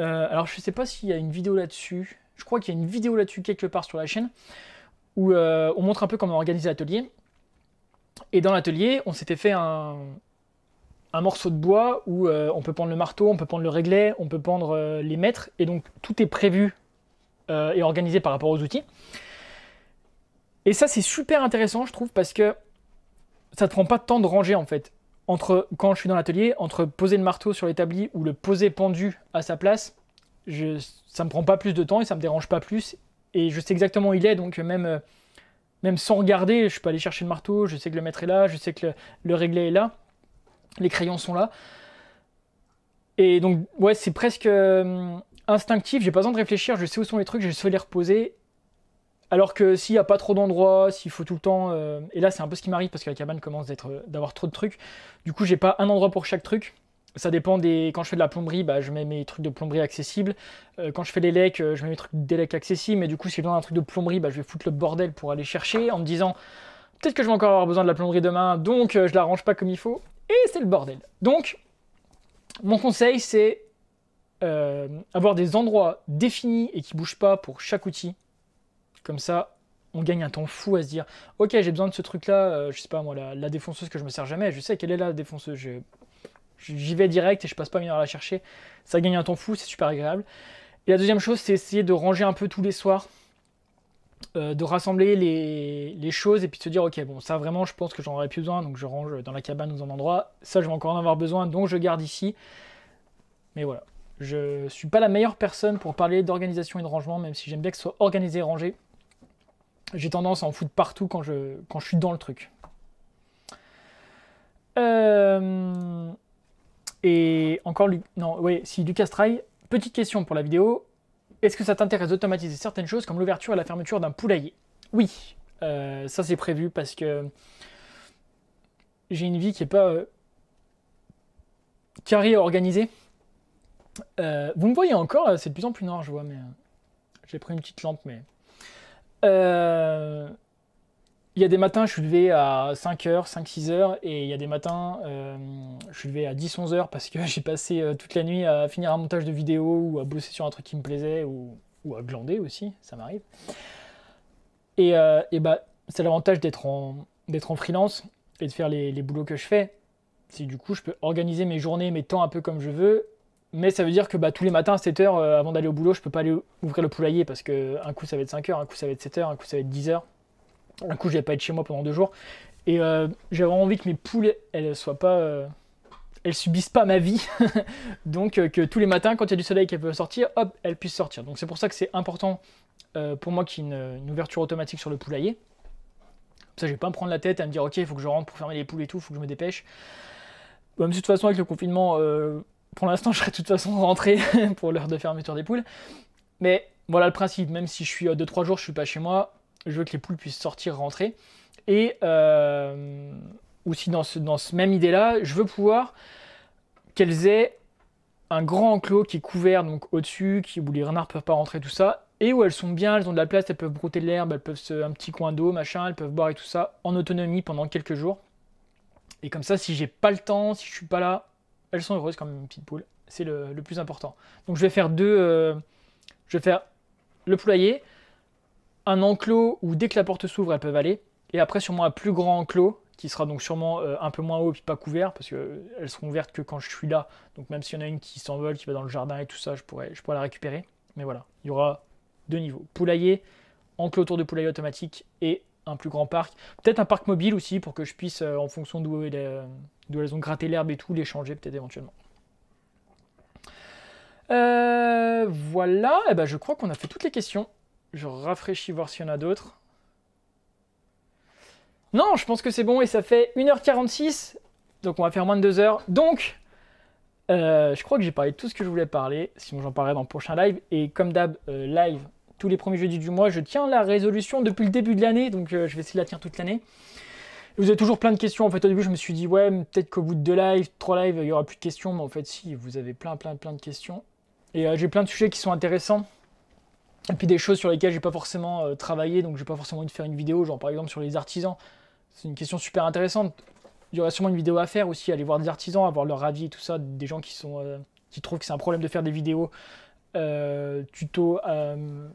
Speaker 1: euh, alors je sais pas s'il y a une vidéo là-dessus, je crois qu'il y a une vidéo là-dessus quelque part sur la chaîne où euh, on montre un peu comment on organise l'atelier. Et dans l'atelier, on s'était fait un, morceau de bois où euh, on peut prendre le marteau, on peut prendre le réglet, on peut prendre euh, les mètres, et donc tout est prévu et organisé par rapport aux outils. Et ça, c'est super intéressant, je trouve, parce que ça ne te prend pas de temps de ranger en fait. Entre quand je suis dans l'atelier, entre poser le marteau sur l'établi ou le poser pendu à sa place, je, ça me prend pas plus de temps et ça ne me dérange pas plus et je sais exactement où il est, donc même, euh, même sans regarder, je peux aller chercher le marteau, je sais que le maître est là, je sais que le, réglet est là, les crayons sont là. Et donc, ouais, c'est presque euh, instinctif, j'ai pas besoin de réfléchir, je sais où sont les trucs, je sais les reposer. Alors que s'il n'y a pas trop d'endroits, s'il faut tout le temps. Euh, et là, c'est un peu ce qui m'arrive parce que la cabane commence d'avoir trop de trucs. Du coup, j'ai pas un endroit pour chaque truc. Ça dépend des. Quand je fais de la plomberie, bah, je mets mes trucs de plomberie accessibles. Euh, quand je fais les lecs, euh, je mets mes trucs lecs accessibles. Mais du coup, si j'ai besoin d'un truc de plomberie, bah, je vais foutre le bordel pour aller chercher en me disant peut-être que je vais encore avoir besoin de la plomberie demain, donc euh, je la range pas comme il faut. Et c'est le bordel. Donc, mon conseil, c'est avoir des endroits définis et qui bougent pas pour chaque outil. Comme ça, on gagne un temps fou à se dire ok j'ai besoin de ce truc là je sais pas moi la, défonceuse que je me sers jamais je sais quelle est la défonceuse je... » J'y vais direct et je passe pas une heure à la chercher. Ça gagne un temps fou, c'est super agréable. Et la deuxième chose, c'est essayer de ranger un peu tous les soirs, euh, de rassembler les, choses et puis de se dire, ok, bon, ça vraiment, je pense que j'en aurais plus besoin, donc je range dans la cabane ou dans un endroit. Ça, je vais encore en avoir besoin, donc je garde ici. Mais voilà, je suis pas la meilleure personne pour parler d'organisation et de rangement, même si j'aime bien que ce soit organisé et rangé. J'ai tendance à en foutre partout quand je, quand je suis dans le truc. Euh... Et encore, non, oui, si Lucas Trail, petite question pour la vidéo. Est-ce que ça t'intéresse d'automatiser certaines choses comme l'ouverture et la fermeture d'un poulailler Oui, euh, ça c'est prévu parce que j'ai une vie qui est pas euh, carrée organisée. Euh, vous me voyez encore, euh, c'est de plus en plus noir, je vois, mais j'ai pris une petite lampe, mais il y a des matins, je suis levé à 5h, 5-6h, et il y a des matins, euh, je suis levé à 10-11h parce que j'ai passé euh, toute la nuit à finir un montage de vidéo ou à bosser sur un truc qui me plaisait ou, à glander aussi, ça m'arrive. Et, euh, bah, c'est l'avantage d'être en, en freelance et de faire les, boulots que je fais. C'est du coup, je peux organiser mes journées, mes temps un peu comme je veux. Mais ça veut dire que bah, tous les matins à 7h, avant d'aller au boulot, je peux pas aller ouvrir le poulailler parce qu'un coup ça va être 5h, un coup ça va être 7h, un coup ça va être 10h. Un coup, je n'allais pas être chez moi pendant deux jours. Et euh, j'ai vraiment envie que mes poules, elles soient pas. Euh, elles subissent pas ma vie. Donc, euh, que tous les matins, quand il y a du soleil qu'elles peuvent sortir, hop, elles puissent sortir. Donc, c'est pour ça que c'est important pour moi qu'il y ait une, ouverture automatique sur le poulailler. Comme ça, je vais pas me prendre la tête à me dire, ok, il faut que je rentre pour fermer les poules et tout, il faut que je me dépêche. Même de toute façon, avec le confinement, pour l'instant, je serai de toute façon rentré pour l'heure de fermeture des poules. Mais voilà le principe, même si je suis 2-3 jours, je suis pas chez moi, je veux que les poules puissent sortir, rentrer. Et aussi euh, dans ce, même idée-là, je veux pouvoir qu'elles aient un grand enclos qui est couvert donc au-dessus, qui, où les renards peuvent pas rentrer, tout ça, et où elles sont bien, elles ont de la place, elles peuvent brouter de l'herbe, elles peuvent se, un petit coin d'eau, machin, elles peuvent boire et tout ça en autonomie pendant quelques jours. Et comme ça, si j'ai pas le temps, si je suis pas là, elles sont heureuses comme une petite poule. C'est le, plus important. Donc je vais faire deux. Euh, je vais faire le poulailler, un enclos où dès que la porte s'ouvre, elles peuvent aller. Et après, sûrement un plus grand enclos qui sera donc sûrement euh, un peu moins haut et pas couvert parce qu'elles euh, seront ouvertes que quand je suis là. Donc même s'il y en a une qui s'envole, qui va dans le jardin et tout ça, je pourrais, je la récupérer. Mais voilà, il y aura deux niveaux. Poulailler, enclos autour de poulailler automatique et un plus grand parc. Peut-être un parc mobile aussi pour que je puisse, euh, en fonction d'où elles ont gratté l'herbe et tout, les changer peut-être éventuellement. voilà, et eh ben je crois qu'on a fait toutes les questions. Je rafraîchis voir s'il y en a d'autres. Non, je pense que c'est bon et ça fait 1h46. Donc on va faire moins de 2 h Donc, euh, je crois que j'ai parlé de tout ce que je voulais parler. Sinon, j'en parlerai dans le prochain live. Et comme d'hab, euh, live tous les premiers jeudis du mois. Je tiens la résolution depuis le début de l'année. Donc euh, je vais essayer de la tenir toute l'année. Vous avez toujours plein de questions. En fait, au début, je me suis dit, ouais, peut-être qu'au bout de deux lives, trois lives, il n'y aura plus de questions. Mais en fait, si, vous avez plein, plein, plein de questions. Et j'ai plein de sujets qui sont intéressants. Et puis des choses sur lesquelles j'ai pas forcément euh, travaillé, donc j'ai pas forcément envie de faire une vidéo, genre par exemple sur les artisans. C'est une question super intéressante. Il y aura sûrement une vidéo à faire aussi, aller voir des artisans, avoir leur avis et tout ça, des gens qui sont euh, qui trouvent que c'est un problème de faire des vidéos euh, tuto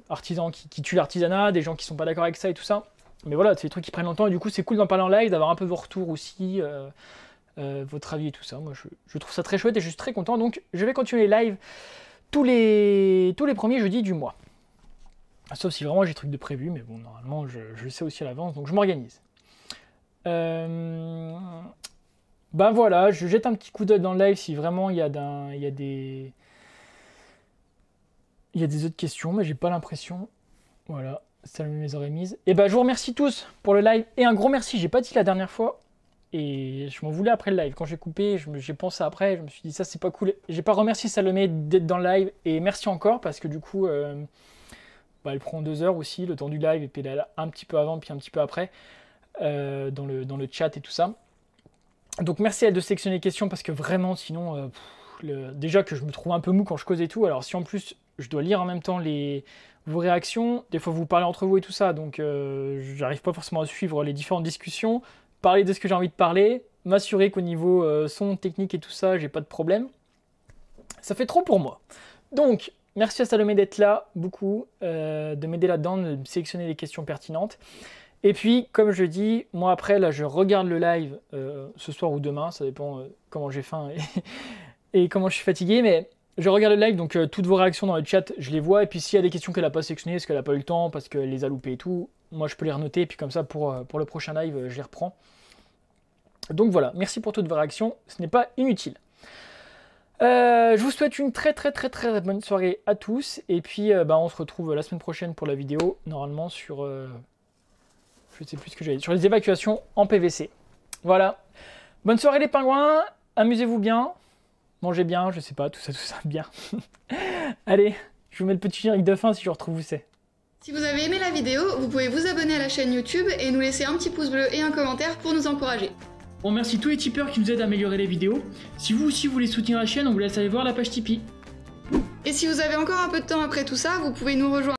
Speaker 1: artisans qui, tuent l'artisanat, des gens qui sont pas d'accord avec ça et tout ça. Mais voilà, c'est des trucs qui prennent longtemps et du coup c'est cool d'en parler en live, d'avoir un peu vos retours aussi. votre avis et tout ça, moi je, trouve ça très chouette et je suis très content donc je vais continuer live tous les, tous les premiers jeudis du mois. Sauf ah, si vraiment j'ai des trucs de prévu, mais bon, normalement, je, sais aussi à l'avance, donc je m'organise. Euh, ben voilà, je jette un petit coup d'œil dans le live si vraiment il y, a des... Il y a des autres questions, mais j'ai pas l'impression. Voilà, ça les aurait mises. Et eh ben je vous remercie tous pour le live. Et un gros merci, j'ai pas dit la dernière fois. Et je m'en voulais après le live. Quand j'ai coupé, j'ai pensé après, je me suis dit ça c'est pas cool. J'ai pas remercié Salomé d'être dans le live. Et merci encore parce que du coup... Euh, bah, elle prend deux heures aussi, le temps du live, et puis un petit peu avant, puis un petit peu après, euh, dans, le, dans le chat et tout ça. Donc merci à elle de sélectionner les questions, parce que vraiment, sinon, euh, déjà que je me trouve un peu mou quand je cause et tout, alors si en plus je dois lire en même temps les, vos réactions, des fois vous parlez entre vous et tout ça, donc euh, j'arrive pas forcément à suivre les différentes discussions, parler de ce que j'ai envie de parler, m'assurer qu'au niveau son, technique et tout ça, j'ai pas de problème. Ça fait trop pour moi. Donc, Merci à Salomé d'être là, beaucoup, euh, de m'aider là-dedans, de sélectionner les questions pertinentes. Et puis, comme je dis, moi après, là, je regarde le live euh, ce soir ou demain, ça dépend euh, comment j'ai faim et, comment je suis fatigué, mais je regarde le live, donc toutes vos réactions dans le chat, je les vois. Et puis, s'il y a des questions qu'elle n'a pas sélectionnées, parce qu'elle n'a pas eu le temps, parce qu'elle les a loupées et tout, moi je peux les renoter, et puis comme ça, pour, pour le prochain live, je les reprends. Donc voilà, merci pour toutes vos réactions, ce n'est pas inutile. Euh, je vous souhaite une très très très très bonne soirée à tous. Et puis euh, bah, on se retrouve la semaine prochaine pour la vidéo, normalement sur... Euh, je sais plus ce que Sur les évacuations en PVC. Voilà. Bonne soirée les pingouins. Amusez-vous bien. Mangez bien, je sais pas, tout ça, tout ça, bien. Allez, je vous mets le petit générique de fin si je retrouve où c'est. Si vous avez aimé la vidéo, vous pouvez vous abonner à la chaîne YouTube et nous laisser un petit pouce bleu et un commentaire pour nous encourager. On remercie tous les tipeurs qui nous aident à améliorer les vidéos. Si vous aussi voulez soutenir la chaîne, on vous laisse aller voir la page Tipeee. Et si vous avez encore un peu de temps après tout ça, vous pouvez nous rejoindre.